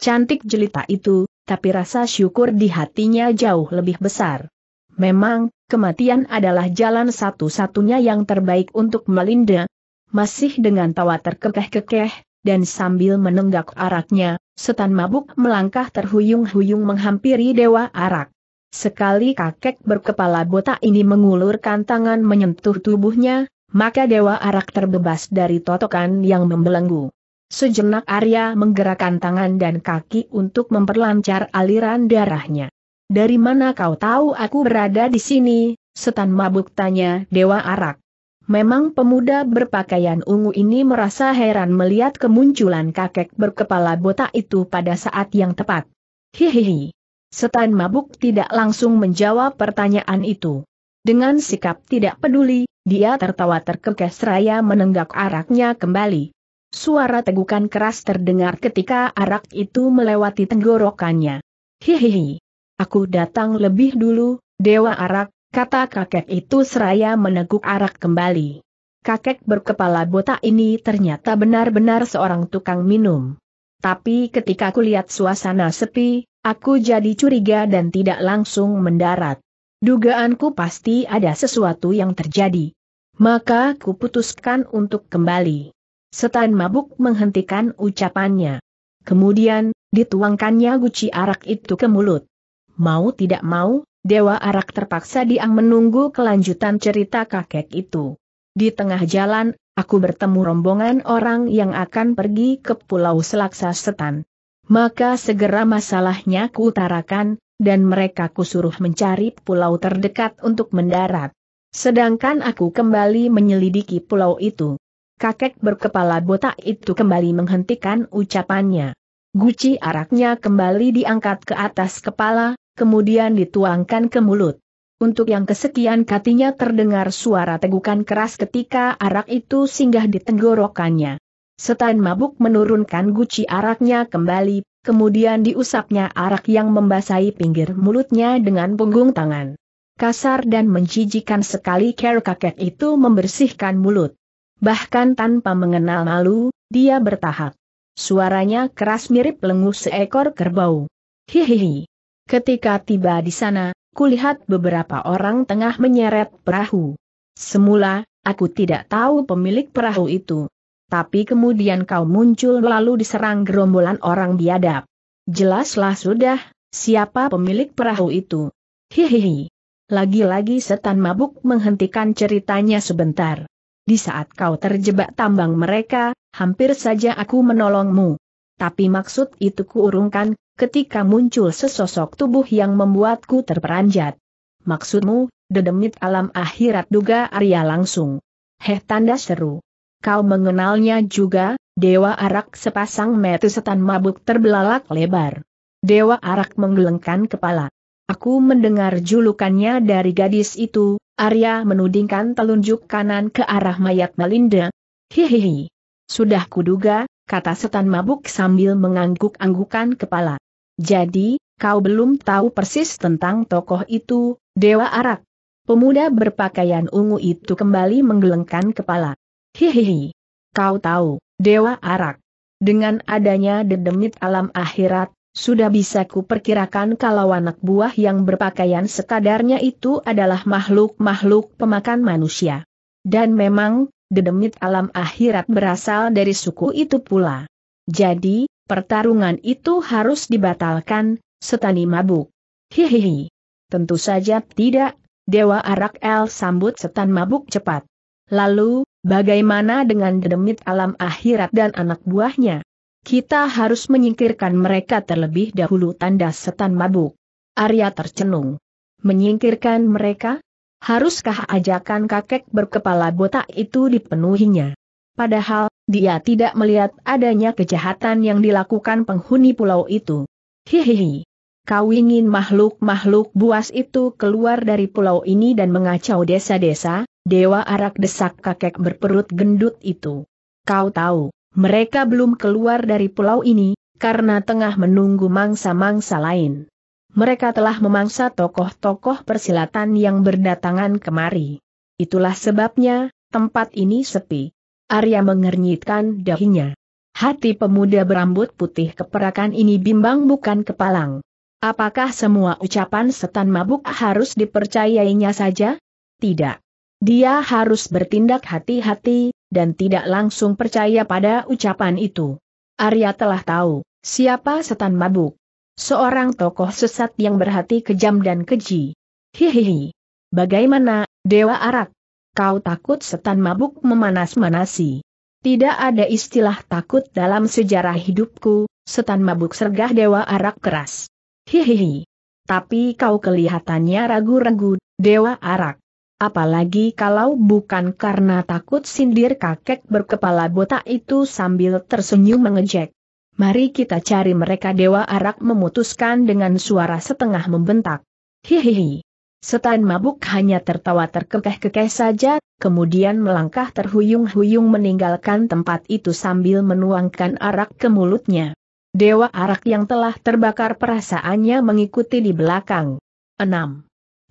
cantik jelita itu, tapi rasa syukur di hatinya jauh lebih besar. Memang, kematian adalah jalan satu-satunya yang terbaik untuk Melinda. Masih dengan tawa terkekeh-kekeh, dan sambil menenggak araknya, setan mabuk melangkah terhuyung-huyung menghampiri Dewa Arak. Sekali kakek berkepala botak ini mengulurkan tangan menyentuh tubuhnya, maka Dewa Arak terbebas dari totokan yang membelenggu. Sejenak Arya menggerakkan tangan dan kaki untuk memperlancar aliran darahnya. Dari mana kau tahu aku berada di sini? Setan mabuk tanya Dewa Arak. Memang pemuda berpakaian ungu ini merasa heran melihat kemunculan kakek berkepala botak itu pada saat yang tepat. Hihihi. Setan mabuk tidak langsung menjawab pertanyaan itu. Dengan sikap tidak peduli, dia tertawa terkekeh raya menenggak araknya kembali. Suara tegukan keras terdengar ketika arak itu melewati tenggorokannya. Hihihi. Aku datang lebih dulu, Dewa Arak, kata kakek itu seraya meneguk arak kembali. Kakek berkepala botak ini ternyata benar-benar seorang tukang minum. Tapi ketika kulihat suasana sepi, aku jadi curiga dan tidak langsung mendarat. Dugaanku pasti ada sesuatu yang terjadi. Maka kuputuskan untuk kembali. Setan mabuk menghentikan ucapannya. Kemudian, dituangkannya guci arak itu ke mulut. Mau tidak mau, Dewa Arak terpaksa diang menunggu kelanjutan cerita kakek itu. Di tengah jalan, aku bertemu rombongan orang yang akan pergi ke Pulau Selaksa Setan. Maka segera masalahnya kuutarakan, dan mereka kusuruh mencari pulau terdekat untuk mendarat. Sedangkan aku kembali menyelidiki pulau itu kakek berkepala botak itu kembali menghentikan ucapannya. Guci araknya kembali diangkat ke atas kepala, kemudian dituangkan ke mulut. Untuk yang kesekian katinya terdengar suara tegukan keras ketika arak itu singgah di tenggorokannya. Setan mabuk menurunkan guci araknya kembali, kemudian diusapnya arak yang membasahi pinggir mulutnya dengan punggung tangan. Kasar dan menjijikan sekali care kakek itu membersihkan mulut. Bahkan tanpa mengenal malu, dia bertahap. Suaranya keras mirip lenguh seekor kerbau. Hihihi. Ketika tiba di sana, kulihat beberapa orang tengah menyeret perahu. Semula, aku tidak tahu pemilik perahu itu. Tapi kemudian kau muncul lalu diserang gerombolan orang biadab. Jelaslah sudah, siapa pemilik perahu itu. Hihihi. Lagi-lagi setan mabuk menghentikan ceritanya sebentar. Di saat kau terjebak tambang mereka, hampir saja aku menolongmu. Tapi maksud itu kuurungkan, ketika muncul sesosok tubuh yang membuatku terperanjat. Maksudmu, dedemit alam akhirat duga Arya langsung. Heh tanda seru. Kau mengenalnya juga, Dewa Arak sepasang metu setan mabuk terbelalak lebar. Dewa Arak menggelengkan kepala. Aku mendengar julukannya dari gadis itu, Arya menudingkan telunjuk kanan ke arah mayat Melinda. Hihihi. Sudah kuduga, kata setan mabuk sambil mengangguk-anggukan kepala. Jadi, kau belum tahu persis tentang tokoh itu, Dewa Arak. Pemuda berpakaian ungu itu kembali menggelengkan kepala. Hihihi. Kau tahu, Dewa Arak. Dengan adanya dedemit alam akhirat, sudah bisa kuperkirakan kalau anak buah yang berpakaian sekadarnya itu adalah makhluk-makhluk pemakan manusia. Dan memang, dedemit alam akhirat berasal dari suku itu pula. Jadi, pertarungan itu harus dibatalkan, setani mabuk. Hihihi. Tentu saja tidak, Dewa Arak El sambut setan mabuk cepat. Lalu, bagaimana dengan dedemit alam akhirat dan anak buahnya? Kita harus menyingkirkan mereka terlebih dahulu tanda setan mabuk. Arya tercenung. Menyingkirkan mereka? Haruskah ajakan kakek berkepala botak itu dipenuhinya? Padahal, dia tidak melihat adanya kejahatan yang dilakukan penghuni pulau itu. Hihihi. Kau ingin makhluk-makhluk buas itu keluar dari pulau ini dan mengacau desa-desa, dewa arak desak kakek berperut gendut itu. Kau tahu, mereka belum keluar dari pulau ini, karena tengah menunggu mangsa-mangsa lain. Mereka telah memangsa tokoh-tokoh persilatan yang berdatangan kemari. Itulah sebabnya, tempat ini sepi. Arya mengernyitkan dahinya. Hati pemuda berambut putih keperakan ini bimbang bukan kepalang. Apakah semua ucapan setan mabuk harus dipercayainya saja? Tidak. Dia harus bertindak hati-hati, dan tidak langsung percaya pada ucapan itu. Arya telah tahu, siapa setan mabuk. Seorang tokoh sesat yang berhati kejam dan keji. Hihihi. Bagaimana, Dewa Arak? Kau takut setan mabuk memanas-manasi. Tidak ada istilah takut dalam sejarah hidupku, setan mabuk sergah Dewa Arak keras. Hihihi. Tapi kau kelihatannya ragu-ragu, Dewa Arak. Apalagi kalau bukan karena takut sindir kakek berkepala botak itu sambil tersenyum mengejek. Mari kita cari mereka Dewa Arak memutuskan dengan suara setengah membentak. Hihihi. Setan mabuk hanya tertawa terkekeh-kekeh saja, kemudian melangkah terhuyung-huyung meninggalkan tempat itu sambil menuangkan arak ke mulutnya. Dewa Arak yang telah terbakar perasaannya mengikuti di belakang. 6.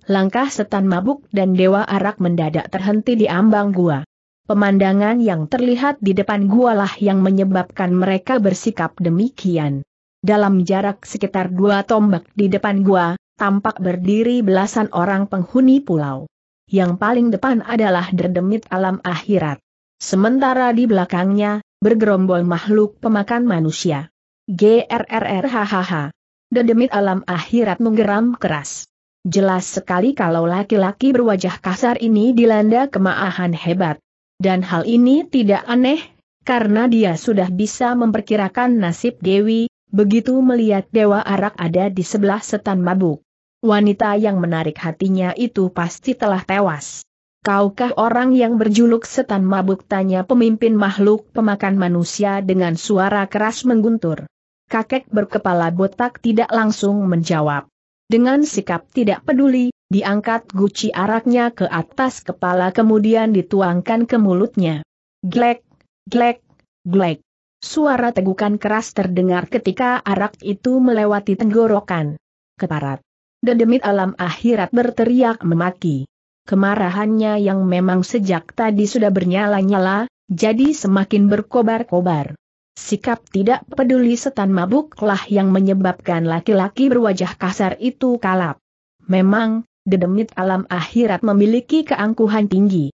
Langkah setan mabuk dan dewa arak mendadak terhenti di ambang gua. Pemandangan yang terlihat di depan gua lah yang menyebabkan mereka bersikap demikian. Dalam jarak sekitar dua tombak di depan gua, tampak berdiri belasan orang penghuni pulau. Yang paling depan adalah derdemit alam akhirat. Sementara di belakangnya, bergerombol makhluk pemakan manusia. GRRR Derdemit alam akhirat menggeram keras. Jelas sekali kalau laki-laki berwajah kasar ini dilanda kemaahan hebat. Dan hal ini tidak aneh, karena dia sudah bisa memperkirakan nasib Dewi, begitu melihat Dewa Arak ada di sebelah setan mabuk. Wanita yang menarik hatinya itu pasti telah tewas. Kaukah orang yang berjuluk setan mabuk tanya pemimpin makhluk pemakan manusia dengan suara keras mengguntur. Kakek berkepala botak tidak langsung menjawab. Dengan sikap tidak peduli, diangkat guci araknya ke atas kepala kemudian dituangkan ke mulutnya. Glek, glek, glek. Suara tegukan keras terdengar ketika arak itu melewati tenggorokan. Keparat. Dedemit alam akhirat berteriak memaki. Kemarahannya yang memang sejak tadi sudah bernyala-nyala, jadi semakin berkobar-kobar. Sikap tidak peduli setan mabuklah yang menyebabkan laki-laki berwajah kasar itu kalap. Memang, dedemit alam akhirat memiliki keangkuhan tinggi.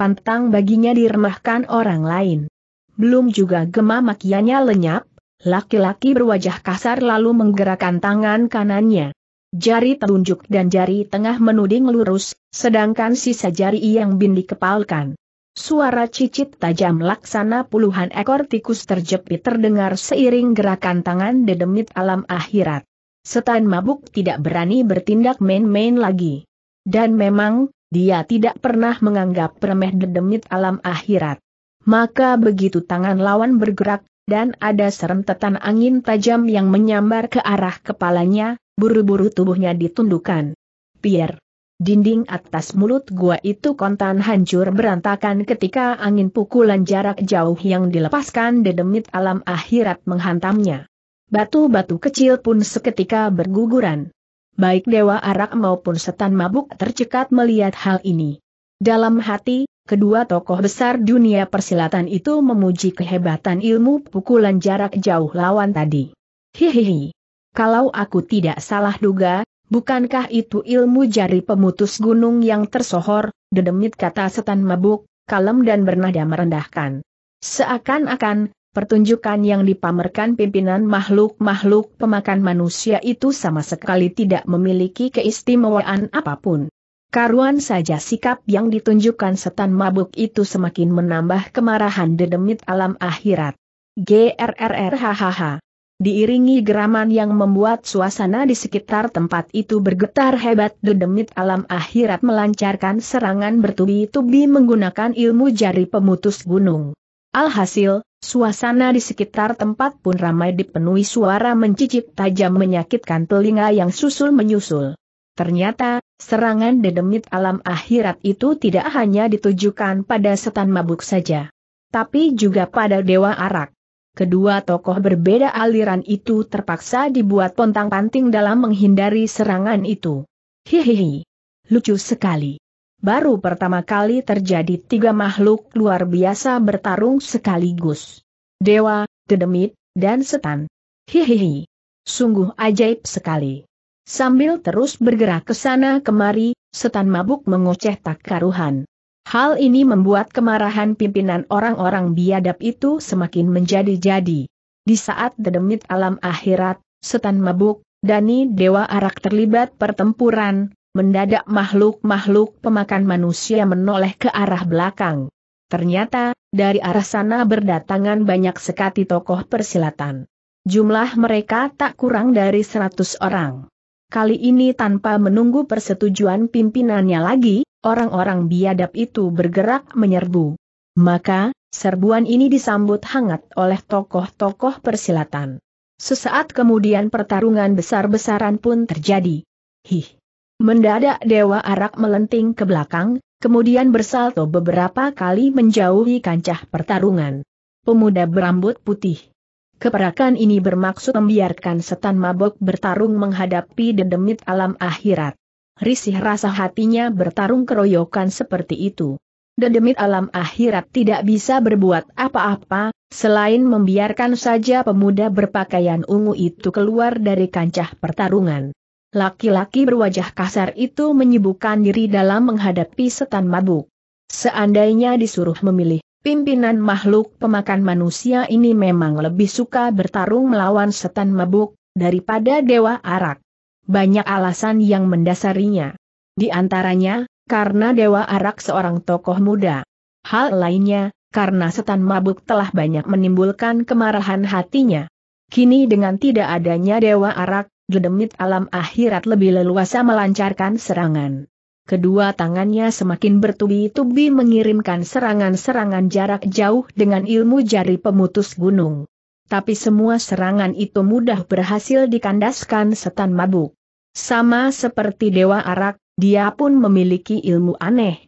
Pantang baginya diremahkan orang lain. Belum juga gema makiannya lenyap, laki-laki berwajah kasar lalu menggerakkan tangan kanannya. Jari telunjuk dan jari tengah menuding lurus, sedangkan sisa jari yang bin dikepalkan. Suara cicit tajam laksana puluhan ekor tikus terjepit terdengar seiring gerakan tangan dedemit alam akhirat. Setan mabuk tidak berani bertindak main-main lagi. Dan memang, dia tidak pernah menganggap remeh dedemit alam akhirat. Maka begitu tangan lawan bergerak, dan ada serentetan angin tajam yang menyambar ke arah kepalanya, buru-buru tubuhnya ditundukkan. Pierre Dinding atas mulut gua itu kontan hancur berantakan ketika angin pukulan jarak jauh yang dilepaskan dedemit alam akhirat menghantamnya. Batu-batu kecil pun seketika berguguran. Baik Dewa Arak maupun setan mabuk tercekat melihat hal ini. Dalam hati, kedua tokoh besar dunia persilatan itu memuji kehebatan ilmu pukulan jarak jauh lawan tadi. Hihihi. Kalau aku tidak salah duga, Bukankah itu ilmu jari pemutus gunung yang tersohor, dedemit kata setan mabuk, kalem dan bernada merendahkan. Seakan-akan, pertunjukan yang dipamerkan pimpinan makhluk-makhluk pemakan manusia itu sama sekali tidak memiliki keistimewaan apapun. Karuan saja sikap yang ditunjukkan setan mabuk itu semakin menambah kemarahan dedemit alam akhirat. GRRRHHH diiringi geraman yang membuat suasana di sekitar tempat itu bergetar hebat dedemit alam akhirat melancarkan serangan bertubi-tubi menggunakan ilmu jari pemutus gunung. Alhasil, suasana di sekitar tempat pun ramai dipenuhi suara mencicit tajam menyakitkan telinga yang susul-menyusul. Ternyata, serangan dedemit alam akhirat itu tidak hanya ditujukan pada setan mabuk saja. Tapi juga pada dewa arak. Kedua tokoh berbeda aliran itu terpaksa dibuat pontang-panting dalam menghindari serangan itu. Hihihi. Lucu sekali. Baru pertama kali terjadi tiga makhluk luar biasa bertarung sekaligus. Dewa, Dedemit, dan Setan. Hihihi. Sungguh ajaib sekali. Sambil terus bergerak ke sana kemari, Setan mabuk mengoceh tak karuhan. Hal ini membuat kemarahan pimpinan orang-orang biadab itu semakin menjadi-jadi. Di saat dedemit alam akhirat, setan mabuk, Dani Dewa Arak terlibat pertempuran, mendadak makhluk-makhluk pemakan manusia menoleh ke arah belakang. Ternyata, dari arah sana berdatangan banyak sekali tokoh persilatan. Jumlah mereka tak kurang dari 100 orang. Kali ini tanpa menunggu persetujuan pimpinannya lagi, orang-orang biadab itu bergerak menyerbu. Maka, serbuan ini disambut hangat oleh tokoh-tokoh persilatan. Sesaat kemudian pertarungan besar-besaran pun terjadi. Hih! Mendadak Dewa Arak melenting ke belakang, kemudian bersalto beberapa kali menjauhi kancah pertarungan. Pemuda berambut putih. Keperakan ini bermaksud membiarkan setan mabok bertarung menghadapi dendemit alam akhirat risih rasa hatinya bertarung keroyokan seperti itu. Dedemit alam akhirat tidak bisa berbuat apa-apa, selain membiarkan saja pemuda berpakaian ungu itu keluar dari kancah pertarungan. Laki-laki berwajah kasar itu menyibukkan diri dalam menghadapi setan mabuk. Seandainya disuruh memilih, pimpinan makhluk pemakan manusia ini memang lebih suka bertarung melawan setan mabuk, daripada dewa arak banyak alasan yang mendasarinya. Di antaranya, karena Dewa Arak seorang tokoh muda. Hal lainnya, karena setan mabuk telah banyak menimbulkan kemarahan hatinya. Kini dengan tidak adanya Dewa Arak, Gedemit alam akhirat lebih leluasa melancarkan serangan. Kedua tangannya semakin bertubi-tubi mengirimkan serangan-serangan jarak jauh dengan ilmu jari pemutus gunung. Tapi semua serangan itu mudah berhasil dikandaskan setan mabuk. Sama seperti Dewa Arak, dia pun memiliki ilmu aneh.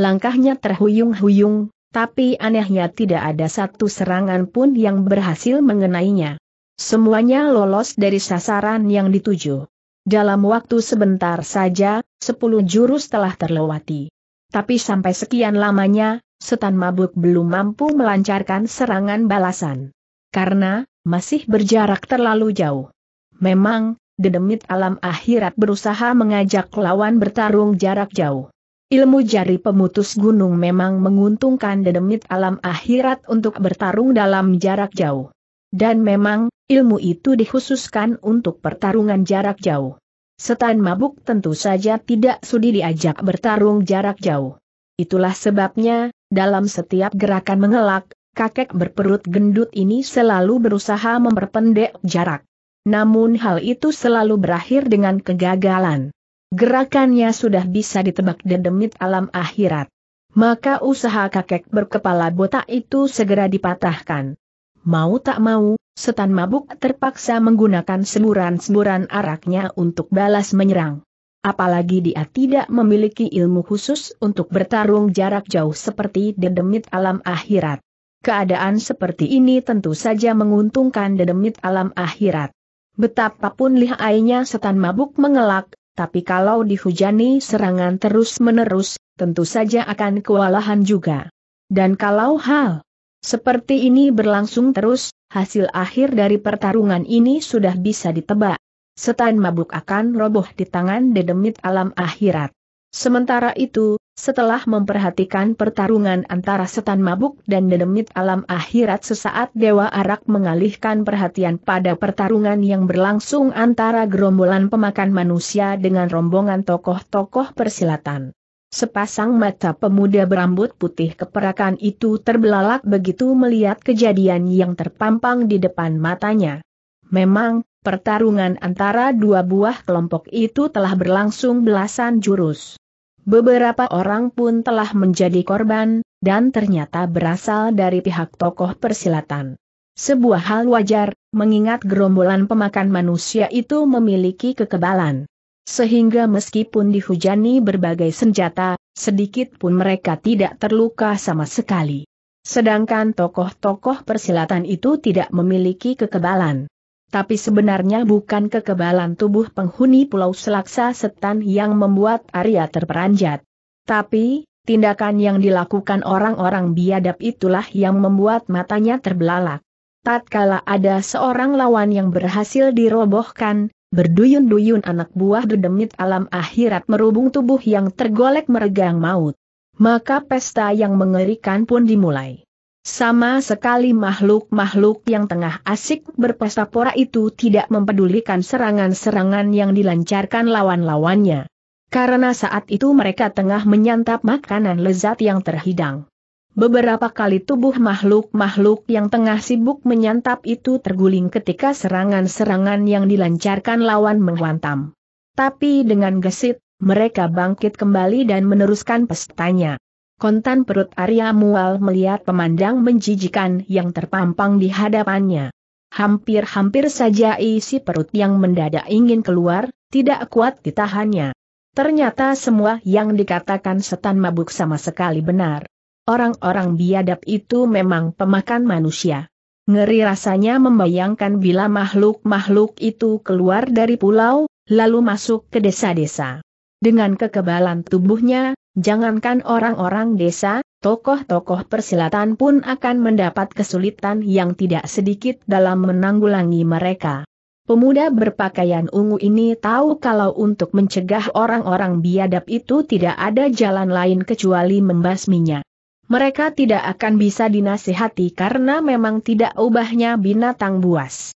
Langkahnya terhuyung-huyung, tapi anehnya tidak ada satu serangan pun yang berhasil mengenainya. Semuanya lolos dari sasaran yang dituju. Dalam waktu sebentar saja, sepuluh jurus telah terlewati. Tapi sampai sekian lamanya, setan mabuk belum mampu melancarkan serangan balasan. Karena, masih berjarak terlalu jauh. Memang, dedemit alam akhirat berusaha mengajak lawan bertarung jarak jauh. Ilmu jari pemutus gunung memang menguntungkan dedemit alam akhirat untuk bertarung dalam jarak jauh. Dan memang, ilmu itu dikhususkan untuk pertarungan jarak jauh. Setan mabuk tentu saja tidak sudi diajak bertarung jarak jauh. Itulah sebabnya, dalam setiap gerakan mengelak, kakek berperut gendut ini selalu berusaha memperpendek jarak. Namun hal itu selalu berakhir dengan kegagalan. Gerakannya sudah bisa ditebak dedemit alam akhirat. Maka usaha kakek berkepala botak itu segera dipatahkan. Mau tak mau, setan mabuk terpaksa menggunakan semburan-semburan araknya untuk balas menyerang. Apalagi dia tidak memiliki ilmu khusus untuk bertarung jarak jauh seperti dedemit alam akhirat. Keadaan seperti ini tentu saja menguntungkan dedemit alam akhirat. Betapapun lihainya setan mabuk mengelak, tapi kalau dihujani serangan terus-menerus, tentu saja akan kewalahan juga. Dan kalau hal seperti ini berlangsung terus, hasil akhir dari pertarungan ini sudah bisa ditebak. Setan mabuk akan roboh di tangan dedemit alam akhirat. Sementara itu, setelah memperhatikan pertarungan antara setan mabuk dan dedemit alam akhirat sesaat Dewa Arak mengalihkan perhatian pada pertarungan yang berlangsung antara gerombolan pemakan manusia dengan rombongan tokoh-tokoh persilatan. Sepasang mata pemuda berambut putih keperakan itu terbelalak begitu melihat kejadian yang terpampang di depan matanya. Memang, pertarungan antara dua buah kelompok itu telah berlangsung belasan jurus. Beberapa orang pun telah menjadi korban, dan ternyata berasal dari pihak tokoh persilatan. Sebuah hal wajar, mengingat gerombolan pemakan manusia itu memiliki kekebalan. Sehingga meskipun dihujani berbagai senjata, sedikit pun mereka tidak terluka sama sekali. Sedangkan tokoh-tokoh persilatan itu tidak memiliki kekebalan. Tapi sebenarnya bukan kekebalan tubuh penghuni Pulau Selaksa Setan yang membuat Arya terperanjat. Tapi, tindakan yang dilakukan orang-orang biadab itulah yang membuat matanya terbelalak. Tatkala ada seorang lawan yang berhasil dirobohkan, berduyun-duyun anak buah dedemit alam akhirat merubung tubuh yang tergolek meregang maut. Maka pesta yang mengerikan pun dimulai. Sama sekali makhluk-makhluk yang tengah asik berpesta pora itu tidak mempedulikan serangan-serangan yang dilancarkan lawan-lawannya. Karena saat itu mereka tengah menyantap makanan lezat yang terhidang. Beberapa kali tubuh makhluk-makhluk yang tengah sibuk menyantap itu terguling ketika serangan-serangan yang dilancarkan lawan menghantam. Tapi dengan gesit, mereka bangkit kembali dan meneruskan pestanya. Kontan perut Arya mual melihat pemandang menjijikan yang terpampang di hadapannya. Hampir-hampir saja isi perut yang mendadak ingin keluar, tidak kuat ditahannya. Ternyata semua yang dikatakan setan mabuk sama sekali benar. Orang-orang biadab itu memang pemakan manusia. Ngeri rasanya membayangkan bila makhluk-makhluk itu keluar dari pulau, lalu masuk ke desa-desa. Dengan kekebalan tubuhnya, jangankan orang-orang desa, tokoh-tokoh persilatan pun akan mendapat kesulitan yang tidak sedikit dalam menanggulangi mereka. Pemuda berpakaian ungu ini tahu kalau untuk mencegah orang-orang biadab itu tidak ada jalan lain kecuali membasminya. Mereka tidak akan bisa dinasihati karena memang tidak ubahnya binatang buas.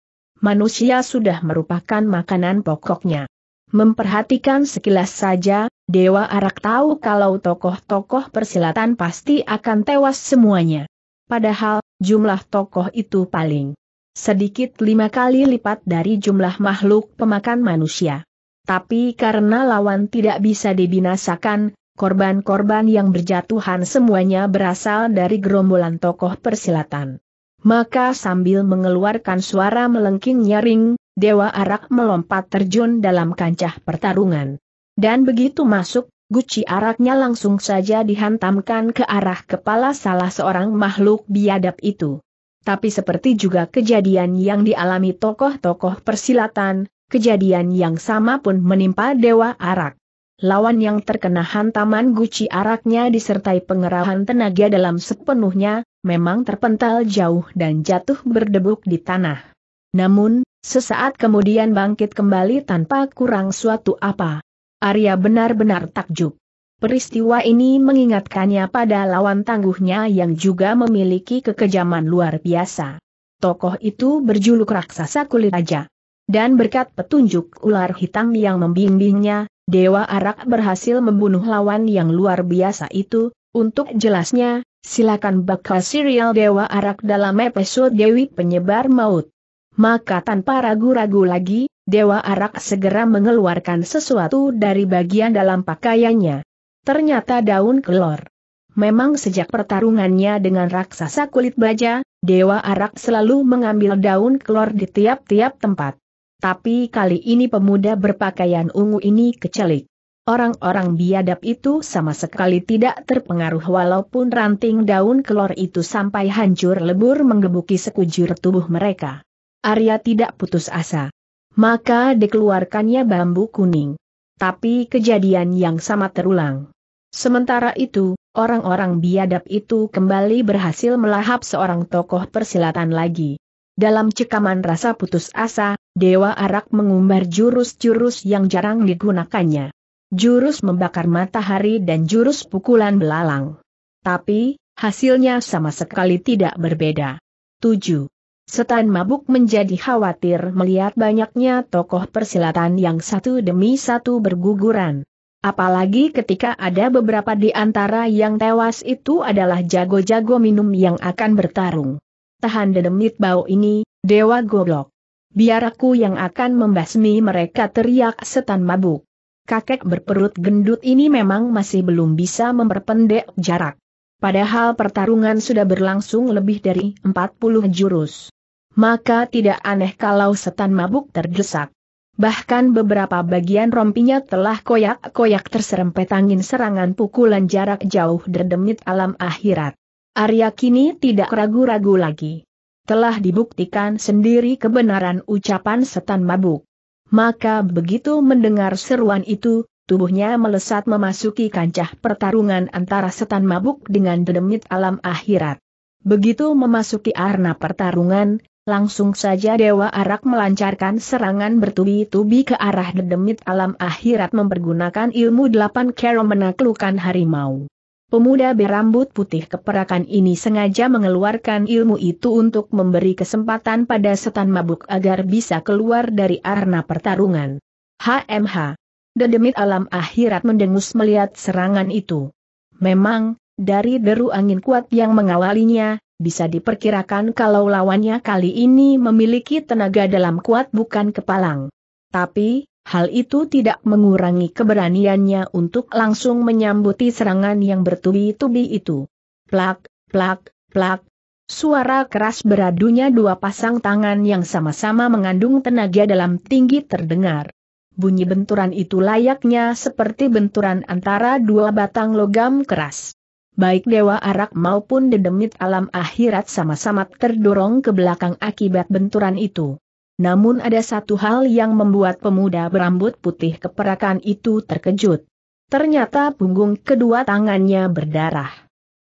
Manusia sudah merupakan makanan pokoknya. Memperhatikan sekilas saja, Dewa Arak tahu kalau tokoh-tokoh persilatan pasti akan tewas semuanya. Padahal, jumlah tokoh itu paling sedikit lima kali lipat dari jumlah makhluk pemakan manusia. Tapi karena lawan tidak bisa dibinasakan, korban-korban yang berjatuhan semuanya berasal dari gerombolan tokoh persilatan. Maka sambil mengeluarkan suara melengking nyaring, Dewa Arak melompat terjun dalam kancah pertarungan. Dan begitu masuk, guci araknya langsung saja dihantamkan ke arah kepala salah seorang makhluk biadab itu. Tapi seperti juga kejadian yang dialami tokoh-tokoh persilatan, kejadian yang sama pun menimpa Dewa Arak lawan yang terkena hantaman guci araknya disertai pengerahan tenaga dalam sepenuhnya, memang terpental jauh dan jatuh berdebuk di tanah. Namun, sesaat kemudian bangkit kembali tanpa kurang suatu apa. Arya benar-benar takjub. Peristiwa ini mengingatkannya pada lawan tangguhnya yang juga memiliki kekejaman luar biasa. Tokoh itu berjuluk raksasa kulit aja, Dan berkat petunjuk ular hitam yang membimbingnya, Dewa Arak berhasil membunuh lawan yang luar biasa itu, untuk jelasnya, silakan baca serial Dewa Arak dalam episode Dewi Penyebar Maut. Maka tanpa ragu-ragu lagi, Dewa Arak segera mengeluarkan sesuatu dari bagian dalam pakaiannya. Ternyata daun kelor. Memang sejak pertarungannya dengan raksasa kulit baja, Dewa Arak selalu mengambil daun kelor di tiap-tiap tempat. Tapi kali ini pemuda berpakaian ungu ini kecelik. Orang-orang biadab itu sama sekali tidak terpengaruh walaupun ranting daun kelor itu sampai hancur lebur menggebuki sekujur tubuh mereka. Arya tidak putus asa. Maka dikeluarkannya bambu kuning. Tapi kejadian yang sama terulang. Sementara itu, orang-orang biadab itu kembali berhasil melahap seorang tokoh persilatan lagi. Dalam cekaman rasa putus asa, Dewa Arak mengumbar jurus-jurus yang jarang digunakannya. Jurus membakar matahari dan jurus pukulan belalang. Tapi, hasilnya sama sekali tidak berbeda. 7. Setan mabuk menjadi khawatir melihat banyaknya tokoh persilatan yang satu demi satu berguguran. Apalagi ketika ada beberapa di antara yang tewas itu adalah jago-jago minum yang akan bertarung tahan dedemit bau ini, dewa goblok. Biar aku yang akan membasmi mereka teriak setan mabuk. Kakek berperut gendut ini memang masih belum bisa memperpendek jarak. Padahal pertarungan sudah berlangsung lebih dari 40 jurus. Maka tidak aneh kalau setan mabuk terdesak. Bahkan beberapa bagian rompinya telah koyak-koyak terserempet angin serangan pukulan jarak jauh derdemit alam akhirat. Arya kini tidak ragu-ragu lagi. Telah dibuktikan sendiri kebenaran ucapan setan mabuk. Maka begitu mendengar seruan itu, tubuhnya melesat memasuki kancah pertarungan antara setan mabuk dengan dedemit alam akhirat. Begitu memasuki arena pertarungan, langsung saja Dewa Arak melancarkan serangan bertubi-tubi ke arah dedemit alam akhirat mempergunakan ilmu delapan kero menaklukkan harimau. Pemuda berambut putih keperakan ini sengaja mengeluarkan ilmu itu untuk memberi kesempatan pada setan mabuk agar bisa keluar dari arena pertarungan. HMH. Dedemit alam akhirat mendengus melihat serangan itu. Memang, dari deru angin kuat yang mengawalinya, bisa diperkirakan kalau lawannya kali ini memiliki tenaga dalam kuat bukan kepalang. Tapi, hal itu tidak mengurangi keberaniannya untuk langsung menyambuti serangan yang bertubi-tubi itu. Plak, plak, plak. Suara keras beradunya dua pasang tangan yang sama-sama mengandung tenaga dalam tinggi terdengar. Bunyi benturan itu layaknya seperti benturan antara dua batang logam keras. Baik Dewa Arak maupun Dedemit Alam Akhirat sama-sama terdorong ke belakang akibat benturan itu. Namun ada satu hal yang membuat pemuda berambut putih keperakan itu terkejut. Ternyata punggung kedua tangannya berdarah.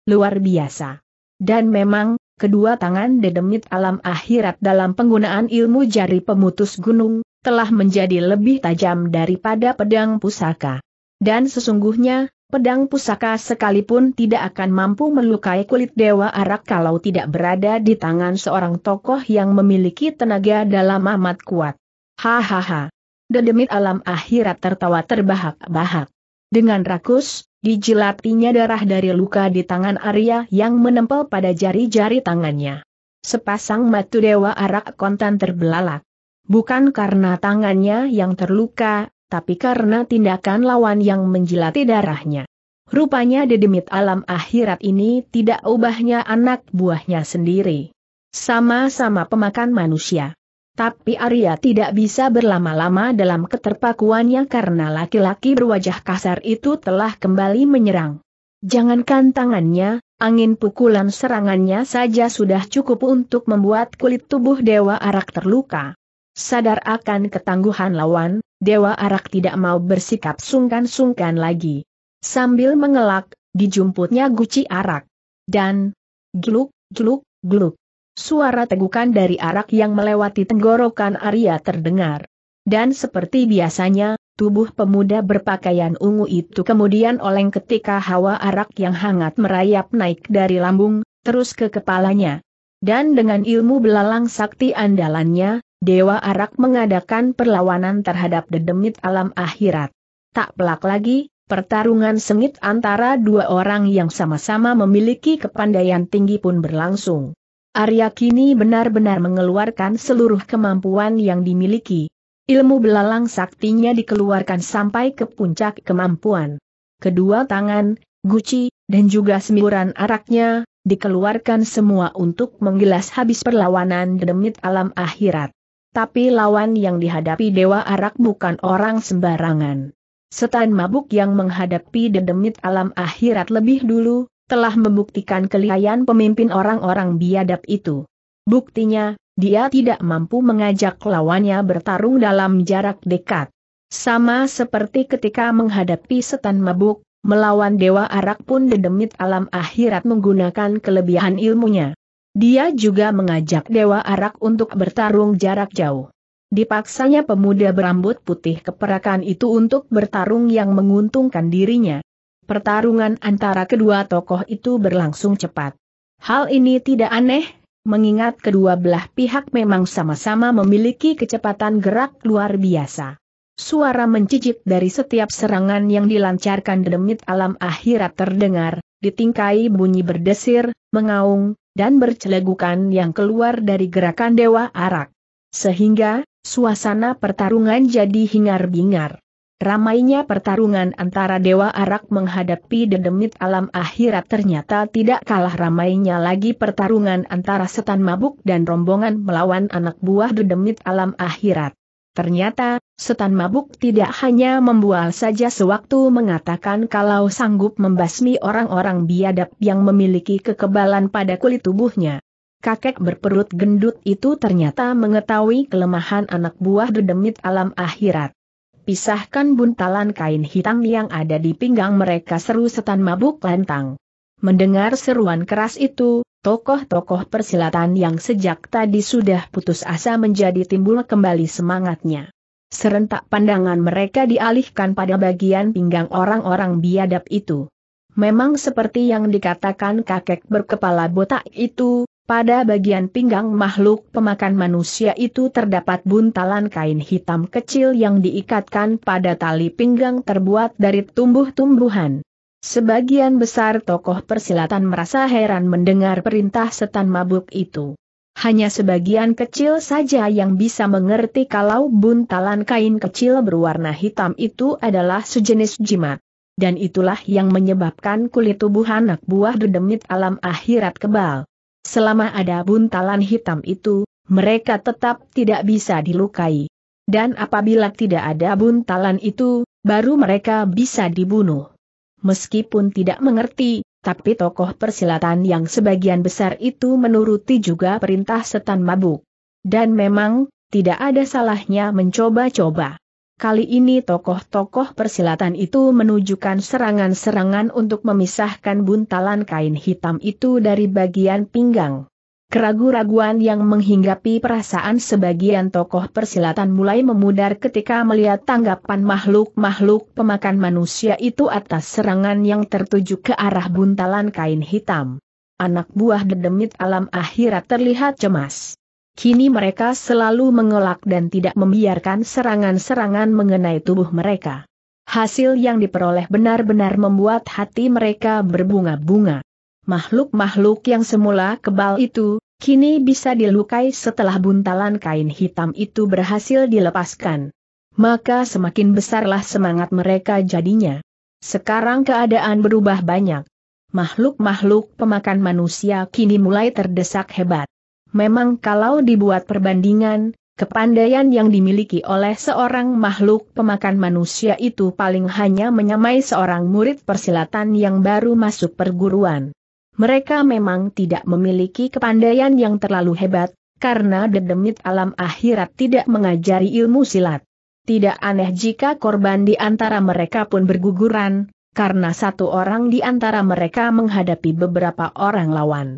Luar biasa. Dan memang, kedua tangan dedemit alam akhirat dalam penggunaan ilmu jari pemutus gunung, telah menjadi lebih tajam daripada pedang pusaka. Dan sesungguhnya, Pedang pusaka sekalipun tidak akan mampu melukai kulit Dewa Arak kalau tidak berada di tangan seorang tokoh yang memiliki tenaga dalam amat kuat. Hahaha. Dedemit alam akhirat tertawa terbahak-bahak. Dengan rakus, dijilatinya darah dari luka di tangan Arya yang menempel pada jari-jari tangannya. Sepasang matu Dewa Arak kontan terbelalak. Bukan karena tangannya yang terluka, tapi karena tindakan lawan yang menjilati darahnya. Rupanya dedemit alam akhirat ini tidak ubahnya anak buahnya sendiri. Sama-sama pemakan manusia. Tapi Arya tidak bisa berlama-lama dalam keterpakuannya karena laki-laki berwajah kasar itu telah kembali menyerang. Jangankan tangannya, angin pukulan serangannya saja sudah cukup untuk membuat kulit tubuh Dewa Arak terluka. Sadar akan ketangguhan lawan, Dewa Arak tidak mau bersikap sungkan-sungkan lagi. Sambil mengelak, dijumputnya guci arak. Dan, gluk, gluk, gluk. Suara tegukan dari arak yang melewati tenggorokan Arya terdengar. Dan seperti biasanya, tubuh pemuda berpakaian ungu itu kemudian oleng ketika hawa arak yang hangat merayap naik dari lambung, terus ke kepalanya. Dan dengan ilmu belalang sakti andalannya, Dewa Arak mengadakan perlawanan terhadap dedemit alam akhirat. Tak pelak lagi, pertarungan sengit antara dua orang yang sama-sama memiliki kepandaian tinggi pun berlangsung. Arya kini benar-benar mengeluarkan seluruh kemampuan yang dimiliki. Ilmu belalang saktinya dikeluarkan sampai ke puncak kemampuan. Kedua tangan, guci, dan juga semburan araknya, dikeluarkan semua untuk menggilas habis perlawanan demit alam akhirat. Tapi lawan yang dihadapi Dewa Arak bukan orang sembarangan. Setan mabuk yang menghadapi dedemit alam akhirat lebih dulu, telah membuktikan kelihayan pemimpin orang-orang biadab itu. Buktinya, dia tidak mampu mengajak lawannya bertarung dalam jarak dekat. Sama seperti ketika menghadapi setan mabuk, melawan Dewa Arak pun dedemit alam akhirat menggunakan kelebihan ilmunya. Dia juga mengajak Dewa Arak untuk bertarung jarak jauh. Dipaksanya pemuda berambut putih keperakan itu untuk bertarung yang menguntungkan dirinya. Pertarungan antara kedua tokoh itu berlangsung cepat. Hal ini tidak aneh, mengingat kedua belah pihak memang sama-sama memiliki kecepatan gerak luar biasa. Suara mencicik dari setiap serangan yang dilancarkan demit alam akhirat terdengar, ditingkai bunyi berdesir, mengaung, dan bercelegukan yang keluar dari gerakan Dewa Arak. Sehingga, suasana pertarungan jadi hingar-bingar. Ramainya pertarungan antara Dewa Arak menghadapi dedemit alam akhirat ternyata tidak kalah ramainya lagi pertarungan antara setan mabuk dan rombongan melawan anak buah dedemit alam akhirat. Ternyata, setan mabuk tidak hanya membual saja sewaktu mengatakan kalau sanggup membasmi orang-orang biadab yang memiliki kekebalan pada kulit tubuhnya. Kakek berperut gendut itu ternyata mengetahui kelemahan anak buah dedemit alam akhirat. Pisahkan buntalan kain hitam yang ada di pinggang mereka seru setan mabuk lantang. Mendengar seruan keras itu, tokoh-tokoh persilatan yang sejak tadi sudah putus asa menjadi timbul kembali semangatnya. Serentak pandangan mereka dialihkan pada bagian pinggang orang-orang biadab itu. Memang seperti yang dikatakan kakek berkepala botak itu, pada bagian pinggang makhluk pemakan manusia itu terdapat buntalan kain hitam kecil yang diikatkan pada tali pinggang terbuat dari tumbuh-tumbuhan. Sebagian besar tokoh persilatan merasa heran mendengar perintah setan mabuk itu. Hanya sebagian kecil saja yang bisa mengerti kalau buntalan kain kecil berwarna hitam itu adalah sejenis jimat. Dan itulah yang menyebabkan kulit tubuh anak buah dedemit alam akhirat kebal. Selama ada buntalan hitam itu, mereka tetap tidak bisa dilukai. Dan apabila tidak ada buntalan itu, baru mereka bisa dibunuh meskipun tidak mengerti, tapi tokoh persilatan yang sebagian besar itu menuruti juga perintah setan mabuk. Dan memang, tidak ada salahnya mencoba-coba. Kali ini tokoh-tokoh persilatan itu menunjukkan serangan-serangan untuk memisahkan buntalan kain hitam itu dari bagian pinggang. Keraguan-raguan yang menghinggapi perasaan sebagian tokoh persilatan mulai memudar ketika melihat tanggapan makhluk-makhluk pemakan manusia itu atas serangan yang tertuju ke arah buntalan kain hitam. Anak buah dedemit alam akhirat terlihat cemas. Kini mereka selalu mengelak dan tidak membiarkan serangan-serangan mengenai tubuh mereka. Hasil yang diperoleh benar-benar membuat hati mereka berbunga-bunga makhluk-makhluk yang semula kebal itu, kini bisa dilukai setelah buntalan kain hitam itu berhasil dilepaskan. Maka semakin besarlah semangat mereka jadinya. Sekarang keadaan berubah banyak. Makhluk-makhluk pemakan manusia kini mulai terdesak hebat. Memang kalau dibuat perbandingan, Kepandaian yang dimiliki oleh seorang makhluk pemakan manusia itu paling hanya menyamai seorang murid persilatan yang baru masuk perguruan. Mereka memang tidak memiliki kepandaian yang terlalu hebat, karena dedemit alam akhirat tidak mengajari ilmu silat. Tidak aneh jika korban di antara mereka pun berguguran, karena satu orang di antara mereka menghadapi beberapa orang lawan.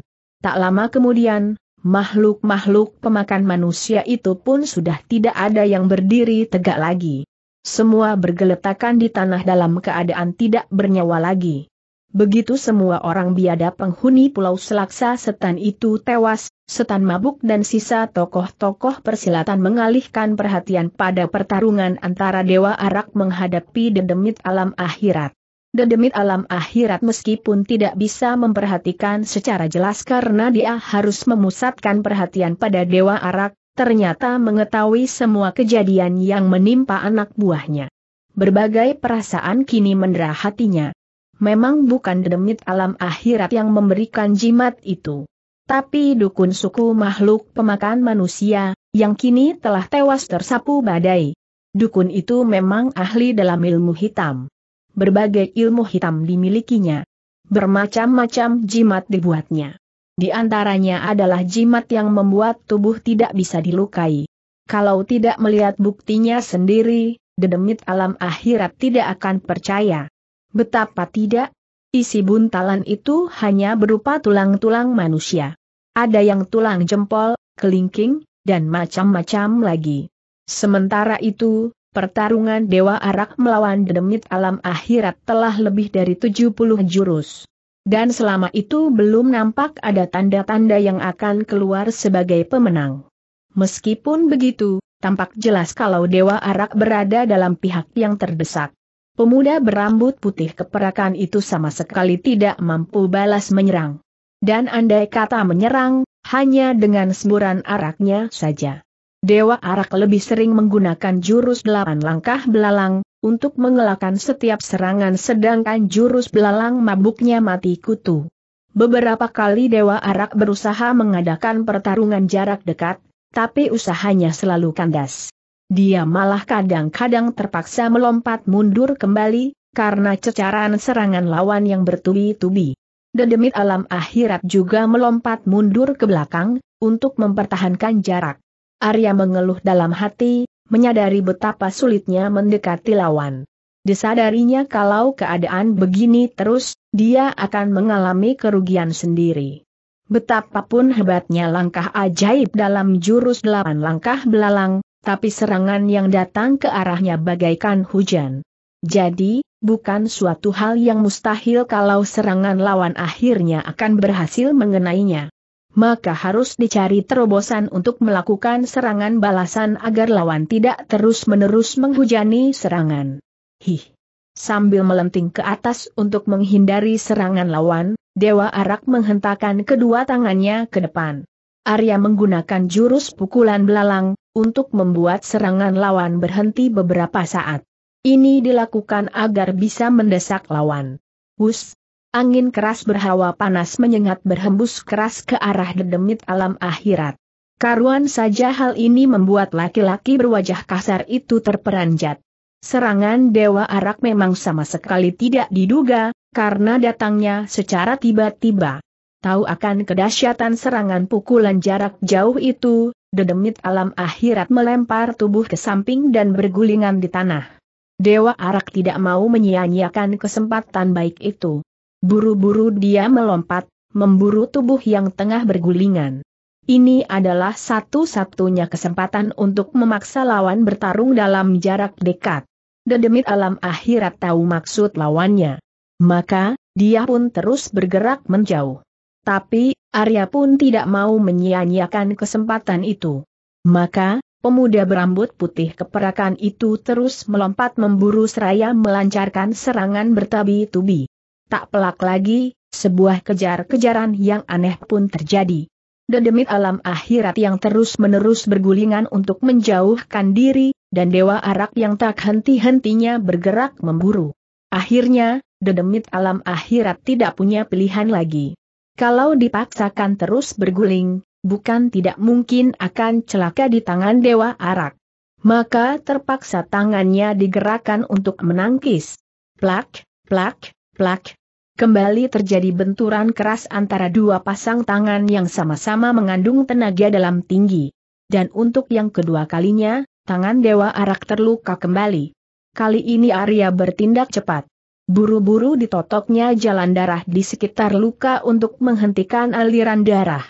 Tak lama kemudian, makhluk-makhluk pemakan manusia itu pun sudah tidak ada yang berdiri tegak lagi. Semua bergeletakan di tanah dalam keadaan tidak bernyawa lagi. Begitu semua orang biadab penghuni Pulau Selaksa setan itu tewas, setan mabuk dan sisa tokoh-tokoh persilatan mengalihkan perhatian pada pertarungan antara Dewa Arak menghadapi dedemit alam akhirat. Dedemit alam akhirat meskipun tidak bisa memperhatikan secara jelas karena dia harus memusatkan perhatian pada Dewa Arak, ternyata mengetahui semua kejadian yang menimpa anak buahnya. Berbagai perasaan kini mendera hatinya memang bukan demit alam akhirat yang memberikan jimat itu. Tapi dukun suku makhluk pemakan manusia, yang kini telah tewas tersapu badai. Dukun itu memang ahli dalam ilmu hitam. Berbagai ilmu hitam dimilikinya. Bermacam-macam jimat dibuatnya. Di antaranya adalah jimat yang membuat tubuh tidak bisa dilukai. Kalau tidak melihat buktinya sendiri, dedemit alam akhirat tidak akan percaya. Betapa tidak? Isi buntalan itu hanya berupa tulang-tulang manusia. Ada yang tulang jempol, kelingking, dan macam-macam lagi. Sementara itu, pertarungan Dewa Arak melawan demit Alam Akhirat telah lebih dari 70 jurus. Dan selama itu belum nampak ada tanda-tanda yang akan keluar sebagai pemenang. Meskipun begitu, tampak jelas kalau Dewa Arak berada dalam pihak yang terdesak. Pemuda berambut putih keperakan itu sama sekali tidak mampu balas menyerang. Dan andai kata menyerang, hanya dengan semburan araknya saja. Dewa Arak lebih sering menggunakan jurus delapan langkah belalang, untuk mengelakkan setiap serangan sedangkan jurus belalang mabuknya mati kutu. Beberapa kali Dewa Arak berusaha mengadakan pertarungan jarak dekat, tapi usahanya selalu kandas. Dia malah kadang-kadang terpaksa melompat mundur kembali, karena cecaran serangan lawan yang bertubi-tubi. Dedemit alam akhirat juga melompat mundur ke belakang, untuk mempertahankan jarak. Arya mengeluh dalam hati, menyadari betapa sulitnya mendekati lawan. Disadarinya kalau keadaan begini terus, dia akan mengalami kerugian sendiri. Betapapun hebatnya langkah ajaib dalam jurus delapan langkah belalang, tapi serangan yang datang ke arahnya bagaikan hujan. Jadi, bukan suatu hal yang mustahil kalau serangan lawan akhirnya akan berhasil mengenainya. Maka harus dicari terobosan untuk melakukan serangan balasan agar lawan tidak terus-menerus menghujani serangan. Hih! Sambil melenting ke atas untuk menghindari serangan lawan, Dewa Arak menghentakkan kedua tangannya ke depan. Arya menggunakan jurus pukulan belalang, untuk membuat serangan lawan berhenti beberapa saat. Ini dilakukan agar bisa mendesak lawan. Hus! Angin keras berhawa panas menyengat berhembus keras ke arah dedemit alam akhirat. Karuan saja hal ini membuat laki-laki berwajah kasar itu terperanjat. Serangan Dewa Arak memang sama sekali tidak diduga, karena datangnya secara tiba-tiba. Tahu akan kedahsyatan serangan pukulan jarak jauh itu, dedemit alam akhirat melempar tubuh ke samping dan bergulingan di tanah. Dewa Arak tidak mau menyia-nyiakan kesempatan baik itu. Buru-buru dia melompat, memburu tubuh yang tengah bergulingan. Ini adalah satu-satunya kesempatan untuk memaksa lawan bertarung dalam jarak dekat. Dedemit alam akhirat tahu maksud lawannya. Maka, dia pun terus bergerak menjauh. Tapi, Arya pun tidak mau menyia-nyiakan kesempatan itu. Maka, pemuda berambut putih keperakan itu terus melompat memburu seraya melancarkan serangan bertabi-tubi. Tak pelak lagi, sebuah kejar-kejaran yang aneh pun terjadi. Dedemit alam akhirat yang terus-menerus bergulingan untuk menjauhkan diri, dan dewa arak yang tak henti-hentinya bergerak memburu. Akhirnya, dedemit alam akhirat tidak punya pilihan lagi. Kalau dipaksakan terus berguling, bukan tidak mungkin akan celaka di tangan Dewa Arak. Maka terpaksa tangannya digerakkan untuk menangkis. Plak, plak, plak. Kembali terjadi benturan keras antara dua pasang tangan yang sama-sama mengandung tenaga dalam tinggi. Dan untuk yang kedua kalinya, tangan Dewa Arak terluka kembali. Kali ini Arya bertindak cepat. Buru-buru ditotoknya jalan darah di sekitar luka untuk menghentikan aliran darah.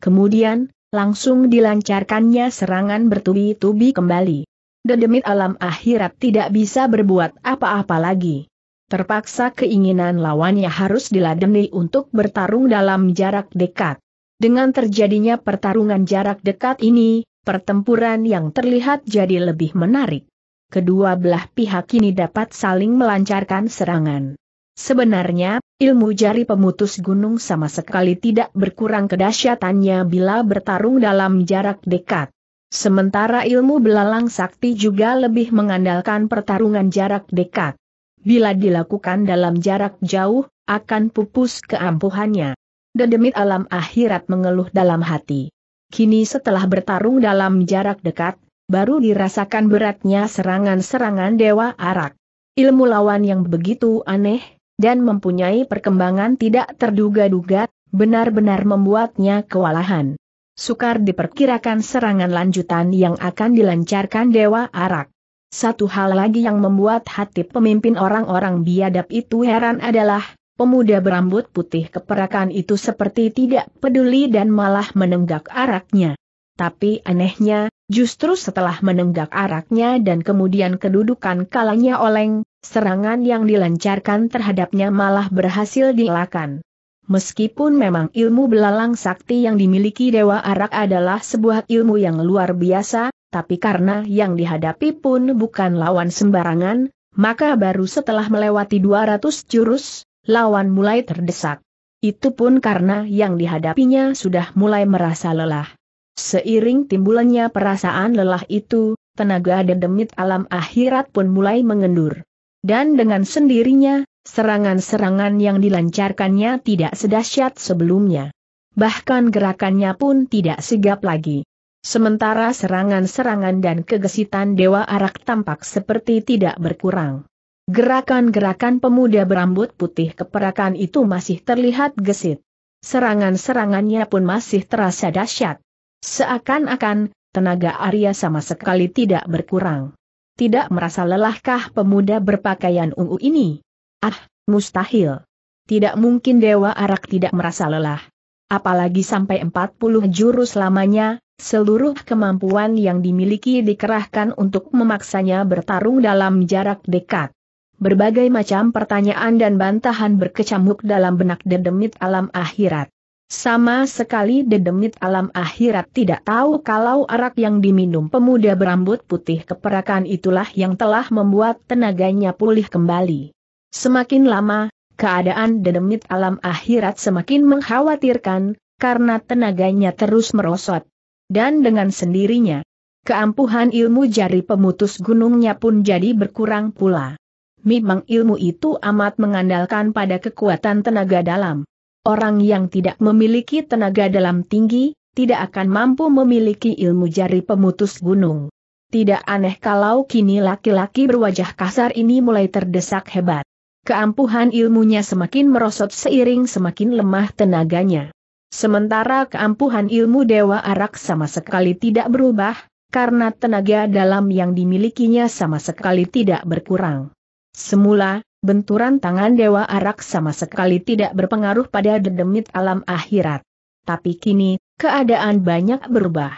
Kemudian, langsung dilancarkannya serangan bertubi-tubi kembali. Dedemit alam akhirat tidak bisa berbuat apa-apa lagi. Terpaksa keinginan lawannya harus diladeni untuk bertarung dalam jarak dekat. Dengan terjadinya pertarungan jarak dekat ini, pertempuran yang terlihat jadi lebih menarik kedua belah pihak kini dapat saling melancarkan serangan. Sebenarnya, ilmu jari pemutus gunung sama sekali tidak berkurang kedahsyatannya bila bertarung dalam jarak dekat. Sementara ilmu belalang sakti juga lebih mengandalkan pertarungan jarak dekat. Bila dilakukan dalam jarak jauh, akan pupus keampuhannya. Dedemit alam akhirat mengeluh dalam hati. Kini setelah bertarung dalam jarak dekat, baru dirasakan beratnya serangan-serangan Dewa Arak. Ilmu lawan yang begitu aneh, dan mempunyai perkembangan tidak terduga-duga, benar-benar membuatnya kewalahan. Sukar diperkirakan serangan lanjutan yang akan dilancarkan Dewa Arak. Satu hal lagi yang membuat hati pemimpin orang-orang biadab itu heran adalah, pemuda berambut putih keperakan itu seperti tidak peduli dan malah menenggak araknya. Tapi anehnya, Justru setelah menenggak araknya dan kemudian kedudukan kalanya oleng, serangan yang dilancarkan terhadapnya malah berhasil dielakkan. Meskipun memang ilmu belalang sakti yang dimiliki Dewa Arak adalah sebuah ilmu yang luar biasa, tapi karena yang dihadapi pun bukan lawan sembarangan, maka baru setelah melewati 200 jurus, lawan mulai terdesak. Itu pun karena yang dihadapinya sudah mulai merasa lelah. Seiring timbulannya perasaan lelah itu, tenaga dan demit alam akhirat pun mulai mengendur. Dan dengan sendirinya, serangan-serangan yang dilancarkannya tidak sedahsyat sebelumnya. Bahkan gerakannya pun tidak sigap lagi. Sementara serangan-serangan dan kegesitan Dewa Arak tampak seperti tidak berkurang. Gerakan-gerakan pemuda berambut putih keperakan itu masih terlihat gesit. Serangan-serangannya pun masih terasa dahsyat. Seakan-akan, tenaga Arya sama sekali tidak berkurang. Tidak merasa lelahkah pemuda berpakaian ungu ini? Ah, mustahil. Tidak mungkin Dewa Arak tidak merasa lelah. Apalagi sampai 40 jurus lamanya, seluruh kemampuan yang dimiliki dikerahkan untuk memaksanya bertarung dalam jarak dekat. Berbagai macam pertanyaan dan bantahan berkecamuk dalam benak dedemit alam akhirat. Sama sekali dedemit alam akhirat tidak tahu kalau arak yang diminum pemuda berambut putih keperakan itulah yang telah membuat tenaganya pulih kembali. Semakin lama, keadaan dedemit alam akhirat semakin mengkhawatirkan, karena tenaganya terus merosot. Dan dengan sendirinya, keampuhan ilmu jari pemutus gunungnya pun jadi berkurang pula. Memang ilmu itu amat mengandalkan pada kekuatan tenaga dalam. Orang yang tidak memiliki tenaga dalam tinggi, tidak akan mampu memiliki ilmu jari pemutus gunung. Tidak aneh kalau kini laki-laki berwajah kasar ini mulai terdesak hebat. Keampuhan ilmunya semakin merosot seiring semakin lemah tenaganya. Sementara keampuhan ilmu Dewa Arak sama sekali tidak berubah, karena tenaga dalam yang dimilikinya sama sekali tidak berkurang. Semula, benturan tangan Dewa Arak sama sekali tidak berpengaruh pada dedemit alam akhirat. Tapi kini, keadaan banyak berubah.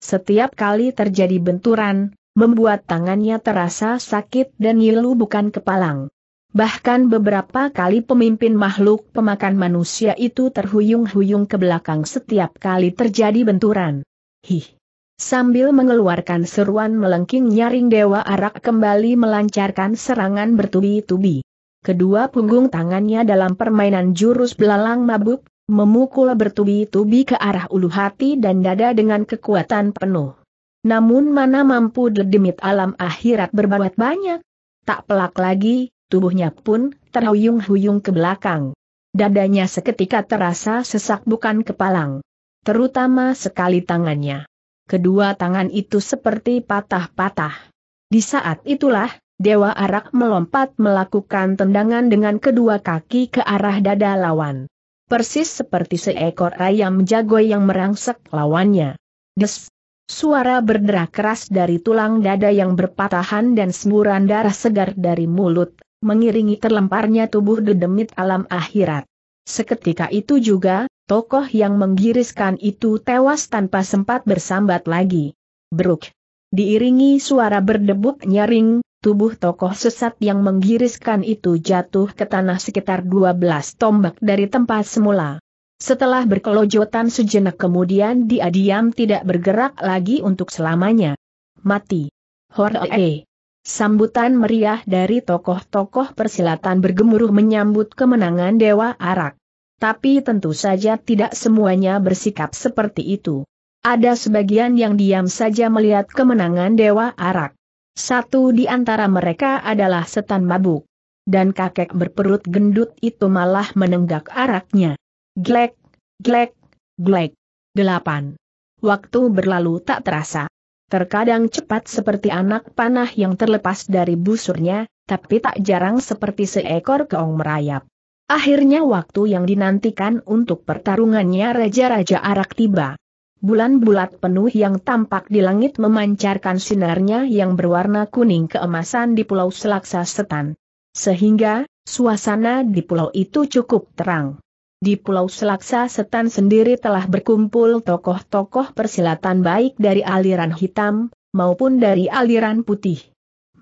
Setiap kali terjadi benturan, membuat tangannya terasa sakit dan ngilu bukan kepalang. Bahkan beberapa kali pemimpin makhluk pemakan manusia itu terhuyung-huyung ke belakang setiap kali terjadi benturan. Hih! Sambil mengeluarkan seruan melengking nyaring Dewa Arak kembali melancarkan serangan bertubi-tubi. Kedua punggung tangannya dalam permainan jurus belalang mabuk, memukul bertubi-tubi ke arah ulu hati dan dada dengan kekuatan penuh. Namun mana mampu dedemit alam akhirat berbuat banyak? Tak pelak lagi, tubuhnya pun terhuyung-huyung ke belakang. Dadanya seketika terasa sesak bukan kepalang. Terutama sekali tangannya kedua tangan itu seperti patah-patah. Di saat itulah, Dewa Arak melompat melakukan tendangan dengan kedua kaki ke arah dada lawan. Persis seperti seekor ayam jago yang merangsek lawannya. Des! Suara berderak keras dari tulang dada yang berpatahan dan semburan darah segar dari mulut, mengiringi terlemparnya tubuh dedemit alam akhirat. Seketika itu juga, Tokoh yang menggiriskan itu tewas tanpa sempat bersambat lagi. Beruk. Diiringi suara berdebuk nyaring, tubuh tokoh sesat yang menggiriskan itu jatuh ke tanah sekitar 12 tombak dari tempat semula. Setelah berkelojotan sejenak kemudian dia diam tidak bergerak lagi untuk selamanya. Mati. Horee. Sambutan meriah dari tokoh-tokoh persilatan bergemuruh menyambut kemenangan Dewa Arak. Tapi tentu saja tidak semuanya bersikap seperti itu. Ada sebagian yang diam saja melihat kemenangan Dewa Arak. Satu di antara mereka adalah setan mabuk. Dan kakek berperut gendut itu malah menenggak araknya. Glek, glek, glek. Delapan. Waktu berlalu tak terasa. Terkadang cepat seperti anak panah yang terlepas dari busurnya, tapi tak jarang seperti seekor keong merayap. Akhirnya waktu yang dinantikan untuk pertarungannya Raja-Raja Arak tiba. Bulan bulat penuh yang tampak di langit memancarkan sinarnya yang berwarna kuning keemasan di Pulau Selaksa Setan. Sehingga, suasana di pulau itu cukup terang. Di Pulau Selaksa Setan sendiri telah berkumpul tokoh-tokoh persilatan baik dari aliran hitam, maupun dari aliran putih.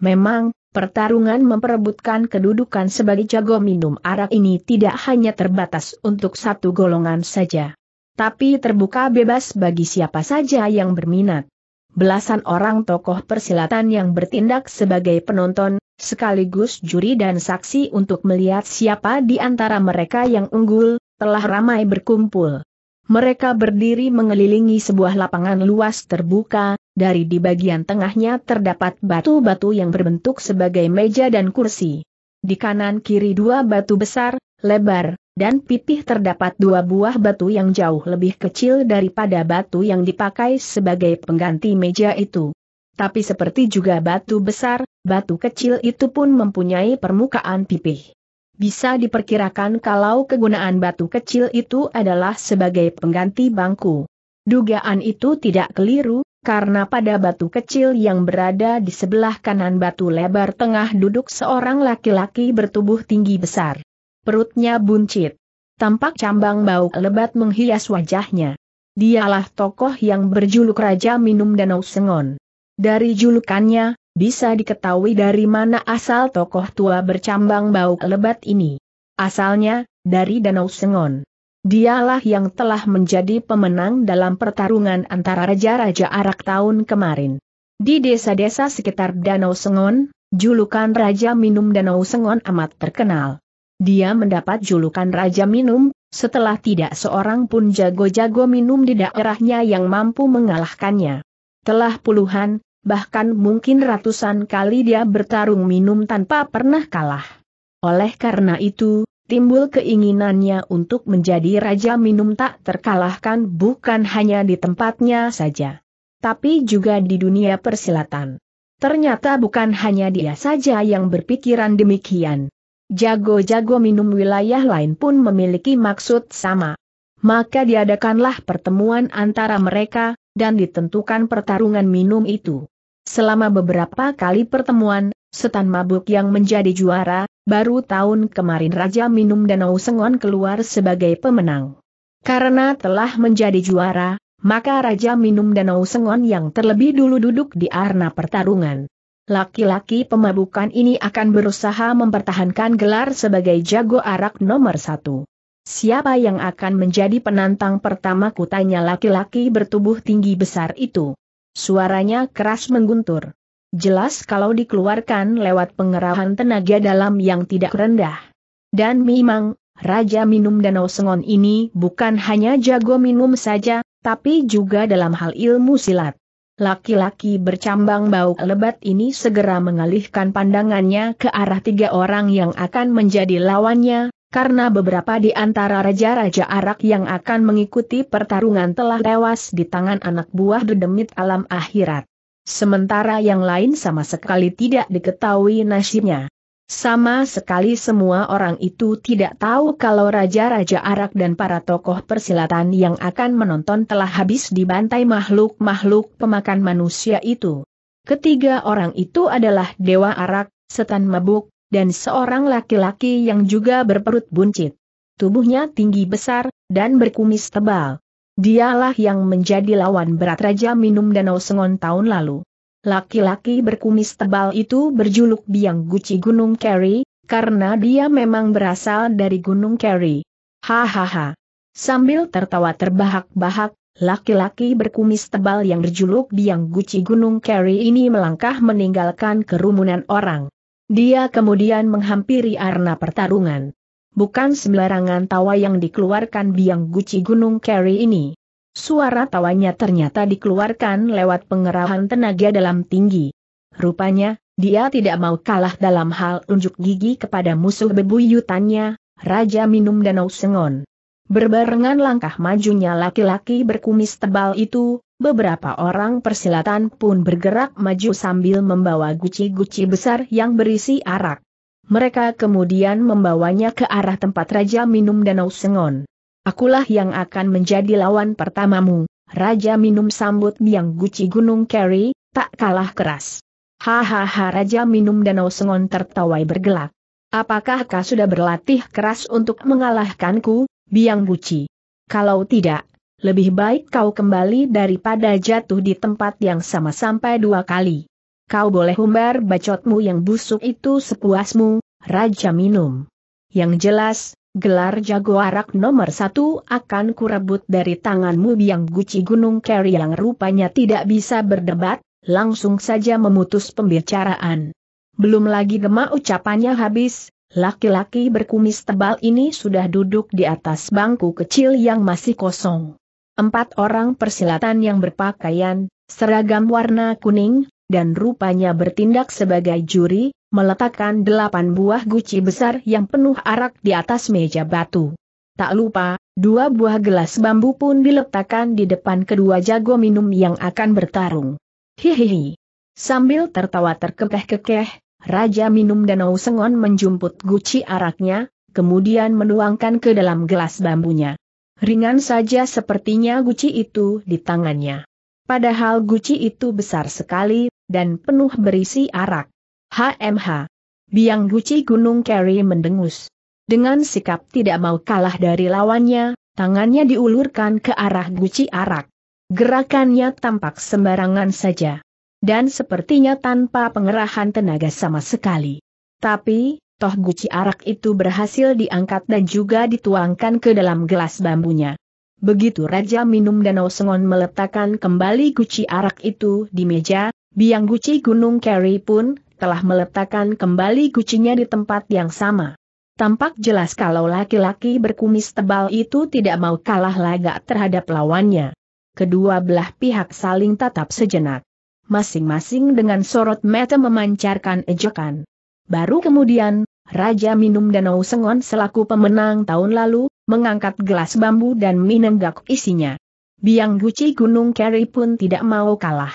Memang, Pertarungan memperebutkan kedudukan sebagai jago minum arak ini tidak hanya terbatas untuk satu golongan saja. Tapi terbuka bebas bagi siapa saja yang berminat. Belasan orang tokoh persilatan yang bertindak sebagai penonton, sekaligus juri dan saksi untuk melihat siapa di antara mereka yang unggul, telah ramai berkumpul. Mereka berdiri mengelilingi sebuah lapangan luas terbuka, dari di bagian tengahnya terdapat batu-batu yang berbentuk sebagai meja dan kursi. Di kanan kiri dua batu besar, lebar, dan pipih terdapat dua buah batu yang jauh lebih kecil daripada batu yang dipakai sebagai pengganti meja itu. Tapi seperti juga batu besar, batu kecil itu pun mempunyai permukaan pipih. Bisa diperkirakan kalau kegunaan batu kecil itu adalah sebagai pengganti bangku. Dugaan itu tidak keliru, karena pada batu kecil yang berada di sebelah kanan batu lebar tengah duduk seorang laki-laki bertubuh tinggi besar. Perutnya buncit. Tampak cambang bau lebat menghias wajahnya. Dialah tokoh yang berjuluk Raja Minum Danau Sengon. Dari julukannya, bisa diketahui dari mana asal tokoh tua bercambang bau lebat ini. Asalnya, dari Danau Sengon. Dialah yang telah menjadi pemenang dalam pertarungan antara Raja-Raja Arak tahun kemarin. Di desa-desa sekitar Danau Sengon, julukan Raja Minum Danau Sengon amat terkenal. Dia mendapat julukan Raja Minum, setelah tidak seorang pun jago-jago minum di daerahnya yang mampu mengalahkannya. Telah puluhan, bahkan mungkin ratusan kali dia bertarung minum tanpa pernah kalah. Oleh karena itu, timbul keinginannya untuk menjadi raja minum tak terkalahkan bukan hanya di tempatnya saja, tapi juga di dunia persilatan. Ternyata bukan hanya dia saja yang berpikiran demikian. Jago-jago minum wilayah lain pun memiliki maksud sama. Maka diadakanlah pertemuan antara mereka, dan ditentukan pertarungan minum itu. Selama beberapa kali pertemuan, setan mabuk yang menjadi juara, baru tahun kemarin Raja Minum Danau Sengon keluar sebagai pemenang. Karena telah menjadi juara, maka Raja Minum Danau Sengon yang terlebih dulu duduk di arena pertarungan. Laki-laki pemabukan ini akan berusaha mempertahankan gelar sebagai jago arak nomor satu. Siapa yang akan menjadi penantang pertama kutanya laki-laki bertubuh tinggi besar itu? Suaranya keras mengguntur. Jelas kalau dikeluarkan lewat pengerahan tenaga dalam yang tidak rendah. Dan memang, Raja Minum Danau Sengon ini bukan hanya jago minum saja, tapi juga dalam hal ilmu silat. Laki-laki bercambang bau lebat ini segera mengalihkan pandangannya ke arah tiga orang yang akan menjadi lawannya, karena beberapa di antara raja-raja arak yang akan mengikuti pertarungan telah tewas di tangan anak buah dedemit alam akhirat. Sementara yang lain sama sekali tidak diketahui nasibnya. Sama sekali semua orang itu tidak tahu kalau raja-raja Arak dan para tokoh persilatan yang akan menonton telah habis dibantai makhluk-makhluk pemakan manusia itu. Ketiga orang itu adalah Dewa Arak, Setan Mabuk, dan seorang laki-laki yang juga berperut buncit. Tubuhnya tinggi besar, dan berkumis tebal. Dialah yang menjadi lawan berat Raja Minum Danau Sengon tahun lalu. Laki-laki berkumis tebal itu berjuluk Biang Guci Gunung Kerry, karena dia memang berasal dari Gunung Kerry. Hahaha. Sambil tertawa terbahak-bahak, laki-laki berkumis tebal yang berjuluk Biang Guci Gunung Kerry ini melangkah meninggalkan kerumunan orang. Dia kemudian menghampiri arena pertarungan bukan sembarangan tawa yang dikeluarkan biang guci gunung Kerry ini. Suara tawanya ternyata dikeluarkan lewat pengerahan tenaga dalam tinggi. Rupanya, dia tidak mau kalah dalam hal unjuk gigi kepada musuh bebuyutannya, Raja Minum Danau Sengon. Berbarengan langkah majunya laki-laki berkumis tebal itu, beberapa orang persilatan pun bergerak maju sambil membawa guci-guci besar yang berisi arak. Mereka kemudian membawanya ke arah tempat Raja minum Danau Sengon. Akulah yang akan menjadi lawan pertamamu, Raja minum sambut biang guci gunung Kerry, tak kalah keras. Hahaha Raja minum Danau Sengon tertawai bergelak. Apakah kau sudah berlatih keras untuk mengalahkanku, biang guci? Kalau tidak, lebih baik kau kembali daripada jatuh di tempat yang sama sampai dua kali. Kau boleh umbar bacotmu yang busuk itu sepuasmu, Raja Minum. Yang jelas, gelar jago arak nomor satu akan kurebut dari tanganmu biang guci gunung keri yang rupanya tidak bisa berdebat, langsung saja memutus pembicaraan. Belum lagi gemak ucapannya habis, laki-laki berkumis tebal ini sudah duduk di atas bangku kecil yang masih kosong. Empat orang persilatan yang berpakaian, seragam warna kuning, dan rupanya bertindak sebagai juri, meletakkan delapan buah guci besar yang penuh arak di atas meja batu. Tak lupa, dua buah gelas bambu pun diletakkan di depan kedua jago minum yang akan bertarung. Hihihi. Sambil tertawa terkekeh-kekeh, Raja minum danau sengon menjumput guci araknya, kemudian menuangkan ke dalam gelas bambunya. Ringan saja sepertinya guci itu di tangannya. Padahal guci itu besar sekali, dan penuh berisi arak. HMH. Biang guci Gunung Kerry mendengus. Dengan sikap tidak mau kalah dari lawannya, tangannya diulurkan ke arah guci arak. Gerakannya tampak sembarangan saja. Dan sepertinya tanpa pengerahan tenaga sama sekali. Tapi, toh guci arak itu berhasil diangkat dan juga dituangkan ke dalam gelas bambunya. Begitu Raja minum Danau Sengon meletakkan kembali guci arak itu di meja, biang guci Gunung Keri pun telah meletakkan kembali gucinya di tempat yang sama. Tampak jelas kalau laki-laki berkumis tebal itu tidak mau kalah lagak terhadap lawannya. Kedua belah pihak saling tatap sejenak. Masing-masing dengan sorot mata memancarkan ejekan. Baru kemudian, Raja Minum Danau Sengon selaku pemenang tahun lalu, mengangkat gelas bambu dan menenggak isinya. Biang Guci Gunung Keri pun tidak mau kalah.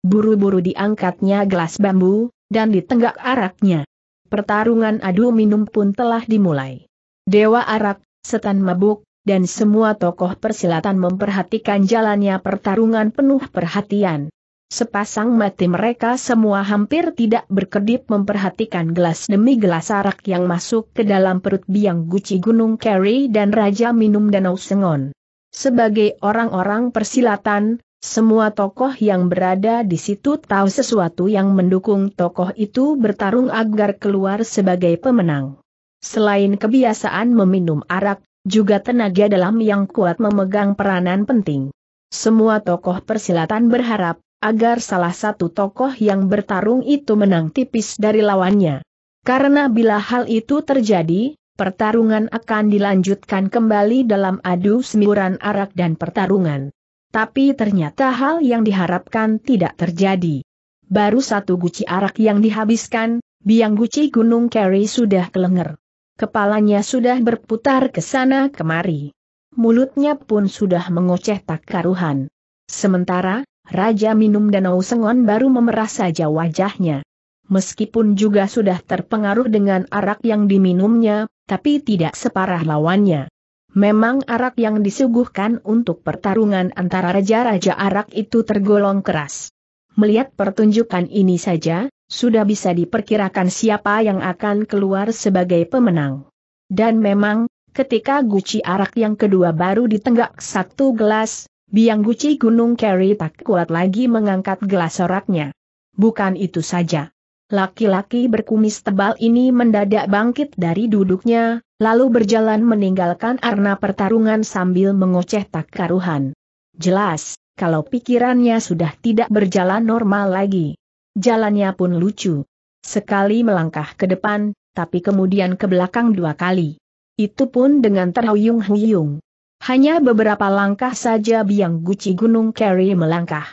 Buru-buru diangkatnya gelas bambu, dan ditenggak araknya. Pertarungan adu minum pun telah dimulai. Dewa arak, setan mabuk, dan semua tokoh persilatan memperhatikan jalannya pertarungan penuh perhatian. Sepasang mati mereka semua hampir tidak berkedip memperhatikan gelas demi gelas arak yang masuk ke dalam perut biang guci Gunung Kerry dan Raja Minum Danau Sengon. Sebagai orang-orang persilatan, semua tokoh yang berada di situ tahu sesuatu yang mendukung tokoh itu bertarung agar keluar sebagai pemenang. Selain kebiasaan meminum arak, juga tenaga dalam yang kuat memegang peranan penting. Semua tokoh persilatan berharap, agar salah satu tokoh yang bertarung itu menang tipis dari lawannya. Karena bila hal itu terjadi, pertarungan akan dilanjutkan kembali dalam adu semburan arak dan pertarungan. Tapi ternyata hal yang diharapkan tidak terjadi. Baru satu guci arak yang dihabiskan, biang guci Gunung Kerry sudah kelenger. Kepalanya sudah berputar ke sana kemari. Mulutnya pun sudah mengoceh tak karuhan. Sementara, Raja minum danau sengon baru memerah saja wajahnya. Meskipun juga sudah terpengaruh dengan arak yang diminumnya, tapi tidak separah lawannya. Memang arak yang disuguhkan untuk pertarungan antara raja-raja arak itu tergolong keras. Melihat pertunjukan ini saja, sudah bisa diperkirakan siapa yang akan keluar sebagai pemenang. Dan memang, ketika guci arak yang kedua baru ditenggak satu gelas, Biang Guci Gunung Kerry tak kuat lagi mengangkat gelas soraknya. Bukan itu saja. Laki-laki berkumis tebal ini mendadak bangkit dari duduknya, lalu berjalan meninggalkan arena pertarungan sambil mengoceh tak karuhan. Jelas, kalau pikirannya sudah tidak berjalan normal lagi. Jalannya pun lucu. Sekali melangkah ke depan, tapi kemudian ke belakang dua kali. Itu pun dengan terhuyung-huyung. Hanya beberapa langkah saja biang guci gunung Kerry melangkah.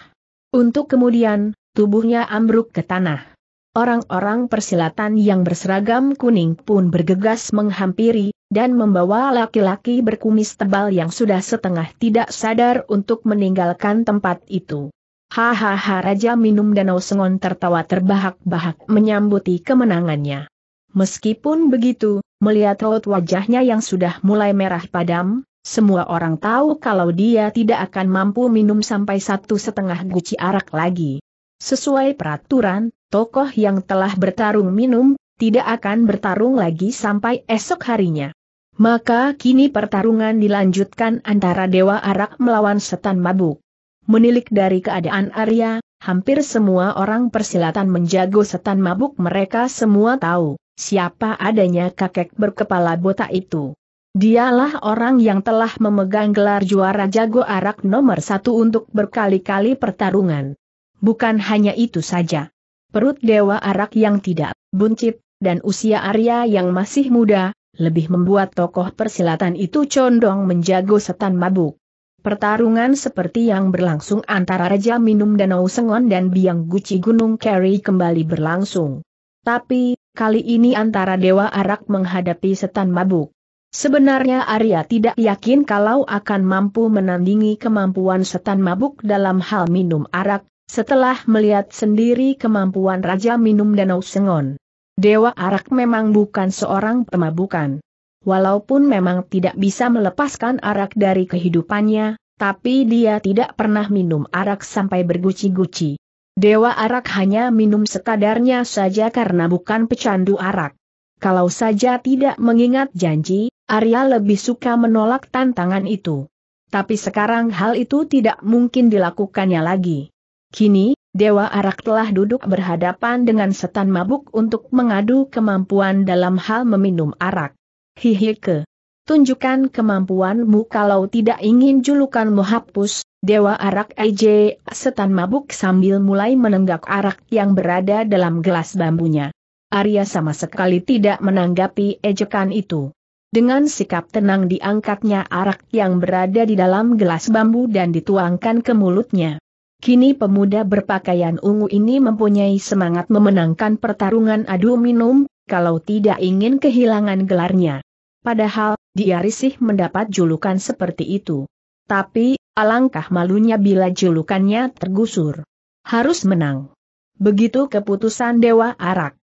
Untuk kemudian, tubuhnya ambruk ke tanah. Orang-orang persilatan yang berseragam kuning pun bergegas menghampiri, dan membawa laki-laki berkumis tebal yang sudah setengah tidak sadar untuk meninggalkan tempat itu. Hahaha Raja Minum Danau Sengon tertawa terbahak-bahak menyambuti kemenangannya. Meskipun begitu, melihat raut wajahnya yang sudah mulai merah padam, semua orang tahu kalau dia tidak akan mampu minum sampai satu setengah guci arak lagi. Sesuai peraturan, tokoh yang telah bertarung minum, tidak akan bertarung lagi sampai esok harinya. Maka kini pertarungan dilanjutkan antara Dewa Arak melawan setan mabuk. Menilik dari keadaan Arya, hampir semua orang persilatan menjago setan mabuk mereka semua tahu, siapa adanya kakek berkepala botak itu. Dialah orang yang telah memegang gelar juara jago arak nomor satu untuk berkali-kali pertarungan. Bukan hanya itu saja. Perut dewa arak yang tidak buncit, dan usia Arya yang masih muda, lebih membuat tokoh persilatan itu condong menjago setan mabuk. Pertarungan seperti yang berlangsung antara Raja Minum Danau Sengon dan Biang Guci Gunung Kerry kembali berlangsung. Tapi, kali ini antara Dewa Arak menghadapi setan mabuk. Sebenarnya Arya tidak yakin kalau akan mampu menandingi kemampuan setan mabuk dalam hal minum arak, setelah melihat sendiri kemampuan Raja Minum Danau Sengon. Dewa Arak memang bukan seorang pemabukan. Walaupun memang tidak bisa melepaskan arak dari kehidupannya, tapi dia tidak pernah minum arak sampai berguci-guci. Dewa Arak hanya minum sekadarnya saja karena bukan pecandu arak. Kalau saja tidak mengingat janji, Arya lebih suka menolak tantangan itu. Tapi sekarang hal itu tidak mungkin dilakukannya lagi. Kini, Dewa Arak telah duduk berhadapan dengan setan mabuk untuk mengadu kemampuan dalam hal meminum arak. Hihi ke. Tunjukkan kemampuanmu kalau tidak ingin julukanmu hapus, Dewa Arak EJ, setan mabuk sambil mulai menenggak arak yang berada dalam gelas bambunya. Arya sama sekali tidak menanggapi ejekan itu. Dengan sikap tenang diangkatnya arak yang berada di dalam gelas bambu dan dituangkan ke mulutnya. Kini pemuda berpakaian ungu ini mempunyai semangat memenangkan pertarungan adu minum, kalau tidak ingin kehilangan gelarnya. Padahal, dia risih mendapat julukan seperti itu. Tapi, alangkah malunya bila julukannya tergusur. Harus menang. Begitu keputusan Dewa Arak.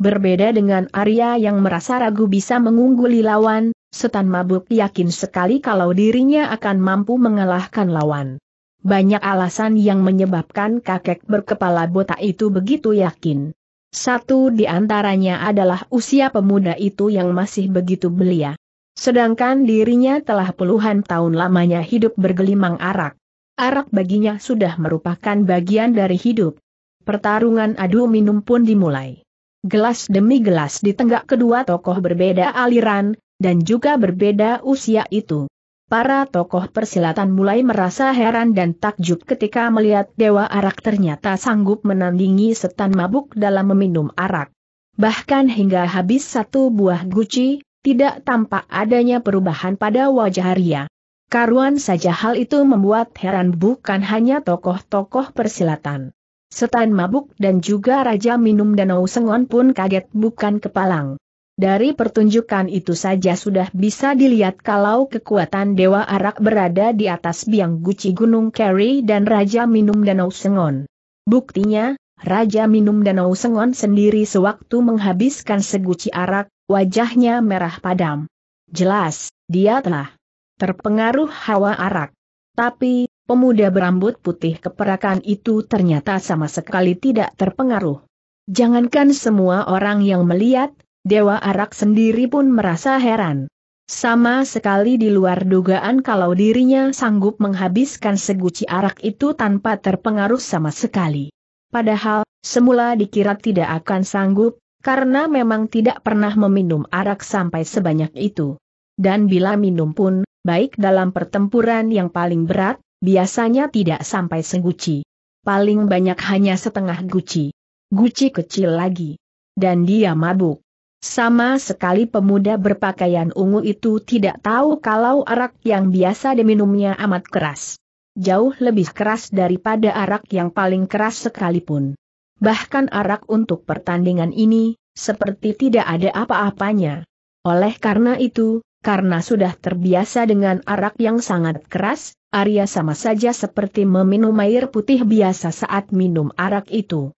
Berbeda dengan Arya yang merasa ragu bisa mengungguli lawan, setan mabuk yakin sekali kalau dirinya akan mampu mengalahkan lawan. Banyak alasan yang menyebabkan kakek berkepala botak itu begitu yakin. Satu di antaranya adalah usia pemuda itu yang masih begitu belia. Sedangkan dirinya telah puluhan tahun lamanya hidup bergelimang arak. Arak baginya sudah merupakan bagian dari hidup. Pertarungan adu minum pun dimulai. Gelas demi gelas di ditenggak kedua tokoh berbeda aliran, dan juga berbeda usia itu. Para tokoh persilatan mulai merasa heran dan takjub ketika melihat Dewa Arak ternyata sanggup menandingi setan mabuk dalam meminum arak. Bahkan hingga habis satu buah guci, tidak tampak adanya perubahan pada wajah Arya. Karuan saja hal itu membuat heran bukan hanya tokoh-tokoh persilatan. Setan mabuk dan juga Raja Minum Danau Sengon pun kaget bukan kepalang. Dari pertunjukan itu saja sudah bisa dilihat kalau kekuatan Dewa Arak berada di atas biang guci Gunung Kerry dan Raja Minum Danau Sengon. Buktinya, Raja Minum Danau Sengon sendiri sewaktu menghabiskan seguci arak, wajahnya merah padam. Jelas, dia telah terpengaruh hawa arak. Tapi, Pemuda berambut putih keperakan itu ternyata sama sekali tidak terpengaruh. Jangankan semua orang yang melihat, Dewa Arak sendiri pun merasa heran. Sama sekali di luar dugaan kalau dirinya sanggup menghabiskan seguci arak itu tanpa terpengaruh sama sekali. Padahal, semula dikira tidak akan sanggup, karena memang tidak pernah meminum arak sampai sebanyak itu. Dan bila minum pun, baik dalam pertempuran yang paling berat, biasanya tidak sampai seguci. Paling banyak hanya setengah guci. Guci kecil lagi. Dan dia mabuk. Sama sekali pemuda berpakaian ungu itu tidak tahu kalau arak yang biasa diminumnya amat keras. Jauh lebih keras daripada arak yang paling keras sekalipun. Bahkan arak untuk pertandingan ini, seperti tidak ada apa-apanya. Oleh karena itu, karena sudah terbiasa dengan arak yang sangat keras, Arya sama saja seperti meminum air putih biasa saat minum arak itu.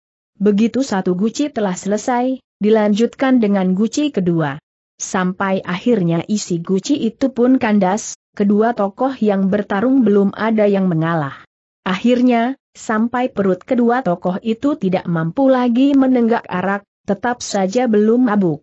Begitu satu guci telah selesai, dilanjutkan dengan guci kedua. Sampai akhirnya isi guci itu pun kandas, kedua tokoh yang bertarung belum ada yang mengalah. Akhirnya, sampai perut kedua tokoh itu tidak mampu lagi menenggak arak, tetap saja belum mabuk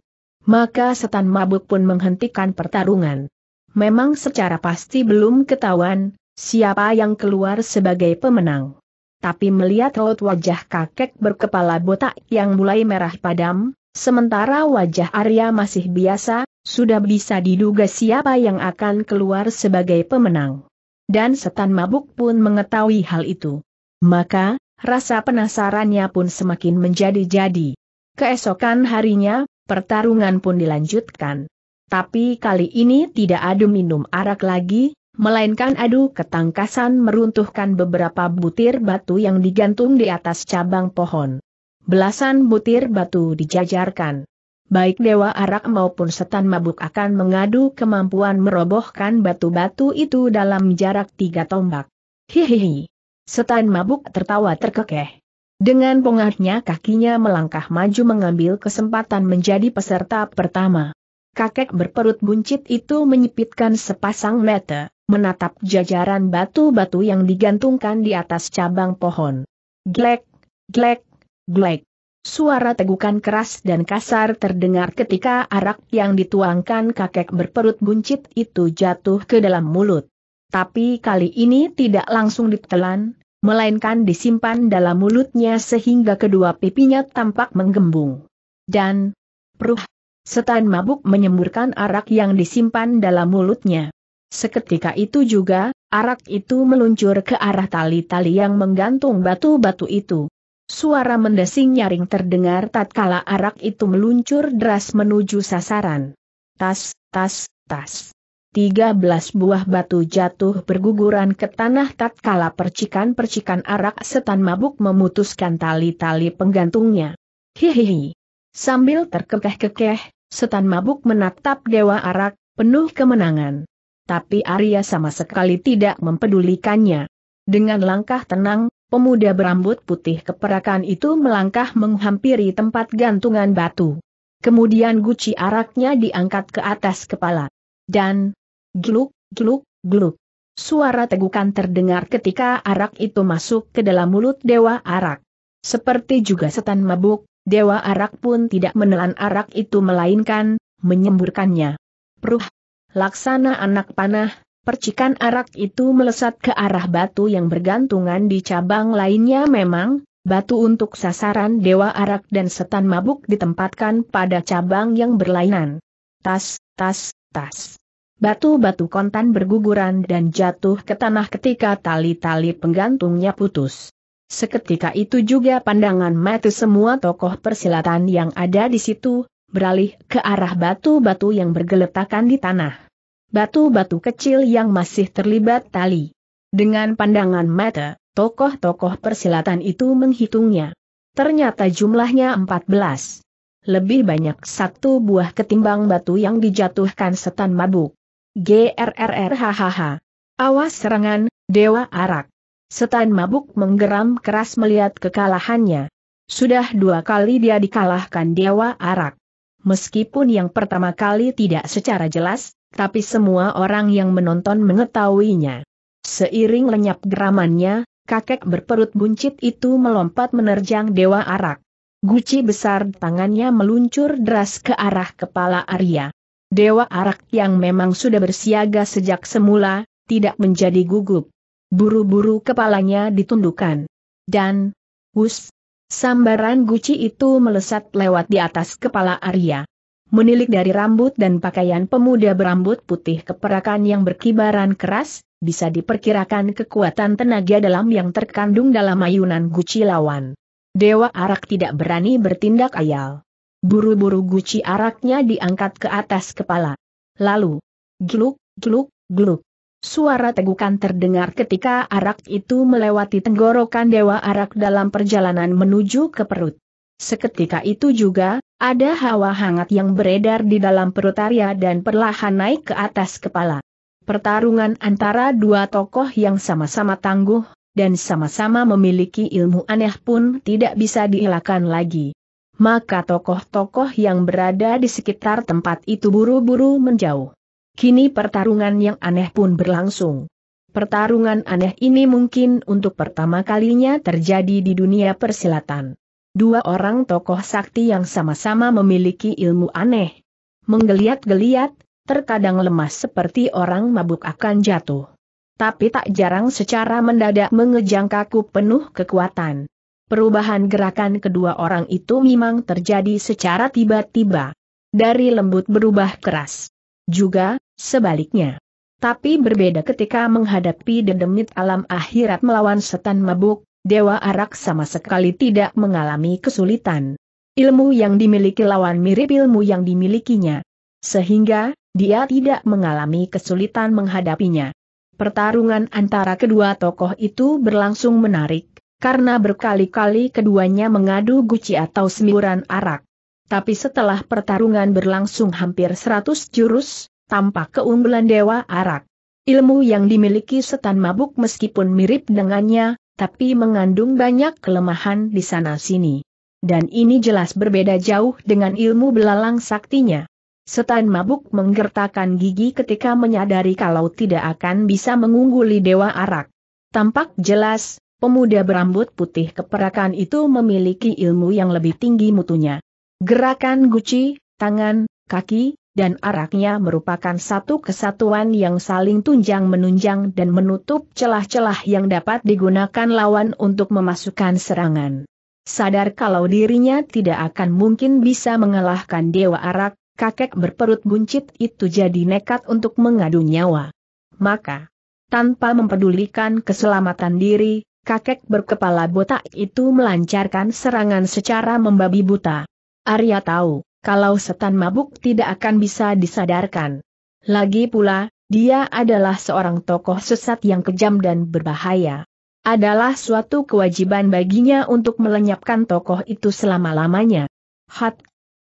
maka setan mabuk pun menghentikan pertarungan. Memang secara pasti belum ketahuan, siapa yang keluar sebagai pemenang. Tapi melihat raut wajah kakek berkepala botak yang mulai merah padam, sementara wajah Arya masih biasa, sudah bisa diduga siapa yang akan keluar sebagai pemenang. Dan setan mabuk pun mengetahui hal itu. Maka, rasa penasarannya pun semakin menjadi-jadi. Keesokan harinya, Pertarungan pun dilanjutkan. Tapi kali ini tidak adu minum arak lagi, melainkan adu ketangkasan meruntuhkan beberapa butir batu yang digantung di atas cabang pohon. Belasan butir batu dijajarkan. Baik Dewa Arak maupun Setan Mabuk akan mengadu kemampuan merobohkan batu-batu itu dalam jarak tiga tombak. Hihihi. Setan Mabuk tertawa terkekeh. Dengan pongahnya kakinya melangkah maju mengambil kesempatan menjadi peserta pertama. Kakek berperut buncit itu menyipitkan sepasang mata, menatap jajaran batu-batu yang digantungkan di atas cabang pohon. Glek, glek, glek. Suara tegukan keras dan kasar terdengar ketika arak yang dituangkan kakek berperut buncit itu jatuh ke dalam mulut. Tapi kali ini tidak langsung ditelan, melainkan disimpan dalam mulutnya sehingga kedua pipinya tampak menggembung. Dan, peruh, setan mabuk menyemburkan arak yang disimpan dalam mulutnya. Seketika itu juga, arak itu meluncur ke arah tali-tali yang menggantung batu-batu itu. Suara mendesing nyaring terdengar tatkala arak itu meluncur deras menuju sasaran. Tas, tas, tas. 13 buah batu jatuh berguguran ke tanah tatkala percikan-percikan arak setan mabuk memutuskan tali-tali penggantungnya. Hihihi. Sambil terkekeh-kekeh, setan mabuk menatap dewa arak, penuh kemenangan. Tapi Arya sama sekali tidak mempedulikannya. Dengan langkah tenang, pemuda berambut putih keperakan itu melangkah menghampiri tempat gantungan batu. Kemudian guci araknya diangkat ke atas kepala. Dan, Gluk, gluk, gluk. Suara tegukan terdengar ketika arak itu masuk ke dalam mulut Dewa Arak. Seperti juga setan mabuk, Dewa Arak pun tidak menelan arak itu melainkan, menyemburkannya. Pruh, Laksana anak panah, percikan arak itu melesat ke arah batu yang bergantungan di cabang lainnya memang, batu untuk sasaran Dewa Arak dan setan mabuk ditempatkan pada cabang yang berlainan. Tas, tas, tas. Batu-batu kontan berguguran dan jatuh ke tanah ketika tali-tali penggantungnya putus. Seketika itu juga pandangan mata semua tokoh persilatan yang ada di situ, beralih ke arah batu-batu yang bergeletakan di tanah. Batu-batu kecil yang masih terlibat tali. Dengan pandangan mata, tokoh-tokoh persilatan itu menghitungnya. Ternyata jumlahnya 14. Lebih banyak satu buah ketimbang batu yang dijatuhkan setan mabuk. GRRRHHH. Awas serangan, Dewa Arak. Setan mabuk menggeram keras melihat kekalahannya. Sudah dua kali dia dikalahkan Dewa Arak. Meskipun yang pertama kali tidak secara jelas, tapi semua orang yang menonton mengetahuinya. Seiring lenyap geramannya, kakek berperut buncit itu melompat menerjang Dewa Arak. Guci besar tangannya meluncur deras ke arah kepala Arya. Dewa Arak yang memang sudah bersiaga sejak semula, tidak menjadi gugup. Buru-buru kepalanya ditundukkan. Dan, wus, sambaran guci itu melesat lewat di atas kepala Arya. Menilik dari rambut dan pakaian pemuda berambut putih keperakan yang berkibaran keras, bisa diperkirakan kekuatan tenaga dalam yang terkandung dalam ayunan guci lawan. Dewa Arak tidak berani bertindak ayal. Buru-buru guci araknya diangkat ke atas kepala. Lalu, gluk, gluk, gluk. Suara tegukan terdengar ketika arak itu melewati tenggorokan dewa arak dalam perjalanan menuju ke perut. Seketika itu juga, ada hawa hangat yang beredar di dalam perut Arya dan perlahan naik ke atas kepala. Pertarungan antara dua tokoh yang sama-sama tangguh, dan sama-sama memiliki ilmu aneh pun tidak bisa dielakkan lagi maka tokoh-tokoh yang berada di sekitar tempat itu buru-buru menjauh. Kini pertarungan yang aneh pun berlangsung. Pertarungan aneh ini mungkin untuk pertama kalinya terjadi di dunia persilatan. Dua orang tokoh sakti yang sama-sama memiliki ilmu aneh. Menggeliat-geliat, terkadang lemas seperti orang mabuk akan jatuh. Tapi tak jarang secara mendadak mengejang kaku penuh kekuatan. Perubahan gerakan kedua orang itu memang terjadi secara tiba-tiba. Dari lembut berubah keras. Juga, sebaliknya. Tapi berbeda ketika menghadapi dedemit alam akhirat melawan setan mabuk, Dewa Arak sama sekali tidak mengalami kesulitan. Ilmu yang dimiliki lawan mirip ilmu yang dimilikinya. Sehingga, dia tidak mengalami kesulitan menghadapinya. Pertarungan antara kedua tokoh itu berlangsung menarik, karena berkali-kali keduanya mengadu guci atau semburan arak. Tapi setelah pertarungan berlangsung hampir seratus jurus, tampak keunggulan Dewa Arak. Ilmu yang dimiliki setan mabuk meskipun mirip dengannya, tapi mengandung banyak kelemahan di sana-sini. Dan ini jelas berbeda jauh dengan ilmu belalang saktinya. Setan mabuk menggertakkan gigi ketika menyadari kalau tidak akan bisa mengungguli Dewa Arak. Tampak jelas, Pemuda berambut putih keperakan itu memiliki ilmu yang lebih tinggi mutunya. Gerakan guci, tangan, kaki, dan araknya merupakan satu kesatuan yang saling tunjang menunjang dan menutup celah-celah yang dapat digunakan lawan untuk memasukkan serangan. Sadar kalau dirinya tidak akan mungkin bisa mengalahkan Dewa Arak, kakek berperut buncit itu jadi nekat untuk mengadu nyawa. Maka, tanpa mempedulikan keselamatan diri, kakek berkepala botak itu melancarkan serangan secara membabi buta. Arya tahu, kalau setan mabuk tidak akan bisa disadarkan. Lagi pula, dia adalah seorang tokoh sesat yang kejam dan berbahaya. Adalah suatu kewajiban baginya untuk melenyapkan tokoh itu selama-lamanya. Hat!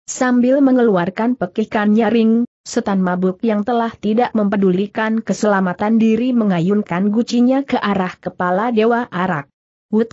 Sambil mengeluarkan pekikan nyaring, setan mabuk yang telah tidak mempedulikan keselamatan diri mengayunkan gucinya ke arah kepala Dewa Arak. Wut!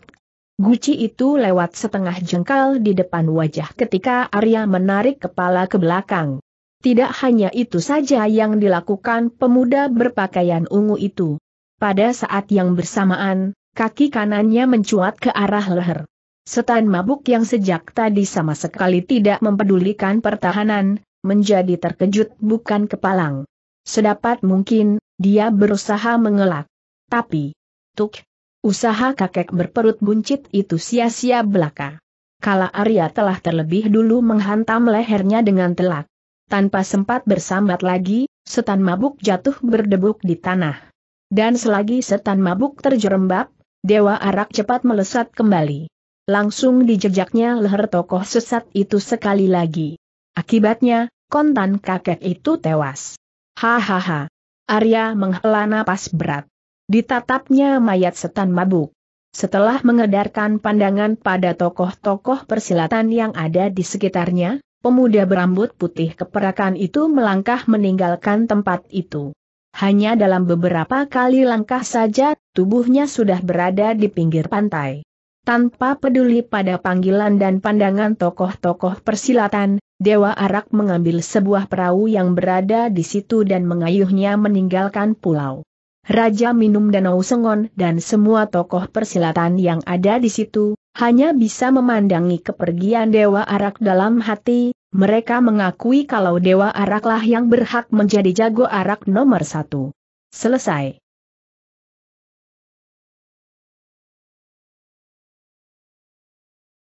Guci itu lewat setengah jengkal di depan wajah ketika Arya menarik kepala ke belakang. Tidak hanya itu saja yang dilakukan pemuda berpakaian ungu itu. Pada saat yang bersamaan, kaki kanannya mencuat ke arah leher. Setan mabuk yang sejak tadi sama sekali tidak mempedulikan pertahanan, menjadi terkejut bukan kepalang. Sedapat mungkin, dia berusaha mengelak. Tapi, tuk, usaha kakek berperut buncit itu sia-sia belaka. Kala Arya telah terlebih dulu menghantam lehernya dengan telak. Tanpa sempat bersambat lagi, setan mabuk jatuh berdebuk di tanah. Dan selagi setan mabuk terjerembab, Dewa Arak cepat melesat kembali. Langsung dijejaknya leher tokoh sesat itu sekali lagi. Akibatnya, kontan kakek itu tewas. Hahaha. Arya menghela napas berat. Ditatapnya mayat setan mabuk. Setelah mengedarkan pandangan pada tokoh-tokoh persilatan yang ada di sekitarnya, pemuda berambut putih keperakan itu melangkah meninggalkan tempat itu. Hanya dalam beberapa kali langkah saja, tubuhnya sudah berada di pinggir pantai. Tanpa peduli pada panggilan dan pandangan tokoh-tokoh persilatan, Dewa Arak mengambil sebuah perahu yang berada di situ dan mengayuhnya meninggalkan pulau. Raja minum Danau Sengon dan semua tokoh persilatan yang ada di situ, hanya bisa memandangi kepergian Dewa Arak dalam hati, mereka mengakui kalau Dewa Araklah yang berhak menjadi jago arak nomor satu. Selesai.